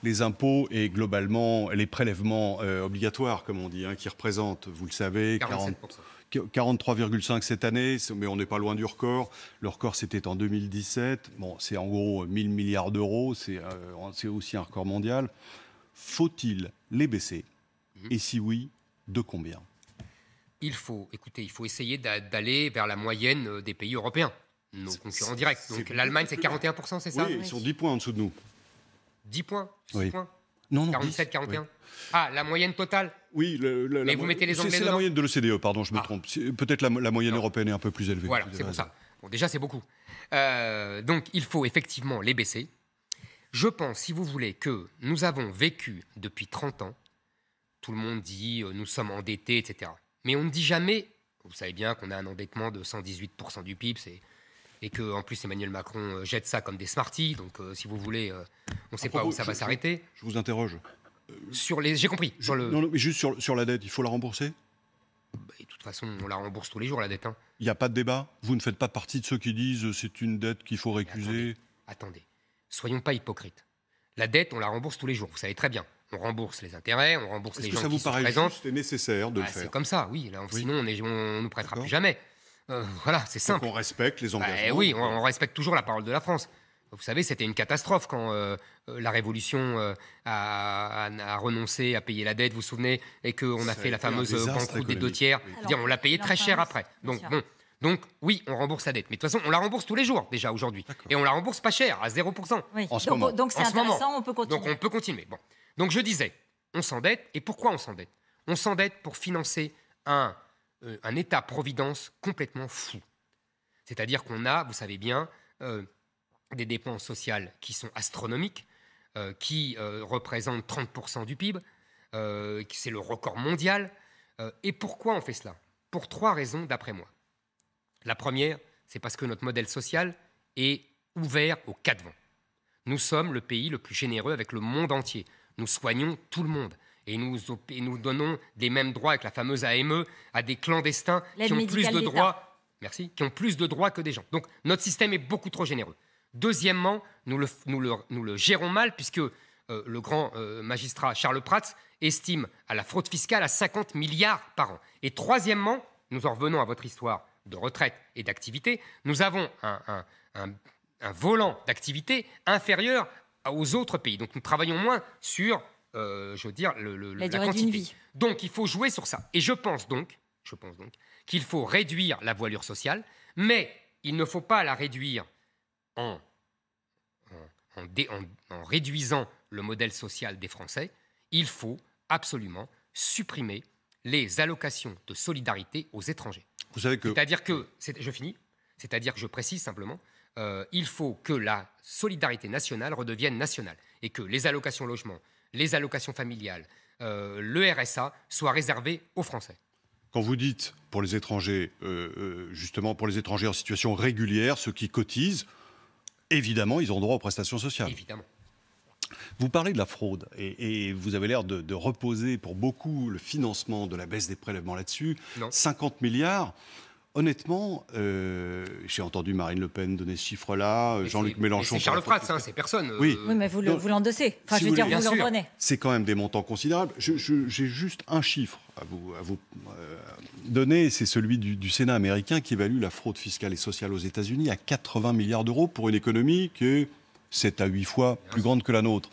Speaker 3: les impôts et globalement les prélèvements euh, obligatoires, comme on dit, hein, qui représentent, vous le savez, 47%. 40... 43,5 cette année, mais on n'est pas loin du record. Le record, c'était en 2017. Bon, c'est en gros 1000 milliards d'euros, euh, c'est aussi un record mondial. Faut-il les baisser mhm. Et si oui, de combien
Speaker 2: il faut, écoutez, il faut essayer d'aller vers la moyenne euh, des pays européens, nos concurrents directs. Donc l'Allemagne, c'est 41%, c'est ça oui, ils sont
Speaker 3: 10 points en dessous de nous. 10 points Non, non. 47, 41
Speaker 2: Ah, la moyenne totale oui, vous mettez C'est la
Speaker 3: moyenne de l'OCDE, pardon, je me ah. trompe. Peut-être la, moyenne européenne est un peu plus élevée. Voilà, c'est pour ça.
Speaker 2: Bon, déjà, c'est beaucoup. Euh, donc, il faut effectivement les baisser. Je pense, si vous voulez, que nous avons vécu depuis 30 ans, tout le monde dit euh, nous sommes endettés, etc. Mais on ne dit jamais, vous savez bien qu'on a un endettement de 118% du PIB, et que en plus Emmanuel Macron euh, jette ça comme des smarties. Donc, si vous voulez, on ne sait pas où ça va s'arrêter.
Speaker 3: Je vous interroge. Sur les, j'ai compris. Non, mais juste sur, la dette, il faut la rembourser bah, de toute façon, on la rembourse tous les jours, la dette. Hein. Il n'y a pas de débat Vous ne faites pas partie de ceux qui disent euh, c'est une dette qu'il faut récuser attendez, soyons pas hypocrites. La dette, on la rembourse
Speaker 2: tous les jours, vous savez très bien. On rembourse les
Speaker 3: intérêts, on rembourse les gens que ça vous paraît juste et nécessaire de le bah, faire C'est comme
Speaker 2: ça, oui. Sinon, on ne nous prêtera plus jamais. Euh, voilà, c'est simple. on respecte les bah, engagements. oui, on, respecte toujours la parole de la France. Vous savez, c'était une catastrophe quand euh, euh, la Révolution euh, a, renoncé à payer la dette, vous vous souvenez, et qu'on a fait la fameuse banqueroute des deux tiers. on l'a payé très cher après. Donc, bon. Donc oui, on rembourse la dette. Mais de toute façon, on la rembourse tous les jours déjà aujourd'hui. Et on la rembourse pas cher, à 0%. donc, c'est intéressant, on peut continuer. Donc on peut continuer. Bon. Donc je disais, on s'endette. Et pourquoi on s'endette On s'endette pour financer un, un État-providence complètement fou. C'est-à-dire qu'on a, vous savez bien, des dépenses sociales qui sont astronomiques, euh, qui euh, représentent 30% du PIB, euh, c'est le record mondial. Euh, et pourquoi on fait cela Pour trois raisons, d'après moi. La première, c'est parce que notre modèle social est ouvert aux quatre vents. Nous sommes le pays le plus généreux avec le monde entier. Nous soignons tout le monde. Et nous, et nous donnons des mêmes droits avec la fameuse AME à des clandestins qui ont plus de droits. Merci, qui ont plus de droits que des gens. Donc notre système est beaucoup trop généreux. Deuxièmement, nous le, nous nous le gérons mal puisque euh, le grand euh, magistrat Charles Prats estime à la fraude fiscale à 50 milliards par an. Et troisièmement, nous en revenons à votre histoire de retraite et d'activité, nous avons un, volant d'activité inférieur aux autres pays. Donc nous travaillons moins sur, euh, je veux dire, le, la, quantité. Vie. Donc il faut jouer sur ça. Et je pense donc, je pense donc, qu'il faut réduire la voilure sociale, mais il ne faut pas la réduire en, réduisant le modèle social des Français, il faut absolument supprimer les allocations de solidarité aux étrangers. Vous savez que. C'est-à-dire que. Je finis. C'est-à-dire que je précise simplement. Euh, il faut que la solidarité nationale redevienne nationale et que les allocations logement, les allocations familiales, euh, le RSA soient réservées aux Français.
Speaker 3: Quand vous dites pour les étrangers, euh, justement pour les étrangers en situation régulière, ceux qui cotisent, évidemment, ils ont droit aux prestations sociales. Évidemment. Vous parlez de la fraude et, vous avez l'air de, de, reposer pour beaucoup le financement de la baisse des prélèvements là-dessus. 50 milliards, Honnêtement, euh, j'ai entendu Marine Le Pen donner ce chiffre-là, euh, Jean-Luc Mélenchon. C'est Charles Prats,
Speaker 1: hein, c'est personne. Euh. Oui. mais vous l'endossez. enfin, je veux dire, vous
Speaker 3: C'est quand même des montants considérables. J'ai juste un chiffre à vous, donner, c'est celui du, du, Sénat américain qui évalue la fraude fiscale et sociale aux États-Unis à 80 milliards d'euros pour une économie qui est 7 à 8 fois plus grande que la nôtre.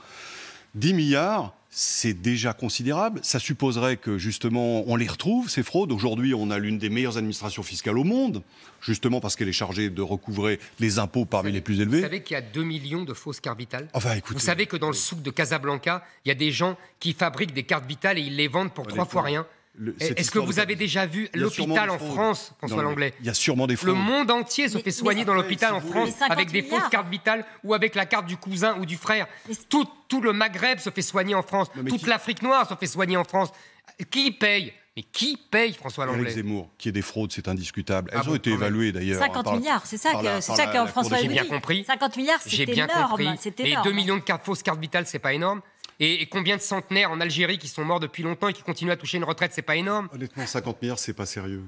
Speaker 3: 10 milliards, c'est déjà considérable. Ça supposerait que justement on les retrouve, ces fraudes. Aujourd'hui, on a l'une des meilleures administrations fiscales au monde, justement parce qu'elle est chargée de recouvrer les impôts parmi les plus élevés. Vous
Speaker 2: savez qu'il y a 2 millions de fausses cartes vitales
Speaker 3: enfin, ah bah, écoutez, Vous savez que dans le souk de Casablanca,
Speaker 2: il y a des gens qui fabriquent des cartes vitales et ils les vendent pour trois fois rien. Est-ce que vous avez déjà vu l'hôpital en France, François Langlais
Speaker 3: Il y a sûrement des fraudes. Le monde
Speaker 2: entier se fait soigner dans l'hôpital en France avec des fausses cartes vitales ou avec la carte du cousin ou du frère. Tout, le Maghreb se fait soigner en France. Toute l'Afrique noire se fait soigner en France. Qui paye mais qui paye
Speaker 3: François Langlais Alex Zemmour, qui est des fraudes, c'est indiscutable. Ah Elles ont été évaluées d'ailleurs. 50 milliards, c'est ça que, c'est ça que François J'ai bien compris.
Speaker 2: 50 milliards, c'est énorme. 2 millions de fausses cartes vitales, c'est pas énorme et, combien de centenaires en Algérie qui sont morts depuis longtemps et qui continuent à toucher une retraite, c'est pas énorme.
Speaker 3: Honnêtement, 50 milliards, c'est pas sérieux.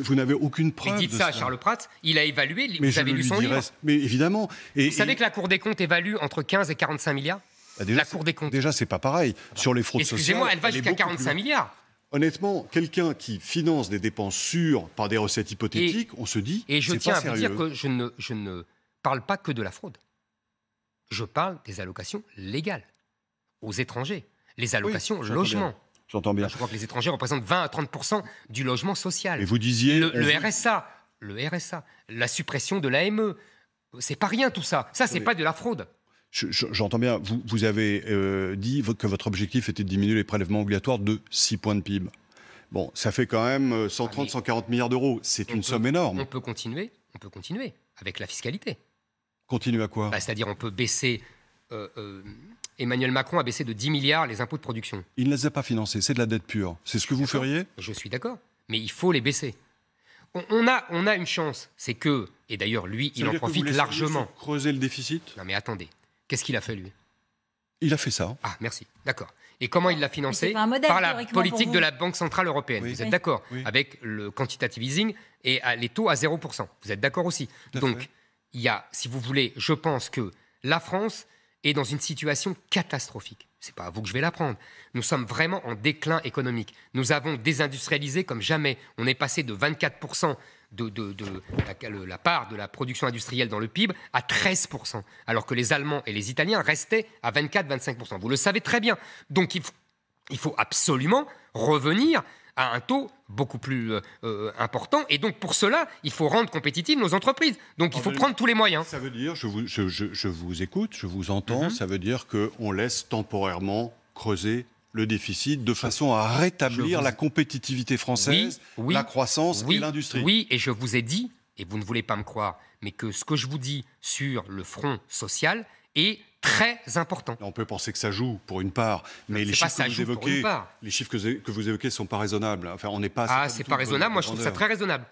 Speaker 3: Vous n'avez aucune preuve. Mais dites ça à Charles Pratt,
Speaker 2: il a évalué, mais vous avez lu son livre.
Speaker 3: Mais évidemment. Et, vous savez
Speaker 2: que la Cour des comptes évalue entre 15 et 45 milliards
Speaker 3: bah, La Cour des comptes. Déjà, c'est pas pareil. Sur les fraudes Excusez-moi, elle va jusqu'à 45 milliards. Honnêtement, quelqu'un qui finance des dépenses sûres par des recettes hypothétiques, on se dit. Et je tiens à vous dire que
Speaker 2: je ne parle pas que de la fraude. Je parle des allocations légales aux étrangers. Les allocations logement. J'entends bien. Bah, je crois que les étrangers représentent 20 à 30 du logement
Speaker 3: social. Et vous disiez. Le,
Speaker 2: RSA, le RSA, la suppression de l'AME. C'est pas rien tout ça. Ça, c'est pas de la fraude.
Speaker 3: J'entends bien, vous, vous avez euh, dit que votre objectif était de diminuer les prélèvements obligatoires de 6 points de PIB. Bon, ça fait quand même 130, euh, 140 ah, milliards d'euros. C'est une somme énorme. On
Speaker 2: peut continuer, on peut continuer avec la fiscalité.
Speaker 3: Continuer à quoi
Speaker 2: bah, C'est-à-dire, on peut baisser euh, Emmanuel Macron a baissé de 10 milliards les impôts de production.
Speaker 3: Il ne les a pas financés, c'est de la dette pure. C'est ce que vous feriez Je suis d'accord, mais
Speaker 2: il faut les baisser. On, a, on a une chance, c'est que, et d'ailleurs lui, il en profite largement. Creuser le déficit Non mais attendez, qu'est-ce qu'il a fait lui Il a fait ça. Ah merci, d'accord. Et comment il l'a financé Par la politique de la Banque Centrale Européenne. Vous êtes d'accord Avec le quantitative easing et les taux à 0%. Vous êtes d'accord aussi Donc, il y a, si vous voulez, je pense que la France est dans une situation catastrophique. C'est pas à vous que je vais l'apprendre. Nous sommes vraiment en déclin économique. Nous avons désindustrialisé comme jamais. On est passé de 24 de, de, la, part de la production industrielle dans le PIB à 13 alors que les Allemands et les Italiens restaient à 24-25 Vous le savez très bien. Donc il faut, il faut absolument revenir à un taux beaucoup plus euh, euh, important. Et donc, pour cela, il faut rendre compétitives nos entreprises. Donc, il ah, faut prendre tous
Speaker 3: les moyens. Ça veut dire, je vous, je, vous écoute, je vous entends, mhm. ça veut dire qu'on laisse temporairement creuser le déficit de façon à rétablir la compétitivité française, la
Speaker 2: croissance oui, et l'industrie. Oui, et je vous ai dit, et vous ne voulez pas me croire, mais que ce que je vous dis
Speaker 3: sur le front social est très important. On peut penser que ça joue pour une part, mais les, chiffres que vous évoquez, les chiffres, sont pas raisonnables. Enfin, on n'est pas. Ah, c'est pas, raisonnable. Moi, je trouve ça très
Speaker 2: raisonnable.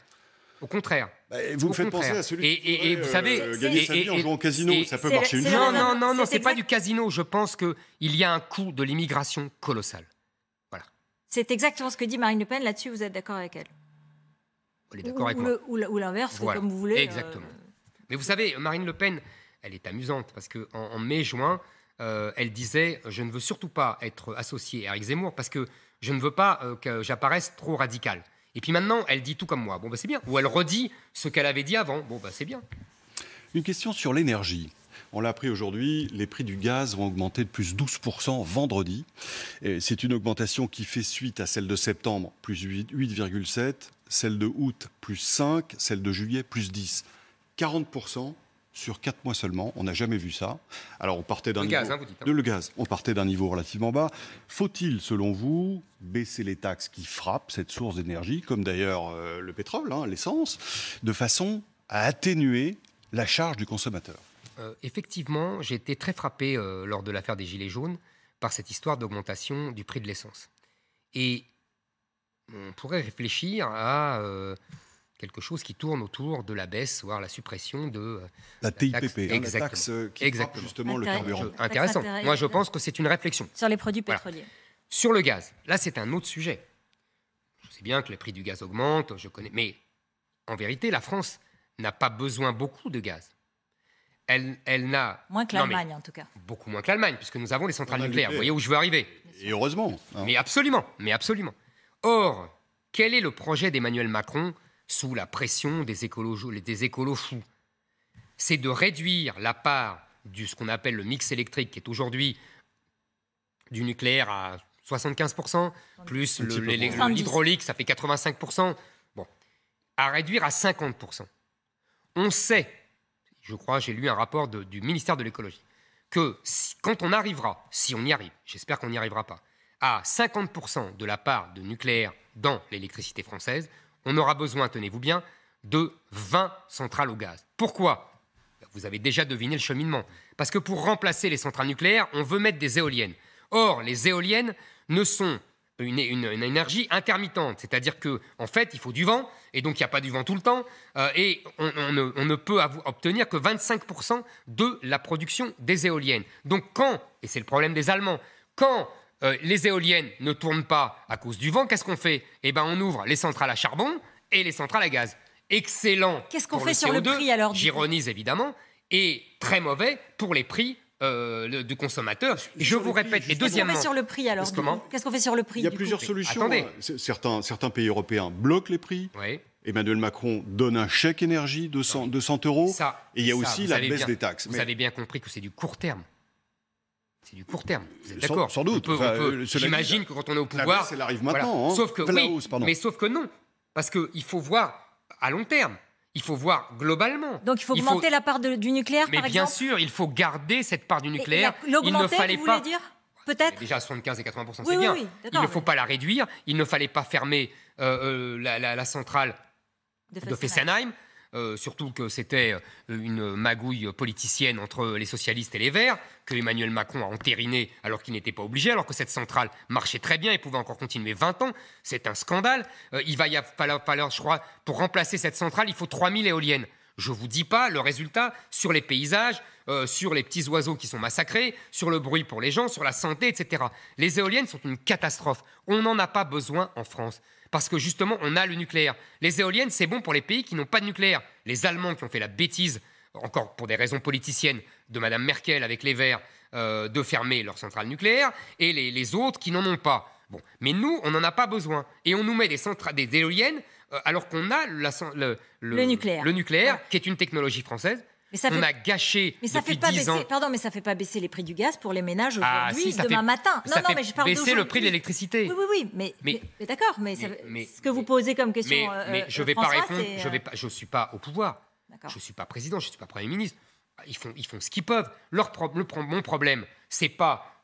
Speaker 2: Au contraire. Bah, vous me faites penser à celui et, et, vous savez, euh, gagner sa en jouant au casino, ça peut marcher une Non, non, non, c'est pas du casino. Je pense qu'il y a un coût de l'immigration colossal. Voilà.
Speaker 1: C'est exactement ce que dit Marine Le Pen. Là-dessus, vous êtes d'accord avec elle est d'accord avec Ou l'inverse, comme vous voulez. Euh. Exactement.
Speaker 2: Mais vous savez, Marine Le Pen, elle est amusante parce que en, mai-juin, euh, elle disait Je ne veux surtout pas être associée à Eric Zemmour parce que je ne veux pas euh, que j'apparaisse trop radical. Et puis maintenant, elle dit tout comme moi. Bon, bah, c'est bien. Ou elle redit ce qu'elle avait dit avant. Bon, bah, c'est bien.
Speaker 3: Une question sur l'énergie. On l'a appris aujourd'hui, les prix du gaz vont augmenter de plus 12% vendredi. C'est une augmentation qui fait suite à celle de septembre, plus 8,7, celle de août, plus 5, celle de juillet, plus 10. 40% sur 4 mois seulement. On n'a jamais vu ça. Alors on partait d'un niveau... Hein, hein. On partait d'un niveau relativement bas. Faut-il, selon vous, baisser les taxes qui frappent cette source d'énergie, comme d'ailleurs euh, le pétrole, hein, l'essence, de façon à atténuer la charge du consommateur
Speaker 2: euh, Effectivement, j'ai été très frappé euh, lors de l'affaire des Gilets jaunes par cette histoire d'augmentation du prix de l'essence. Et on pourrait réfléchir à quelque chose qui tourne autour de la baisse, voire la suppression de euh, la, TIPP, taxe, la taxe hein, euh, qui exactement. justement le carburant. intéressant. Moi, je pense que c'est une réflexion. Sur
Speaker 1: les produits pétroliers.
Speaker 2: Sur le gaz, là, c'est un autre sujet. Je sais bien que les prix du gaz augmentent, je connais, mais en vérité, la France n'a pas besoin beaucoup de gaz. Elle, elle n'a moins que l'Allemagne en tout cas. Beaucoup moins que l'Allemagne, puisque nous avons les centrales nucléaires. Vous voyez où je veux arriver. Et heureusement. Hein. Mais absolument, mais absolument. Or, quel est le projet d'Emmanuel Macron sous la pression des écolos, des écolos fous, c'est de réduire la part du ce qu'on appelle le mix électrique, qui est aujourd'hui du nucléaire à 75%, plus l'hydraulique, ça fait 85%, bon, à réduire à 50%. On sait, je crois, j'ai lu un rapport du ministère de l'écologie, que quand on arrivera, si on y arrive, j'espère qu'on n'y arrivera pas, à 50% de la part de nucléaire dans l'électricité française, on aura besoin, tenez-vous bien, de 20 centrales au gaz. Pourquoi ben, Vous avez déjà deviné le cheminement. Parce que pour remplacer les centrales nucléaires, on veut mettre des éoliennes. Or, les éoliennes ne sont une, énergie intermittente, c'est-à-dire que en fait, il faut du vent, et donc il n'y a pas du vent tout le temps, euh, et on, ne, on, ne, peut obtenir que 25% de la production des éoliennes. Donc quand, et c'est le problème des Allemands, quand euh, les éoliennes ne tournent pas à cause du vent, qu'est-ce qu'on fait Eh ben, on ouvre les centrales à charbon et les centrales à gaz. Excellent. Qu'est-ce qu'on fait sur le prix alors J'ironise évidemment et très mauvais pour les prix euh, du consommateur. je vous répète. et deuxièmement,
Speaker 3: qu'est-ce qu'on fait sur le prix alors Qu'est-ce qu'on fait sur le prix Il y a plusieurs solutions. Hein. Certains, pays européens bloquent les prix. Emmanuel Macron donne un chèque énergie de 100, 200 euros. et il y a aussi la baisse des taxes. Vous avez
Speaker 2: bien compris que c'est du court terme. C'est du
Speaker 3: court terme. Vous êtes d'accord Sans
Speaker 2: doute. Euh, j'imagine que quand on est au pouvoir, ça arrive maintenant. Hein. sauf que mais sauf que non, parce qu'il faut voir à long terme. Il faut voir globalement. Donc il faut augmenter
Speaker 1: la part du nucléaire, mais par exemple. bien sûr,
Speaker 2: il faut garder cette part du nucléaire. il ne fallait vous pas. Dire Peut-être. Déjà 75 et 80 c'est bien. il ne faut pas la réduire. Il ne fallait pas fermer euh, euh, la, centrale de, Fessenheim. Euh, surtout que c'était euh, une magouille politicienne entre les socialistes et les Verts, que Emmanuel Macron a entériné alors qu'il n'était pas obligé, alors que cette centrale marchait très bien et pouvait encore continuer 20 ans. C'est un scandale. Euh, il va y avoir, falloir, je crois, pour remplacer cette centrale, il faut 3000 éoliennes. Je ne vous dis pas le résultat sur les paysages, sur les petits oiseaux qui sont massacrés, sur le bruit pour les gens, sur la santé, etc. Les éoliennes sont une catastrophe. On n'en a pas besoin en France parce que justement, on a le nucléaire. Les éoliennes, c'est bon pour les pays qui n'ont pas de nucléaire. Les Allemands qui ont fait la bêtise, encore pour des raisons politiciennes, de Mme Merkel avec les Verts, euh, de fermer leur centrale nucléaire, et les, autres qui n'en ont pas. Bon. Mais nous, on n'en a pas besoin. Et on nous met des, centrales, des éoliennes euh, alors qu'on a le, nucléaire, qui est une technologie française mais ça On a gâché mais ça fait pas baisser...
Speaker 1: Pardon, mais ça fait pas baisser les prix du gaz pour les ménages ah, aujourd'hui, demain matin. Non, ça non, mais je parle baisser le prix de l'électricité. Oui, oui, oui, mais, mais, d'accord, mais, ce que vous posez comme question, mais, euh, euh, je vais pas répondre. Je ne euh,
Speaker 2: pas, suis pas au pouvoir. Je ne suis pas président, je ne suis pas premier ministre. Ils font, ils font ce qu'ils peuvent. Leur le, mon problème, ce n'est pas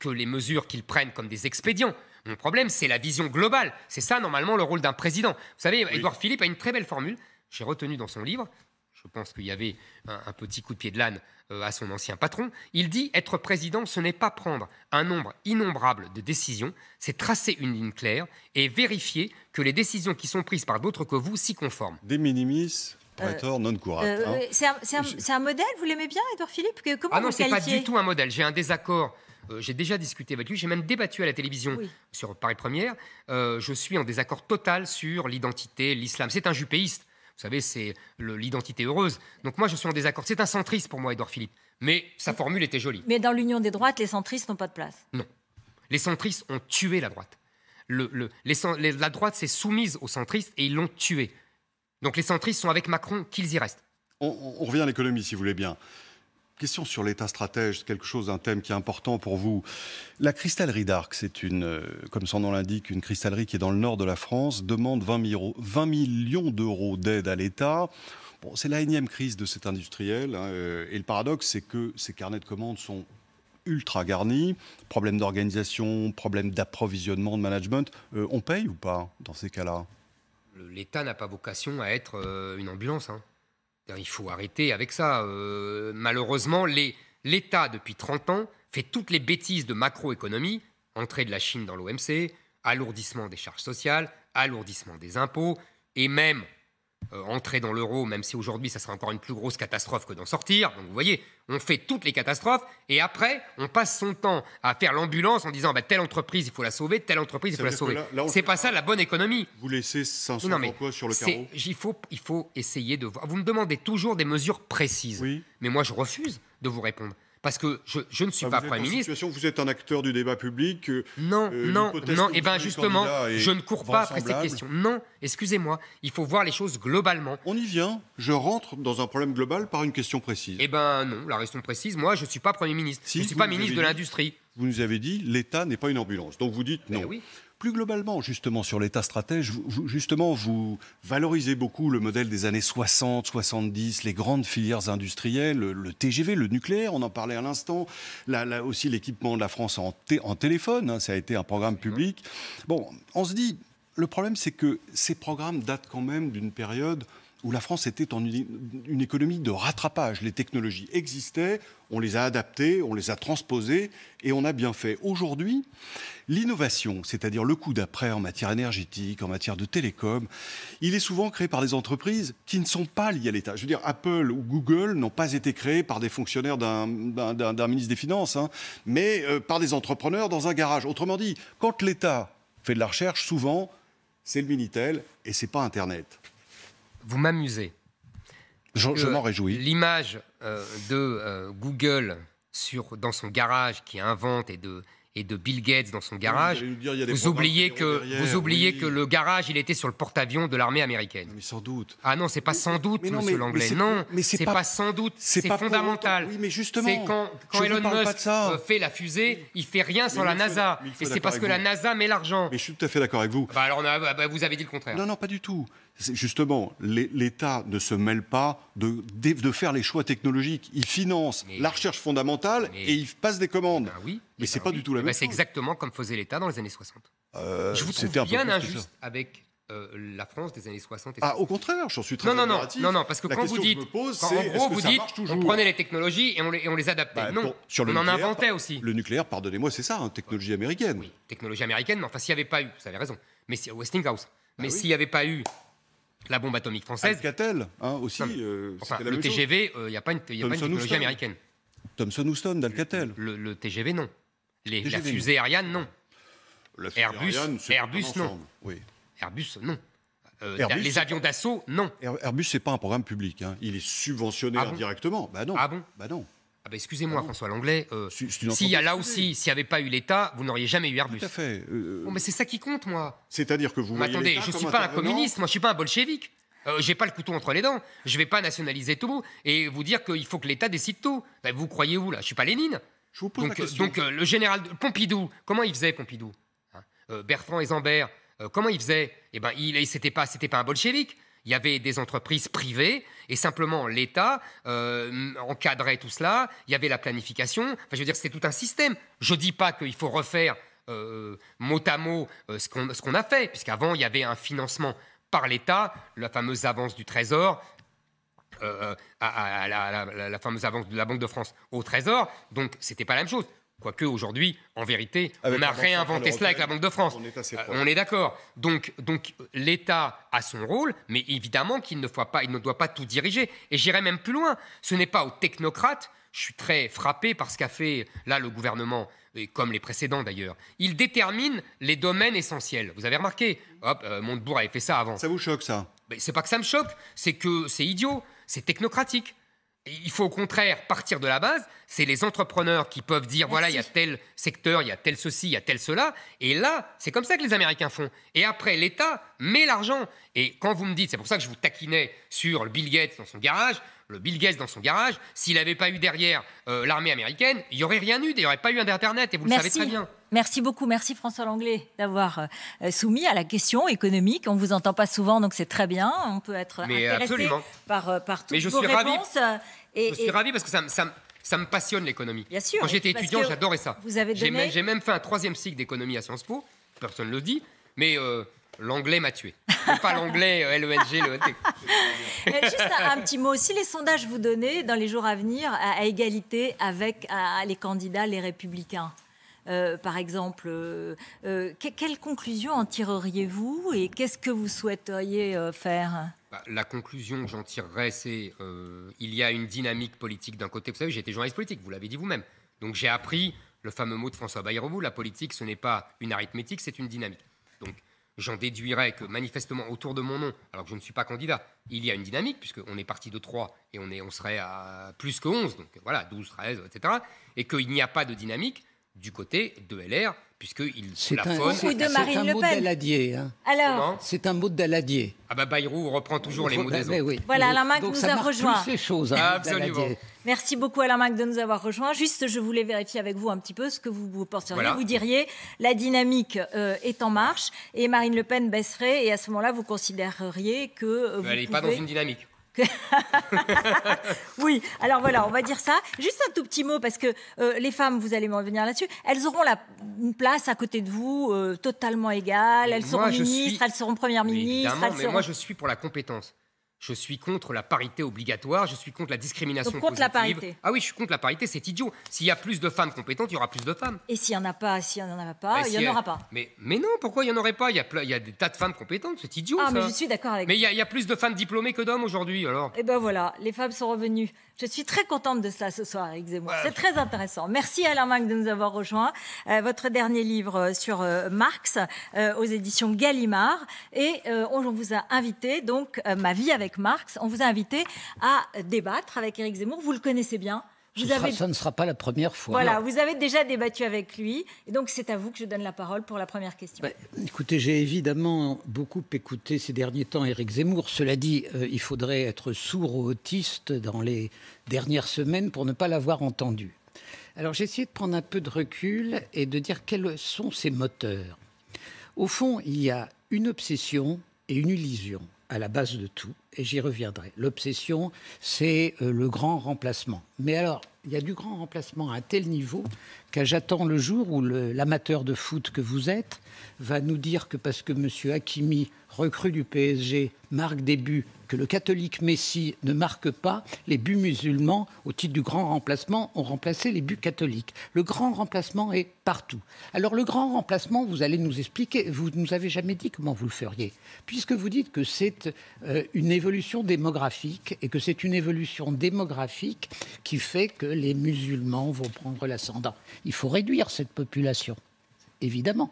Speaker 2: que les mesures qu'ils prennent comme des expédients. Mon problème, c'est la vision globale. C'est ça normalement le rôle d'un président. Vous savez, Edouard Philippe a une très belle formule j'ai retenu dans son livre, je pense qu'il y avait un, petit coup de pied de l'âne euh, à son ancien patron, il dit Être président, ce n'est pas prendre un nombre innombrable de décisions, c'est tracer une ligne claire et vérifier que les décisions qui sont prises par d'autres que vous s'y conforment. Des
Speaker 3: minimis
Speaker 1: euh, non curat. Euh, hein. C'est un, modèle, vous l'aimez bien, Edouard Philippe Comment Ah non, pas du tout
Speaker 2: un modèle. J'ai un désaccord j'ai déjà discuté avec lui, j'ai même débattu à la télévision sur Paris Première. je suis en désaccord total sur l'identité, l'islam. C'est un jupéiste. Vous savez, c'est l'identité heureuse. Donc moi, je suis en désaccord. C'est un centriste pour moi, Edouard Philippe. Mais sa formule était jolie.
Speaker 1: Mais dans l'union des droites, les centristes n'ont pas de place.
Speaker 2: Non. Les centristes ont tué la droite. la droite s'est soumise aux centristes et ils l'ont tué. Donc les centristes sont avec Macron qu'ils y restent.
Speaker 3: on, revient à l'économie, si vous voulez bien. Question sur l'État stratège, quelque chose, un thème qui est important pour vous. La cristallerie d'Arc, c'est une, euh, comme son nom l'indique, une cristallerie qui est dans le nord de la France, demande 20, millions d'euros d'aide à l'État. Bon, c'est la énième crise de cet industriel. Hein, euh, et le paradoxe, c'est que ces carnets de commandes sont ultra garnis. Problème d'organisation, problème d'approvisionnement, de management. Euh, on paye ou pas dans ces cas-là
Speaker 2: L'État n'a pas vocation à être une ambulance. Hein. Hein, il faut arrêter avec ça. Euh, malheureusement, l'État, depuis 30 ans, fait toutes les bêtises de macroéconomie, entrée de la Chine dans l'OMC, alourdissement des charges sociales, alourdissement des impôts, et même euh, entrer dans l'euro, même si aujourd'hui ça sera encore une plus grosse catastrophe que d'en sortir. Donc vous voyez, on fait toutes les catastrophes et après on passe son temps à faire l'ambulance en disant bah, telle entreprise il faut la sauver, telle entreprise il faut la sauver. C'est pas ça la bonne économie. Vous laissez 500 sur le carreau. Il faut, il faut essayer de voir. Vous me demandez toujours des mesures précises, mais moi je refuse de vous répondre parce que je, ne suis ah, pas Premier ministre.
Speaker 3: Situation, vous êtes un acteur du débat public. Euh, non, euh, non, non. Et eh bien justement, je ne cours pas après cette question. Non, excusez-moi. Il faut voir les choses globalement. On y vient. Je rentre dans un problème global par une question précise.
Speaker 2: Eh ben non, la question précise, moi, je ne suis pas Premier ministre. je ne suis pas ministre de
Speaker 3: l'Industrie. Vous nous avez dit l'État n'est pas une ambulance. Donc vous dites eh non. Ben oui. Plus globalement, justement, sur l'État stratège, justement, vous valorisez beaucoup le modèle des années 60, 70, les grandes filières industrielles, le, TGV, le nucléaire, on en parlait à l'instant, là, aussi l'équipement de la France en, téléphone, hein, ça a été un programme public. Bon, on se dit, le problème, c'est que ces programmes datent quand même d'une période où la France était en une, économie de rattrapage. Les technologies existaient, on les a adaptées, on les a transposées et on a bien fait. Aujourd'hui, l'innovation, c'est-à-dire le coup d'après en matière énergétique, en matière de télécom, il est souvent créé par des entreprises qui ne sont pas liées à l'État. Je veux dire, Apple ou Google n'ont pas été créés par des fonctionnaires d'un ministre des Finances, hein, mais euh, par des entrepreneurs dans un garage. Autrement dit, quand l'État fait de la recherche, souvent, c'est le Minitel et c'est pas Internet vous m'amusez. Je, m'en réjouis.
Speaker 2: L'image euh, de euh, Google dans son garage qui invente et de, Bill Gates dans son garage, vous oubliez, que, vous oubliez que le garage, il était sur le porte-avions de l'armée américaine. Mais sans doute. Ah non, c'est pas sans doute, monsieur Langlais. non, c'est pas, pas, sans doute. C'est fondamental. Oui, mais justement. quand, quand Elon Musk euh, fait la fusée, il fait rien sans la NASA. Et c'est parce que la NASA met l'argent. Mais je suis tout à fait d'accord avec vous. Bah, alors, bah, vous avez dit le contraire. Non,
Speaker 3: non, pas du tout justement, l'État ne se mêle pas de, de, faire les choix technologiques. Il finance la recherche fondamentale et il passe des commandes. Ah bah mais ah c'est bah pas du tout la eh même bah, chose. C'est exactement
Speaker 2: comme faisait l'État dans les années 60. Euh, Je vous trouve bien injuste
Speaker 3: avec euh, la France
Speaker 2: des années 60 et Ah, au
Speaker 3: contraire, j'en suis très non, non, non, non, parce que quand vous dites, en gros, vous dites, on prenait
Speaker 2: les technologies et on les, adaptait. non, on en inventait
Speaker 3: aussi. Le nucléaire, pardonnez-moi, c'est ça, hein, technologie américaine. Oui,
Speaker 2: technologie américaine, mais enfin, s'il n'y avait pas eu, vous avez raison, mais Westinghouse, mais s'il n'y avait pas eu la bombe atomique française.
Speaker 3: Alcatel, hein, aussi. Euh, le TGV,
Speaker 2: il n'y a pas une, technologie américaine.
Speaker 3: Thomson Houston d'Alcatel. Le, TGV, non. Les, la fusée
Speaker 2: aérienne, non. La Airbus, Airbus, non. Oui. Airbus, non. Euh, les
Speaker 3: avions d'assaut, non. Airbus, ce n'est pas un programme public. Hein. Il est subventionné ah directement. Bah ah bon Bah non. Ah bah, excusez-moi, ah François Langlais, euh, s'il y a là aussi,
Speaker 2: s'il n'y avait pas eu l'État, vous n'auriez jamais eu Airbus. Euh, mais c'est ça qui compte, moi. C'est-à-dire que vous. attendez, je ne suis pas un communiste, moi je ne suis pas un bolchevique. Je euh, j'ai pas le couteau entre les dents. Je vais pas nationaliser tout et vous dire qu'il faut que l'État décide tout. Ben, vous croyez où là Je suis pas Lénine. Je vous pose donc, la question. donc le général Pompidou, comment il faisait Pompidou hein? Bertrand et Zambert, comment il faisait Eh ben, il, c'était pas, c'était pas un bolchevique il y avait des entreprises privées et simplement l'État euh, encadrait tout cela, il y avait la planification, je veux dire, c'est tout un système. Je ne dis pas qu'il faut refaire euh, mot à mot euh, ce qu'on a fait, puisqu'avant, il y avait un financement par l'État, la fameuse avance du Trésor, la, fameuse avance de la Banque de France au Trésor. Donc, c'était pas la même chose. Quoique aujourd'hui, en vérité, on a réinventé cela avec la Banque de France. Euh, on est, d'accord. Donc, donc l'État a son rôle, mais évidemment qu'il ne, il ne doit pas tout diriger. Et j'irai même plus loin. Ce n'est pas aux technocrates. Je suis très frappé par ce qu'a fait là le gouvernement, et comme les précédents d'ailleurs. Il détermine les domaines essentiels. Vous avez remarqué Hop, euh, Montebourg avait fait ça avant. Ça vous choque ça C'est pas que ça me choque, c'est que c'est idiot, c'est technocratique il faut au contraire partir de la base. C'est les entrepreneurs qui peuvent dire voilà, il y a tel secteur, il y a tel ceci, il y a tel cela. Et là, c'est comme ça que les Américains font. Et après, l'État met l'argent. Et quand vous me dites, c'est pour ça que je vous taquinais sur le Gates dans son garage, le Bill Gates dans son garage, s'il n'avait pas eu derrière euh, l'armée américaine, il n'y aurait rien eu, il n'y aurait pas eu Internet, et vous le savez très bien.
Speaker 1: Merci beaucoup, merci François Langlais d'avoir euh, soumis à la question économique. On ne vous entend pas souvent, donc c'est très bien. On peut être intéressé absolument. par, euh, par toutes je suis Ravi. je suis ravi
Speaker 2: parce que ça, me passionne l'économie. Bien sûr. Quand j'étais étudiant, j'adorais ça. Vous avez donné... J'ai même, fait un troisième cycle d'économie à Sciences Po. Personne ne le dit. Mais L'anglais m'a tué. pas l'anglais, euh, e Juste
Speaker 1: un, petit mot. Si les sondages vous donnaient dans les jours à venir à, égalité avec les candidats, les républicains, euh, par exemple, euh, euh, quelle conclusion en tireriez-vous et qu'est-ce que vous souhaiteriez faire
Speaker 2: bah, La conclusion que j'en tirerais, c'est il y a une dynamique politique d'un côté. Vous savez, j'ai journaliste politique, vous l'avez dit vous-même. Donc j'ai appris le fameux mot de François Bayrou, la politique, ce n'est pas une arithmétique, c'est une dynamique. J'en déduirais que manifestement autour de mon nom, alors que je ne suis pas candidat, il y a une dynamique, puisqu'on est parti de 3 et on, est, on serait à plus que 11, donc voilà, 12, 13, etc. Et qu'il n'y a pas de dynamique du côté de LR puisqu'il hein. c'est
Speaker 4: un, mot de Marine Le Pen. d'Aladier. Alors C'est un mot d'Aladier. Ah
Speaker 2: bah Bayrou reprend toujours les mots d'Aladier. Bah,
Speaker 4: voilà, Alain Mac nous a rejoint. choses, hein, Absolument.
Speaker 1: Merci beaucoup Alain Mac de nous avoir rejoint. Juste, je voulais vérifier avec vous un petit peu ce que vous, vous Vous diriez, la dynamique euh, est en marche et Marine Le Pen baisserait et à ce moment-là, vous considéreriez que... Euh, vous elle n'est pas dans une dynamique. oui, alors voilà, on va dire ça. Juste un tout petit mot, parce que euh, les femmes, vous allez m'en venir là-dessus, elles auront la, une place à côté de vous euh, totalement égale. Elles seront ministres, elles seront premières ministres. mais moi, je
Speaker 2: suis pour la compétence. Je suis contre la parité obligatoire, je suis contre la discrimination Donc, contre la parité. Ah oui, je suis contre la parité, c'est idiot. S'il y a plus de femmes compétentes, il y aura plus de femmes.
Speaker 1: Et s'il n'y en a pas, s'il n'y en a pas, il n'y en aura pas.
Speaker 2: Mais, mais non, pourquoi il n'y en aurait pas il y, a y, a des tas de femmes compétentes, c'est idiot. Ah, mais je suis d'accord avec Mais il y, a, plus de femmes diplômées que d'hommes aujourd'hui, alors.
Speaker 1: Eh ben voilà, les femmes sont revenues. Je suis très contente de ça ce soir, Eric Zemmour. C'est très intéressant. Merci Alain Mac de nous avoir rejoints. Euh, votre dernier livre euh, sur euh, Marx aux éditions Gallimard. Et on vous a invité, donc, Ma vie avec Marx. On vous a invité à débattre avec Éric Zemmour. Vous le connaissez bien. Vous ça ne
Speaker 4: sera pas la première fois. Voilà, vous avez
Speaker 1: déjà débattu avec lui. Et donc, c'est à vous que je donne la parole pour la première question.
Speaker 4: écoutez, j'ai évidemment beaucoup écouté ces derniers temps Éric Zemmour. Cela dit, euh, il faudrait être sourd ou autiste dans les dernières semaines pour ne pas l'avoir entendu. Alors, j'ai essayé de prendre un peu de recul et de dire quels sont ses moteurs. Au fond, il y a une obsession et une illusion à la base de tout, et j'y reviendrai. L'obsession, c'est euh, le grand remplacement. Mais alors, il y a du grand remplacement à tel niveau j'attends le jour où l'amateur de foot que vous êtes va nous dire que parce que M. Hakimi, recrue du PSG, marque des buts, que le catholique Messi ne marque pas, les buts musulmans, au titre du grand remplacement, ont remplacé les buts catholiques. Le grand remplacement est partout. Alors le grand remplacement, vous allez nous expliquer, vous ne nous avez jamais dit comment vous le feriez, puisque vous dites que c'est euh, une évolution démographique et que c'est une évolution démographique qui fait que les musulmans vont prendre l'ascendant il faut réduire cette population, évidemment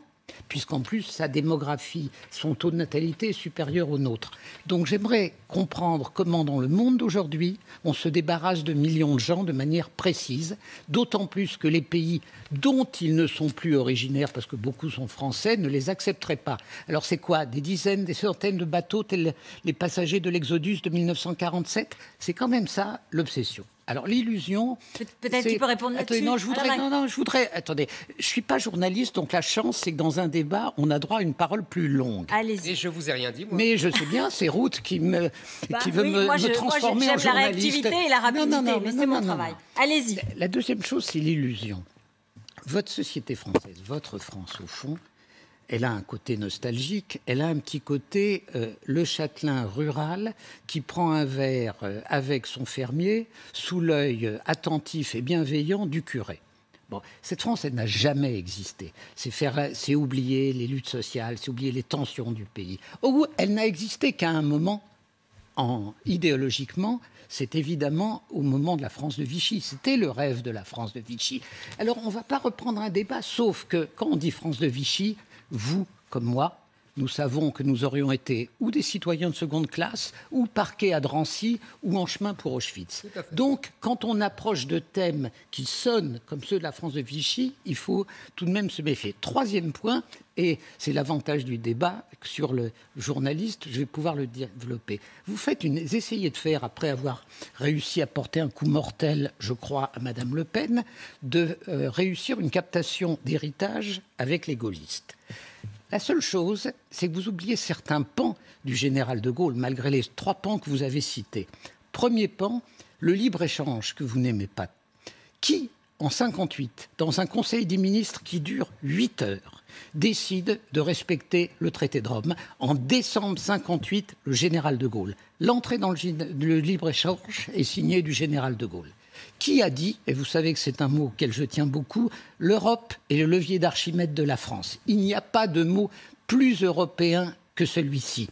Speaker 4: puisqu'en plus sa démographie, son taux de natalité est supérieur au nôtre. Donc j'aimerais comprendre comment dans le monde d'aujourd'hui, on se débarrasse de millions de gens de manière précise, d'autant plus que les pays dont ils ne sont plus originaires, parce que beaucoup sont français, ne les accepteraient pas. Alors c'est quoi Des dizaines, des centaines de bateaux tels les passagers de l'Exodus de 1947 C'est quand même ça l'obsession. Alors l'illusion.
Speaker 1: Peut-être tu peux répondre là-dessus. Non, je voudrais. Non, non,
Speaker 4: je voudrais. Attendez, je suis pas journaliste, donc la chance, c'est que dans un débat, on a droit à une parole plus longue.
Speaker 2: Allez-y. Et je vous ai rien dit. Moi. Mais je sais bien, c'est Ruth
Speaker 4: qui me, bah qui veut me, moi, je, transformer moi, en journaliste. la réactivité et la rapidité, non, non, non, mais c'est mon travail. Allez-y. La deuxième chose, c'est l'illusion. Votre société française, votre France au fond, elle a un côté nostalgique, elle a un petit côté euh, le châtelain rural qui prend un verre euh, avec son fermier sous l'œil euh, attentif et bienveillant du curé. Bon, cette France, elle n'a jamais existé. C'est faire, oublier les luttes sociales, c'est oublier les tensions du pays. elle n'a existé qu'à un moment, idéologiquement, c'est évidemment au moment de la France de Vichy. C'était le rêve de la France de Vichy. Alors, on ne va pas reprendre un débat, sauf que quand on dit France de Vichy, vous comme moi, nous savons que nous aurions été ou des citoyens de seconde classe, ou parqués à Drancy, ou en chemin pour Auschwitz. Donc, quand on approche de thèmes qui sonnent comme ceux de la France de Vichy, il faut tout de même se méfier. Troisième point, et c'est l'avantage du débat sur le journaliste, je vais pouvoir le développer. Vous faites une, essayez de faire, après avoir réussi à porter un coup mortel, je crois, à Madame Le Pen, de euh, réussir une captation d'héritage avec les gaullistes. La seule chose, c'est que vous oubliez certains pans du général de Gaulle, malgré les trois pans que vous avez cités. Premier pan, le libre-échange que vous n'aimez pas. Qui, en 58, dans un conseil des ministres qui dure 8 heures, décide de respecter le traité de Rome En décembre 58, le général de Gaulle. L'entrée dans le libre-échange est signée du général de Gaulle. Qui a dit, et vous savez que c'est un mot auquel je tiens beaucoup, l'Europe est le levier d'Archimède de la France Il n'y a pas de mot plus européen que celui-ci.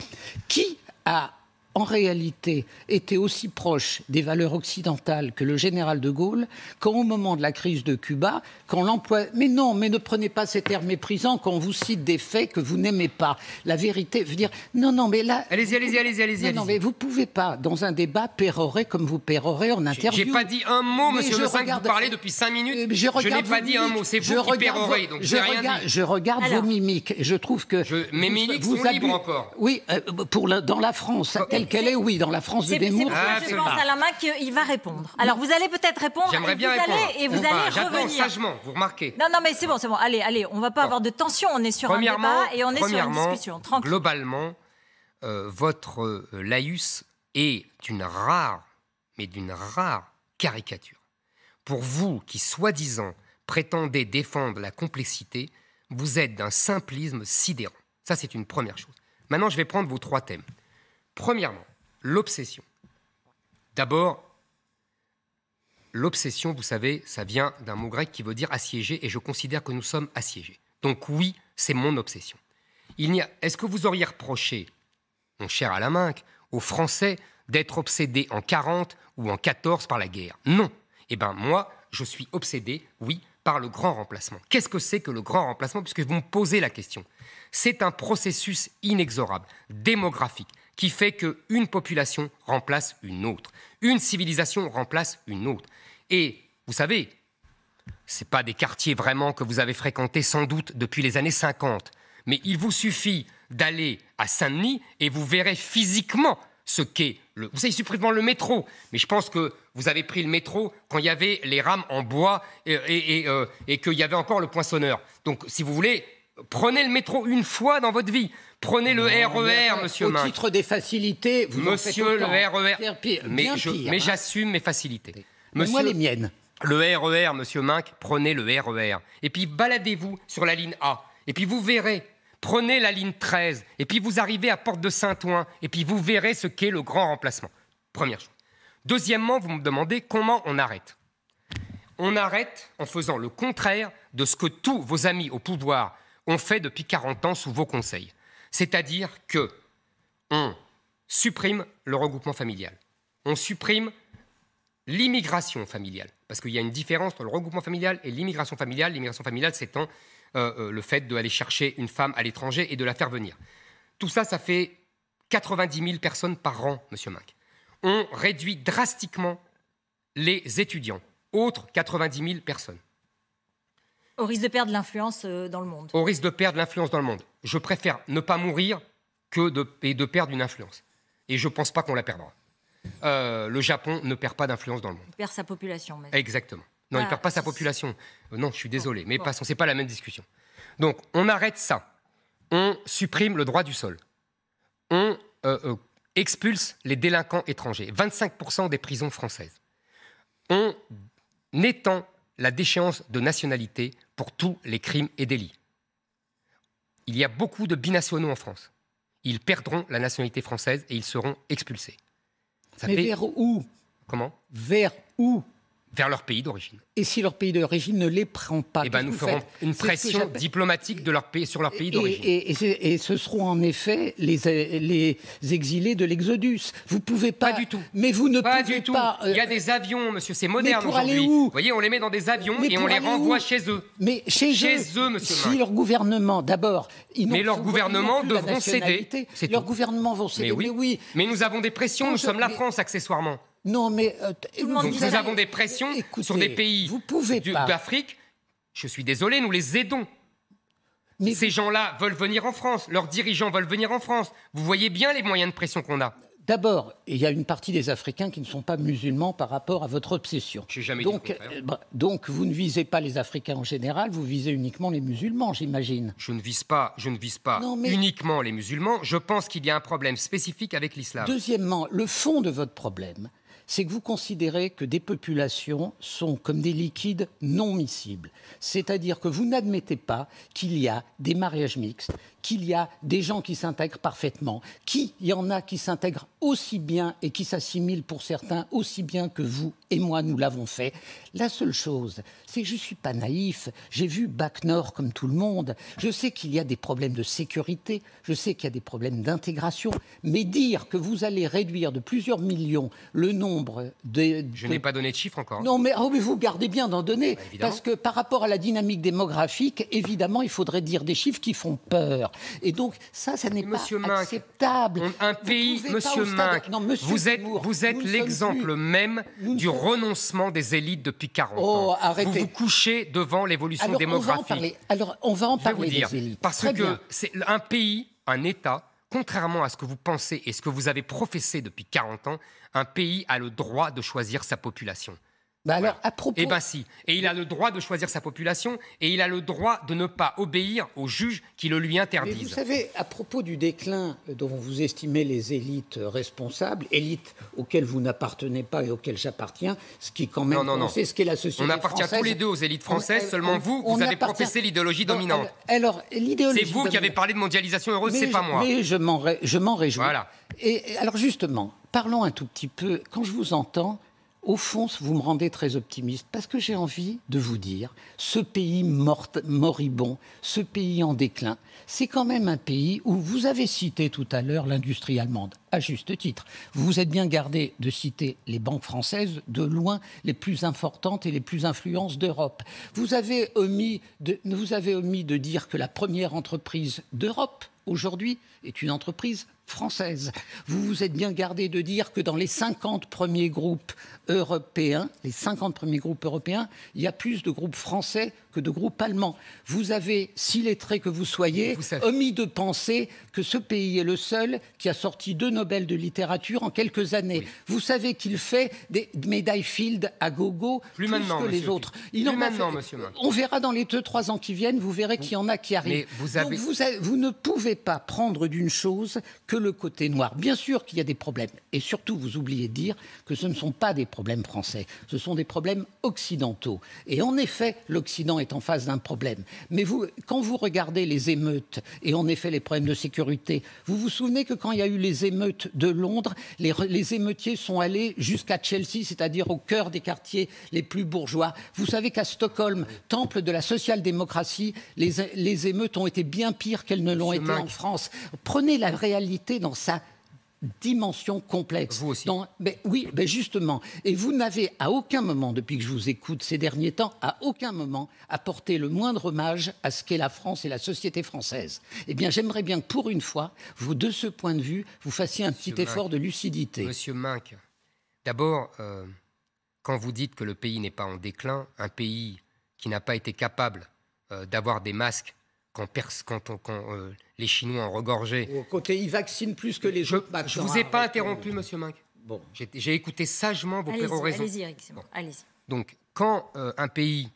Speaker 4: Qui a en réalité, était aussi proche des valeurs occidentales que le général de Gaulle, quand au moment de la crise de Cuba, quand l'emploi... Mais non, mais ne prenez pas cet air méprisant quand on vous cite des faits que vous n'aimez pas. La vérité, veut dire... Non, non, mais là... Allez-y, allez-y, allez-y, allez-y. Non, mais vous pouvez pas, dans un débat, pérorer comme vous pérorez en interview. J'ai pas dit un mot, monsieur Le regarde... vous depuis
Speaker 2: cinq minutes. Euh, je, n'ai pas dit un mot, c'est vous je qui regarde donc je regarde, Je
Speaker 4: regarde vos mimiques, je trouve que... Mes mimiques vous, sont vous encore. Oui, euh, pour dans la France, euh, qu'elle est, oui, dans la France de démo, C'est je pense à
Speaker 1: la main qu'il va répondre. Alors vous allez peut-être répondre. J'aimerais bien et vous allez revenir. sagement, vous remarquez. Non, non, mais c'est bon, c'est bon. Allez, allez, on ne va pas avoir de tension. On est sur un débat et on est sur une discussion. Tranquille.
Speaker 2: Globalement, euh, votre euh, laïus est d'une rare, mais d'une rare caricature. Pour vous qui, soi-disant, prétendez défendre la complexité, vous êtes d'un simplisme sidérant. Ça, c'est une première chose. Maintenant, je vais prendre vos trois thèmes. Premièrement, l'obsession. D'abord, l'obsession, vous savez, ça vient d'un mot grec qui veut dire assiégé, et je considère que nous sommes assiégés. Donc oui, c'est mon obsession. Il a... Est-ce que vous auriez reproché, mon cher Alaminck, aux Français d'être obsédés en 40 ou en 14 par la guerre Non. Eh bien, moi, je suis obsédé, oui, par le grand remplacement. Qu'est-ce que c'est que le grand remplacement Puisque vous me posez la question. C'est un processus inexorable, démographique, qui fait qu'une population remplace une autre, une civilisation remplace une autre. Et vous savez, ce pas des quartiers vraiment que vous avez fréquentés sans doute depuis les années 50, mais il vous suffit d'aller à Saint-Denis et vous verrez physiquement ce qu'est le... Vous savez, supprimant le métro, mais je pense que vous avez pris le métro quand il y avait les rames en bois et, et euh, qu'il y avait encore le poinçonneur. Donc, si vous voulez, Prenez le métro une fois dans votre vie. Prenez le RER, Monsieur monsieur Au titre des facilités, vous Monsieur en faites le
Speaker 4: e RER. mais
Speaker 2: j'assume mes facilités. moi, les miennes. Le RER, e monsieur Minc, prenez le RER. E Et puis baladez-vous sur la ligne A. Et puis vous verrez. Prenez la ligne 13. Et puis vous arrivez à Porte de Saint-Ouen. Et puis vous verrez ce qu'est le grand remplacement. Première chose. Deuxièmement, vous me demandez comment on arrête. On arrête en faisant le contraire de ce que tous vos amis au pouvoir on fait depuis 40 ans sous vos conseils. C'est-à-dire que on supprime le regroupement familial, on supprime l'immigration familiale, parce qu'il y a une différence entre le regroupement familial et l'immigration familiale. L'immigration familiale, c'est euh, euh, le fait d'aller chercher une femme à l'étranger et de la faire venir. Tout ça, ça fait 90 000 personnes par an, Monsieur Mink. On réduit drastiquement les étudiants, autres 90 000 personnes.
Speaker 1: Au risque de perdre l'influence euh, dans le monde.
Speaker 2: Au risque de perdre l'influence dans le monde. Je préfère ne pas mourir que de, de perdre une influence. Et je ne pense pas qu'on la perdra. Euh, le Japon ne perd pas d'influence dans le monde.
Speaker 1: Il perd sa population.
Speaker 2: Exactement. Non, il ne ah, perd pas sa population. Euh, non, je suis désolé, mais ce passons, pas la même discussion. Donc, on arrête ça. On supprime le droit du sol. On expulse les délinquants étrangers. 25% des prisons françaises. On étend la déchéance de nationalité pour tous les crimes et délits. Il y a beaucoup de binationaux en France. Ils perdront la nationalité française et ils seront expulsés. Mais vers où Comment Vers où vers leur pays d'origine.
Speaker 4: Et si leur pays d'origine ne les prend pas Eh ben, nous ferons une pression
Speaker 2: diplomatique de leur pays, sur leur pays d'origine.
Speaker 4: Et, ce seront en effet les, exilés de l'Exodus. Vous ne pouvez pas. Pas du tout. Mais vous ne
Speaker 2: pas pouvez tout. pas. Il y a euh, des avions, monsieur, c'est
Speaker 4: moderne aujourd'hui. Vous voyez, on
Speaker 2: les met dans des avions et on les renvoie chez eux. Mais chez, eux, monsieur. Si leur
Speaker 4: gouvernement, d'abord, Mais leur gouvernement devront céder.
Speaker 2: Leur gouvernement vont céder. oui. mais oui. Mais nous avons des pressions. Nous sommes la France, accessoirement. Non, mais Donc, euh, nous avons des pressions sur des pays d'Afrique. Je suis désolé, nous les aidons. Mais Ces gens-là veulent venir en France, leurs dirigeants veulent venir en France. Vous voyez bien les moyens de pression qu'on a.
Speaker 4: D'abord, il y a une partie des Africains qui ne sont pas musulmans par rapport à votre obsession. Jamais
Speaker 2: donc, euh, bah, donc, vous ne visez pas les Africains en général, vous visez uniquement les musulmans, j'imagine. Je ne vise pas, je ne vise pas uniquement les musulmans. Je pense qu'il y a un problème spécifique avec l'islam.
Speaker 4: Deuxièmement, le fond de votre problème, c'est que vous considérez que des populations sont comme des liquides non miscibles. C'est-à-dire que vous n'admettez pas qu'il y a des mariages mixtes, qu'il y a des gens qui s'intègrent parfaitement, qui y en a qui s'intègrent aussi bien et qui s'assimilent pour certains aussi bien que vous et moi nous l'avons fait. La seule chose, c'est que je ne suis pas naïf, j'ai vu Bac Nord comme tout le monde, je sais qu'il y a des problèmes de sécurité, je sais qu'il y a des problèmes d'intégration, mais dire que vous allez réduire de plusieurs millions le nombre de... Je n'ai
Speaker 2: pas donné de chiffres encore. Non
Speaker 4: mais, oh, vous gardez bien d'en donner, bah, parce que par rapport à la dynamique démographique, évidemment, il faudrait dire des chiffres qui font peur. Et donc, ça, ça n'est pas acceptable.
Speaker 2: un pays, Monsieur Minck, vous êtes, l'exemple même du renoncement des élites depuis 40 ans. Oh, arrêtez. Vous vous couchez devant l'évolution démographique.
Speaker 4: On Alors, on va en parler, des élites. Parce que
Speaker 2: c'est un pays, un État, contrairement à ce que vous pensez et ce que vous avez professé depuis 40 ans, un pays a le droit de choisir sa population. Bah et eh bien si. Et il a le droit de choisir sa population et il a le droit de ne pas obéir aux juges qui le lui interdisent. vous
Speaker 4: savez, à propos du déclin dont vous estimez les élites responsables, élites auxquelles vous n'appartenez pas et auxquelles j'appartiens, ce qui quand même... Non, non, C'est ce qu'est la société française On appartient tous les deux aux élites françaises, seulement vous, vous avez professé l'idéologie dominante. Alors, l'idéologie... C'est vous qui
Speaker 2: avez parlé de mondialisation heureuse, c'est pas moi. Mais je m'en réjouis. Voilà.
Speaker 4: Et alors justement, parlons un tout petit peu. Quand je vous entends au fond, vous me rendez très optimiste parce que j'ai envie de vous dire, ce pays moribond, ce pays en déclin, c'est quand même un pays où vous avez cité tout à l'heure l'industrie allemande, à juste titre. Vous vous êtes bien gardé de citer les banques françaises, de loin les plus importantes et les plus influentes d'Europe. Vous avez omis de, vous avez omis de dire que la première entreprise d'Europe aujourd'hui est une entreprise française. Vous vous êtes bien gardé de dire que dans les 50 premiers groupes européens, les 50 premiers groupes européens, il y a plus de groupes français que de groupe allemands. Vous avez, si lettré que vous soyez, omis de penser que ce pays est le seul qui a sorti deux Nobel de littérature en quelques années. Vous savez qu'il fait des médailles Field à gogo plus, que les autres. maintenant, On verra dans les deux, trois ans qui viennent, vous verrez qu'il y en a qui arrivent. Vous, vous, vous ne pouvez pas prendre d'une chose que le côté noir. Bien sûr qu'il y a des problèmes. Et surtout, vous oubliez de dire que ce ne sont pas des problèmes français, ce sont des problèmes occidentaux. Et en effet, l'Occident est en face d'un problème. Mais vous, quand vous regardez les émeutes, et en effet les problèmes de sécurité, vous vous souvenez que quand il y a eu les émeutes de Londres, les, émeutiers sont allés jusqu'à Chelsea, c'est-à-dire au cœur des quartiers les plus bourgeois. Vous savez qu'à Stockholm, temple de la social-démocratie, les, les émeutes ont été bien pires qu'elles ne l'ont été en France. Prenez la réalité dans sa dimension complexe. Vous aussi. mais, oui, mais justement. Et vous n'avez à aucun moment, depuis que je vous écoute ces derniers temps, à aucun moment apporté le moindre hommage à ce qu'est la France et la société française. Eh bien, j'aimerais bien que pour une fois, vous, de ce point de vue, vous fassiez un petit effort de lucidité. Monsieur
Speaker 2: Minck, d'abord, euh, quand vous dites que le pays n'est pas en déclin, un pays qui n'a pas été capable euh, d'avoir des masques quand, quand, euh, les Chinois ont regorgé. Au côté, ils vaccinent plus que les autres. Je ne vous ah, ai pas interrompu, M. monsieur Mink. Bon. J'ai écouté sagement vos péroraisons. Allez-y,
Speaker 1: allez bon.
Speaker 2: Donc, quand euh, un pays,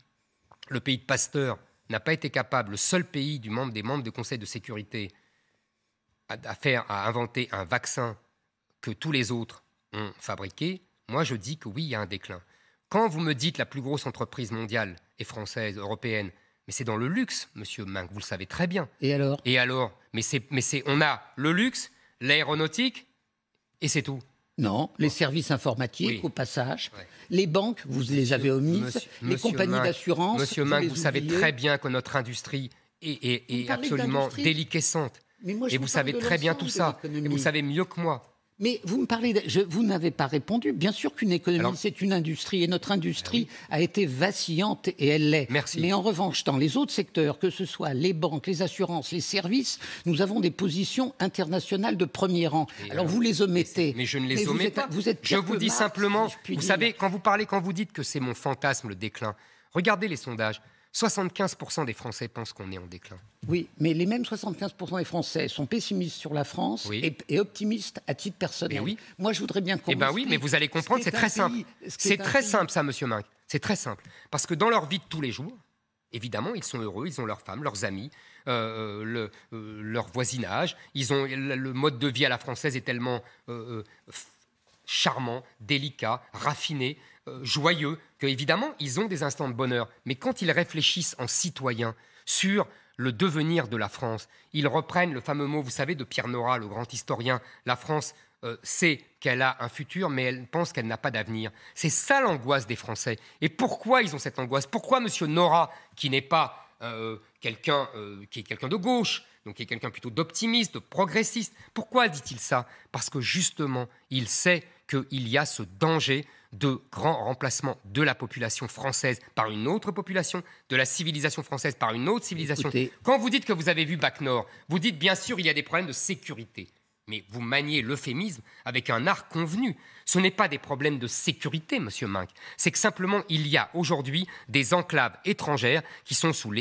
Speaker 2: le pays de Pasteur, n'a pas été capable, le seul pays du membre, des membres du Conseil de sécurité, à, à, faire, à inventer un vaccin que tous les autres ont fabriqué, moi je dis que oui, il y a un déclin. Quand vous me dites la plus grosse entreprise mondiale et française, européenne, mais c'est dans le luxe, monsieur Mink, vous le savez très bien. Et alors Et alors Mais c'est, mais c'est, on a le luxe, l'aéronautique,
Speaker 4: et c'est tout. Non, les services informatiques, au passage, les banques, vous les avez omis, les compagnies d'assurance. Monsieur Mink, vous, savez très
Speaker 2: bien que notre industrie est, absolument déliquescente.
Speaker 4: et vous savez très bien tout ça. Et vous savez
Speaker 2: mieux que moi
Speaker 4: mais vous me parlez, vous n'avez pas répondu. Bien sûr qu'une économie, c'est une industrie, et notre industrie ah a été vacillante et elle l'est. Merci. Mais en revanche, dans les autres secteurs, que ce soit les banques, les assurances, les services, nous avons des positions internationales de premier rang. alors, vous les omettez.
Speaker 2: Mais je ne les omets pas. Vous êtes je vous dis simplement, vous savez, quand vous parlez, quand vous dites que c'est mon fantasme le déclin, regardez les sondages. 75% des Français pensent qu'on est en déclin. Oui, mais les mêmes 75% des Français sont pessimistes sur la France et, optimistes à titre personnel. Oui. Moi, je voudrais bien comprendre. Eh bien oui, mais vous allez comprendre, c'est très simple. C'est très simple, ça, monsieur Minck. C'est très simple. Parce que dans leur vie de tous les jours, évidemment, ils sont heureux, ils ont leurs femmes, leurs amis, euh, euh, euh, leur voisinage. Ils ont, le mode de vie à la française est tellement charmant, délicat, raffiné. Euh, joyeux, que évidemment, ils ont des instants de bonheur, mais quand ils réfléchissent en citoyens sur le devenir de la France, ils reprennent le fameux mot, vous savez, de Pierre Nora, le grand historien, la France euh, sait qu'elle a un futur, mais elle pense qu'elle n'a pas d'avenir. C'est ça l'angoisse des Français. Et pourquoi ils ont cette angoisse Pourquoi M. Nora, qui n'est pas euh, quelqu'un qui est quelqu'un de gauche, donc qui est quelqu'un plutôt d'optimiste, de progressiste, pourquoi dit-il ça Parce que justement, il sait qu'il y a ce danger de grand remplacement de la population française par une autre population, de la civilisation française par une autre civilisation. Quand vous dites que vous avez vu Bac Nord, vous dites bien sûr il y a des problèmes de sécurité. Mais vous maniez l'euphémisme avec un art convenu. Ce n'est pas des problèmes de sécurité, monsieur Minck. C'est que simplement, il y a aujourd'hui des enclaves étrangères qui sont sous,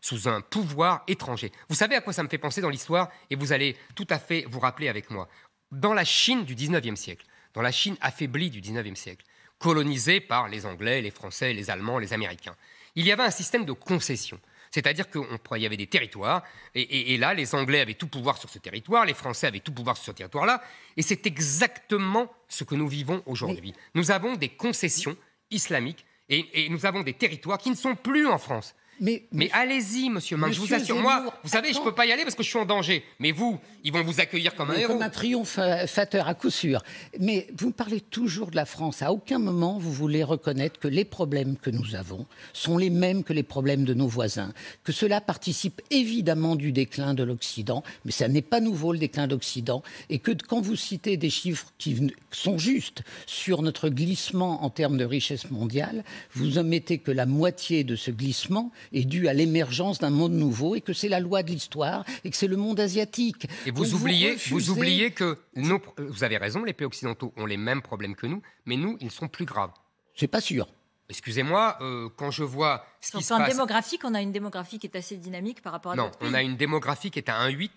Speaker 2: sous un pouvoir étranger. Vous savez à quoi ça me fait penser dans l'histoire Et vous allez tout à fait vous rappeler avec moi. Dans la Chine du 19e siècle, dans la Chine affaiblie du 19e siècle, colonisée par les Anglais, les Français, les Allemands, les Américains. Il y avait un système de concession. C'est-à-dire qu'il y avait des territoires, et, là, les Anglais avaient tout pouvoir sur ce territoire, les Français avaient tout pouvoir sur ce territoire-là, et c'est exactement ce que nous vivons aujourd'hui. Nous avons des concessions islamiques, et nous avons des territoires qui ne sont plus en France, mais, allez-y, monsieur Meng, je vous assure. moi, vous savez, je peux pas y aller parce que je suis en danger. Mais vous, ils vont vous accueillir comme un héros. Comme un
Speaker 4: triomphateur, à coup sûr. Mais vous parlez toujours de la France. À aucun moment, vous voulez reconnaître que les problèmes que nous avons sont les mêmes que les problèmes de nos voisins. Que cela participe évidemment du déclin de l'Occident, mais ça n'est pas nouveau le déclin d'Occident, Et que quand vous citez des chiffres qui sont justes sur notre glissement en termes de richesse mondiale, vous omettez que la moitié de ce glissement est due à l'émergence d'un monde nouveau et que c'est la loi de l'histoire et que c'est le monde asiatique. Et vous oubliez, vous, oubliez
Speaker 2: que euh, vous avez raison, les pays occidentaux ont les mêmes problèmes que nous, mais nous, ils sont plus graves. C'est pas sûr. Excusez-moi, euh, quand je vois ce qui se passe...
Speaker 1: démographique, on a une démographie qui est assez dynamique par rapport à... Non, on a
Speaker 2: une démographie qui est à 1,8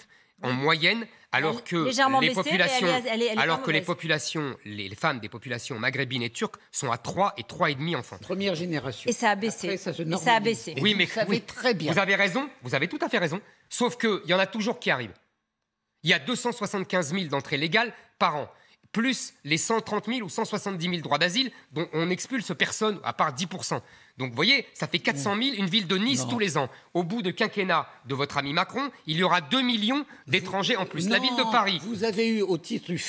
Speaker 2: en moyenne, alors que les populations, alors que les populations, les femmes des populations maghrébines et turques sont à 3 et 3,5 enfants. Première génération.
Speaker 1: Et ça a baissé. et ça a baissé. Oui, mais vous très
Speaker 2: bien. Vous avez raison, vous avez tout à fait raison. Sauf qu'il y en a toujours qui arrivent. Il y a 275 000 d'entrées légales par an, plus les 130 000 ou 170 000 droits d'asile dont on expulse personne, à part 10 donc vous voyez, ça fait 400 000, une ville de Nice tous les ans. Au bout de quinquennat de votre ami Macron, il y aura 2 millions d'étrangers en plus. la ville de Paris.
Speaker 4: Vous avez eu au titre du,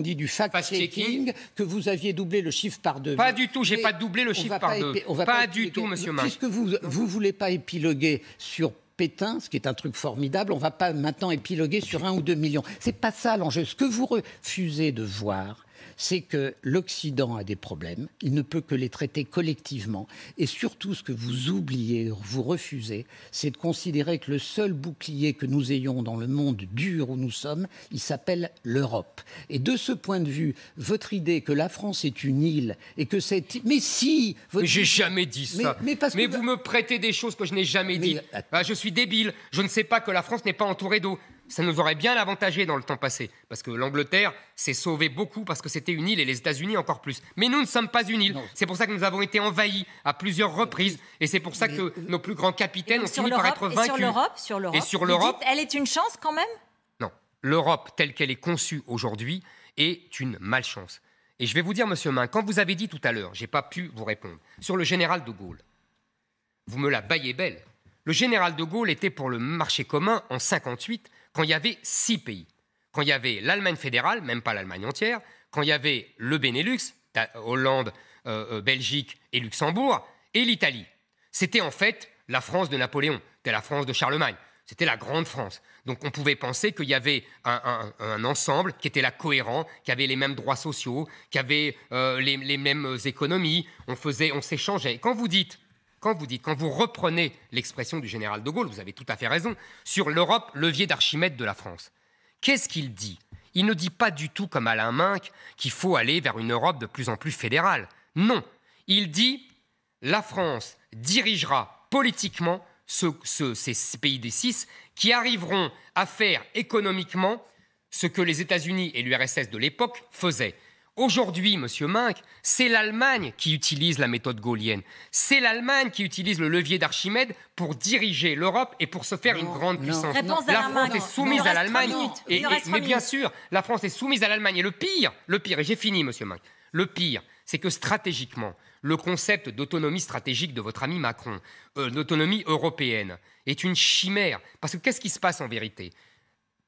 Speaker 4: dit, du fact-checking que vous aviez doublé le chiffre par deux. Pas du tout, j'ai pas doublé le chiffre par deux. pas, du tout, monsieur Macron. Puisque vous ne voulez pas épiloguer sur Pétain, ce qui est un truc formidable, on va pas maintenant épiloguer sur un ou deux millions. C'est pas ça l'enjeu. Ce que vous refusez de voir, c'est que l'Occident a des problèmes, il ne peut que les traiter collectivement. Et surtout, ce que vous oubliez, vous refusez, c'est de considérer que le seul bouclier que nous ayons dans le monde dur où nous sommes, il s'appelle l'Europe. Et de ce point de vue, votre idée que la France est une île et que c'est... Mais si J'ai jamais
Speaker 2: dit ça. Mais, vous me prêtez des choses que je n'ai jamais dites. Ah, je suis débile. Je ne sais pas que la France n'est pas entourée d'eau ça nous aurait bien avantagé dans le temps passé, parce que l'Angleterre s'est sauvée beaucoup parce que c'était une île et les États-Unis encore plus. Mais nous ne sommes pas une île. C'est pour ça que nous avons été envahis à plusieurs reprises, et c'est pour ça que euh, nos plus grands capitaines ont fini par être vaincus. Et sur l'Europe, sur l'Europe, et sur l'Europe,
Speaker 1: elle est une chance quand même.
Speaker 2: Non, l'Europe telle qu'elle est conçue aujourd'hui est une malchance. Et je vais vous dire, Monsieur Main, quand vous avez dit tout à l'heure, j'ai pas pu vous répondre sur le général de Gaulle. Vous me la baillez belle. Le général de Gaulle était pour le marché commun en 58 quand il y avait six pays. Quand il y avait l'Allemagne fédérale, même pas l'Allemagne entière, quand il y avait le Benelux, Hollande, euh, euh, Belgique et Luxembourg, et l'Italie. C'était en fait la France de Napoléon, c'était la France de Charlemagne, c'était la Grande France. Donc on pouvait penser qu'il y avait un, ensemble qui était là cohérent, qui avait les mêmes droits sociaux, qui avait euh, les, les, mêmes économies, on faisait, on s'échangeait. Quand vous dites quand vous dites, quand vous reprenez l'expression du général de Gaulle, vous avez tout à fait raison, sur l'Europe, levier d'Archimède de la France. Qu'est-ce qu'il dit Il ne dit pas du tout comme Alain Minck qu'il faut aller vers une Europe de plus en plus fédérale. Non, il dit la France dirigera politiquement ce, ces pays des six qui arriveront à faire économiquement ce que les États-Unis et l'URSS de l'époque faisaient, Aujourd'hui, Monsieur Minck, c'est l'Allemagne qui utilise la méthode gaulienne. C'est l'Allemagne qui utilise le levier d'Archimède pour diriger l'Europe et pour se faire une grande puissance. la France est soumise à l'Allemagne. Et, mais bien sûr, la France est soumise à l'Allemagne. Et le pire, le pire, et j'ai fini, Monsieur Minck, le pire, c'est que stratégiquement, le concept d'autonomie stratégique de votre ami Macron, euh, d'autonomie européenne, est une chimère. Parce que qu'est-ce qui se passe en vérité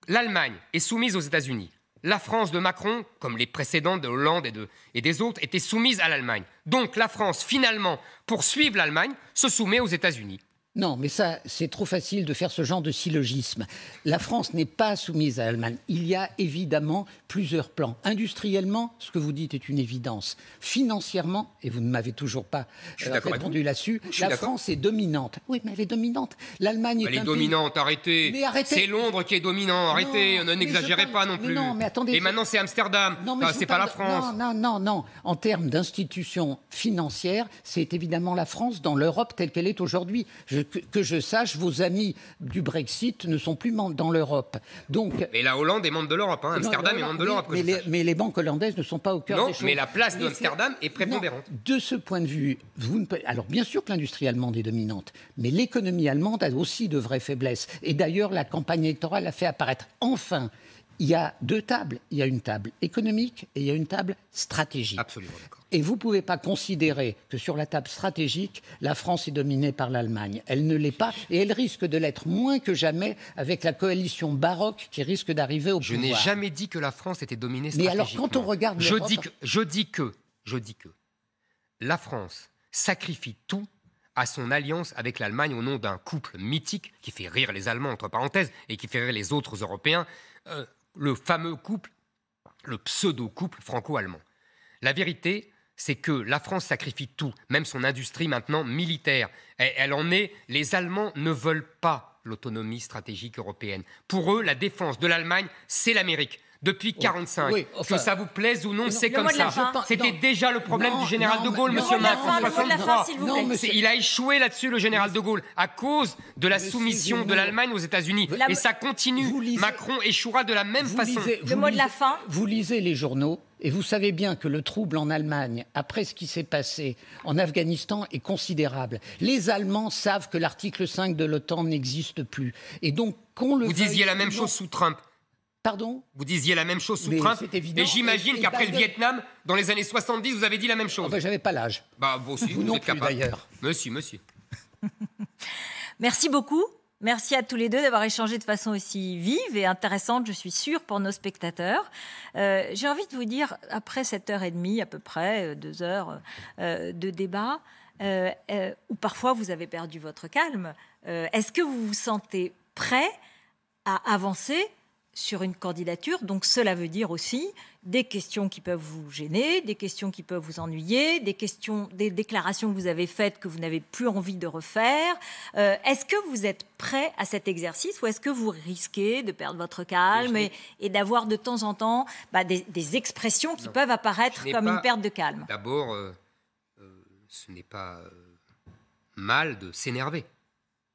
Speaker 2: L'Allemagne est soumise aux États-Unis la France de Macron, comme les précédentes de Hollande et, des autres, était soumise à l'Allemagne. Donc la France, finalement, pour suivre l'Allemagne, se soumet aux États-Unis.
Speaker 4: Non, mais ça, c'est trop facile de faire ce genre de syllogisme. La France n'est pas soumise à l'Allemagne. Il y a évidemment plusieurs plans. Industriellement, ce que vous dites est une évidence. Financièrement, et vous ne m'avez toujours pas euh, répondu là-dessus, la France est dominante. Oui, mais elle est dominante. L'Allemagne est. Elle est dominante,
Speaker 2: arrêtez. C'est Londres qui est dominant, arrêtez, Ne n'exagérez pas non plus. non, mais attendez, et maintenant, c'est Amsterdam, non, mais ah, c'est pas la France.
Speaker 4: Non, non, non, non. En termes d'institutions financières, c'est évidemment la France dans l'Europe telle qu'elle est aujourd'hui que, je sache, vos amis du Brexit ne sont plus membres dans l'Europe. Donc, mais la
Speaker 2: Hollande est membre de l'Europe. Hein. Amsterdam est membre de l'Europe.
Speaker 4: Mais, les banques hollandaises ne sont pas au cœur des choses. mais la place d'Amsterdam
Speaker 2: est prépondérante.
Speaker 4: de ce point de vue, vous ne... alors bien sûr que l'industrie allemande est dominante, mais l'économie allemande a aussi de vraies faiblesses. Et d'ailleurs, la campagne électorale a fait apparaître enfin il y a deux tables. Il y a une table économique et il y a une table stratégique. Absolument d'accord. Et vous ne pouvez pas considérer que sur la table stratégique, la France est dominée par l'Allemagne. Elle ne l'est pas et elle risque de l'être moins que jamais avec la coalition baroque qui risque d'arriver au Je pouvoir. Je n'ai
Speaker 2: jamais dit que la France était dominée stratégiquement. Mais alors quand on regarde je dis, que, je dis que, je dis que la France sacrifie tout à son alliance avec l'Allemagne au nom d'un couple mythique qui fait rire les Allemands, entre parenthèses, et qui fait rire les autres Européens, euh, le fameux couple, le pseudo-couple franco-allemand. La vérité, c'est que la France sacrifie tout, même son industrie maintenant militaire. Elle, en est, les Allemands ne veulent pas l'autonomie stratégique européenne. Pour eux, la défense de l'Allemagne, c'est l'Amérique depuis 45. que ça vous plaise ou non, c'est comme ça. C'était déjà le problème du général de Gaulle, monsieur Macron, Il a échoué là-dessus, le général de Gaulle, à cause de la soumission de l'Allemagne aux États-Unis. Et ça continue. Macron échouera de la même façon. de la fin. Vous lisez les journaux.
Speaker 4: Et vous savez bien que le trouble en Allemagne, après ce qui s'est passé en Afghanistan, est considérable. Les Allemands savent que l'article 5 de l'OTAN n'existe plus. Et donc, qu'on le. Vous disiez la même chose
Speaker 2: sous Trump. Vous disiez la même chose sous mais Et j'imagine qu'après le Vietnam, dans les années 70, vous avez dit la même chose. Je ah n'avais bah, J'avais pas l'âge. Bah, vous aussi, vous, non êtes d'ailleurs. Monsieur, monsieur.
Speaker 1: Merci beaucoup. Merci à tous les deux d'avoir échangé de façon aussi vive et intéressante, je suis sûre, pour nos spectateurs. Euh, j'ai envie de vous dire, après cette h et demie à peu près, euh, deux heures euh, de débat, où parfois vous avez perdu votre calme, est-ce que vous vous sentez prêt à avancer sur une candidature. Donc cela veut dire aussi des questions qui peuvent vous gêner, des questions qui peuvent vous ennuyer, des questions, des déclarations que vous avez faites que vous n'avez plus envie de refaire. Euh, est-ce que vous êtes prêt à cet exercice ou est-ce que vous risquez de perdre votre calme et, d'avoir de temps en temps bah, des, expressions qui peuvent apparaître comme une perte de calme
Speaker 2: D'abord, euh, euh, ce n'est pas mal de s'énerver.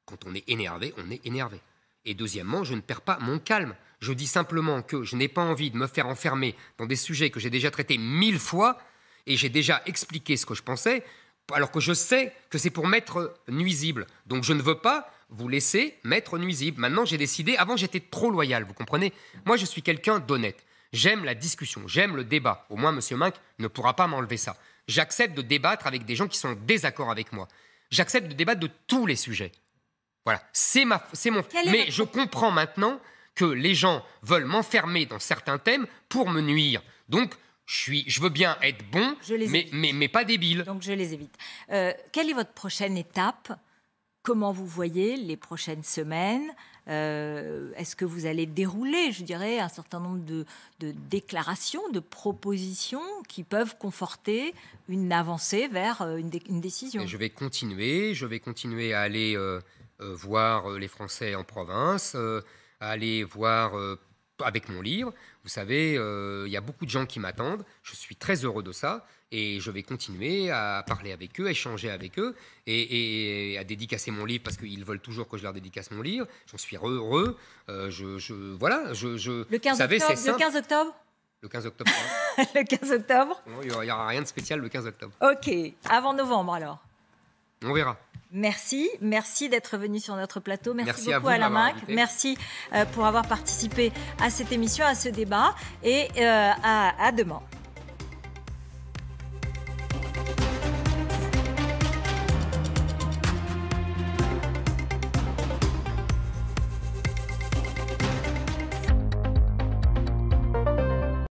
Speaker 2: Quand on est énervé, on est énervé. Et deuxièmement, je ne perds pas mon calme. Je dis simplement que je n'ai pas envie de me faire enfermer dans des sujets que j'ai déjà traités mille fois et j'ai déjà expliqué ce que je pensais, alors que je sais que c'est pour m'être nuisible. Donc je ne veux pas vous laisser m'être nuisible. Maintenant, j'ai décidé, avant j'étais trop loyal, vous comprenez Moi, je suis quelqu'un d'honnête. J'aime la discussion, j'aime le débat. Au moins, M. Mink ne pourra pas m'enlever ça. J'accepte de débattre avec des gens qui sont en désaccord avec moi. J'accepte de débattre de tous les sujets. Voilà, c'est ma, c'est mon. Mais je comprends maintenant que les gens veulent m'enfermer dans certains thèmes pour me nuire. Donc,
Speaker 1: je suis, je veux bien être bon, mais, mais, pas débile. Donc, je les évite. Euh, quelle est votre prochaine étape Comment vous voyez les prochaines semaines euh, Est-ce que vous allez dérouler, je dirais, un certain nombre de, déclarations, de propositions qui peuvent conforter une avancée vers euh, une, décision Je vais
Speaker 2: continuer, je vais continuer à aller euh, voir euh, les Français en province, euh, aller voir avec mon livre. Vous savez, il y a beaucoup de gens qui m'attendent. Je suis très heureux de ça et je vais continuer à parler avec eux, à échanger avec eux et, à dédicacer mon livre parce qu'ils veulent toujours que je leur dédicace mon livre. J'en suis heureux. je, voilà, je, vous savez, le 15 octobre le 15 octobre.
Speaker 1: le 15 octobre.
Speaker 2: Il n'y aura rien de spécial le 15 octobre.
Speaker 1: Ok, avant novembre alors. On verra. Merci, merci d'être venu sur notre plateau. Merci, beaucoup à, la MAC. Merci euh, pour avoir participé à cette émission, à ce débat et euh, à demain.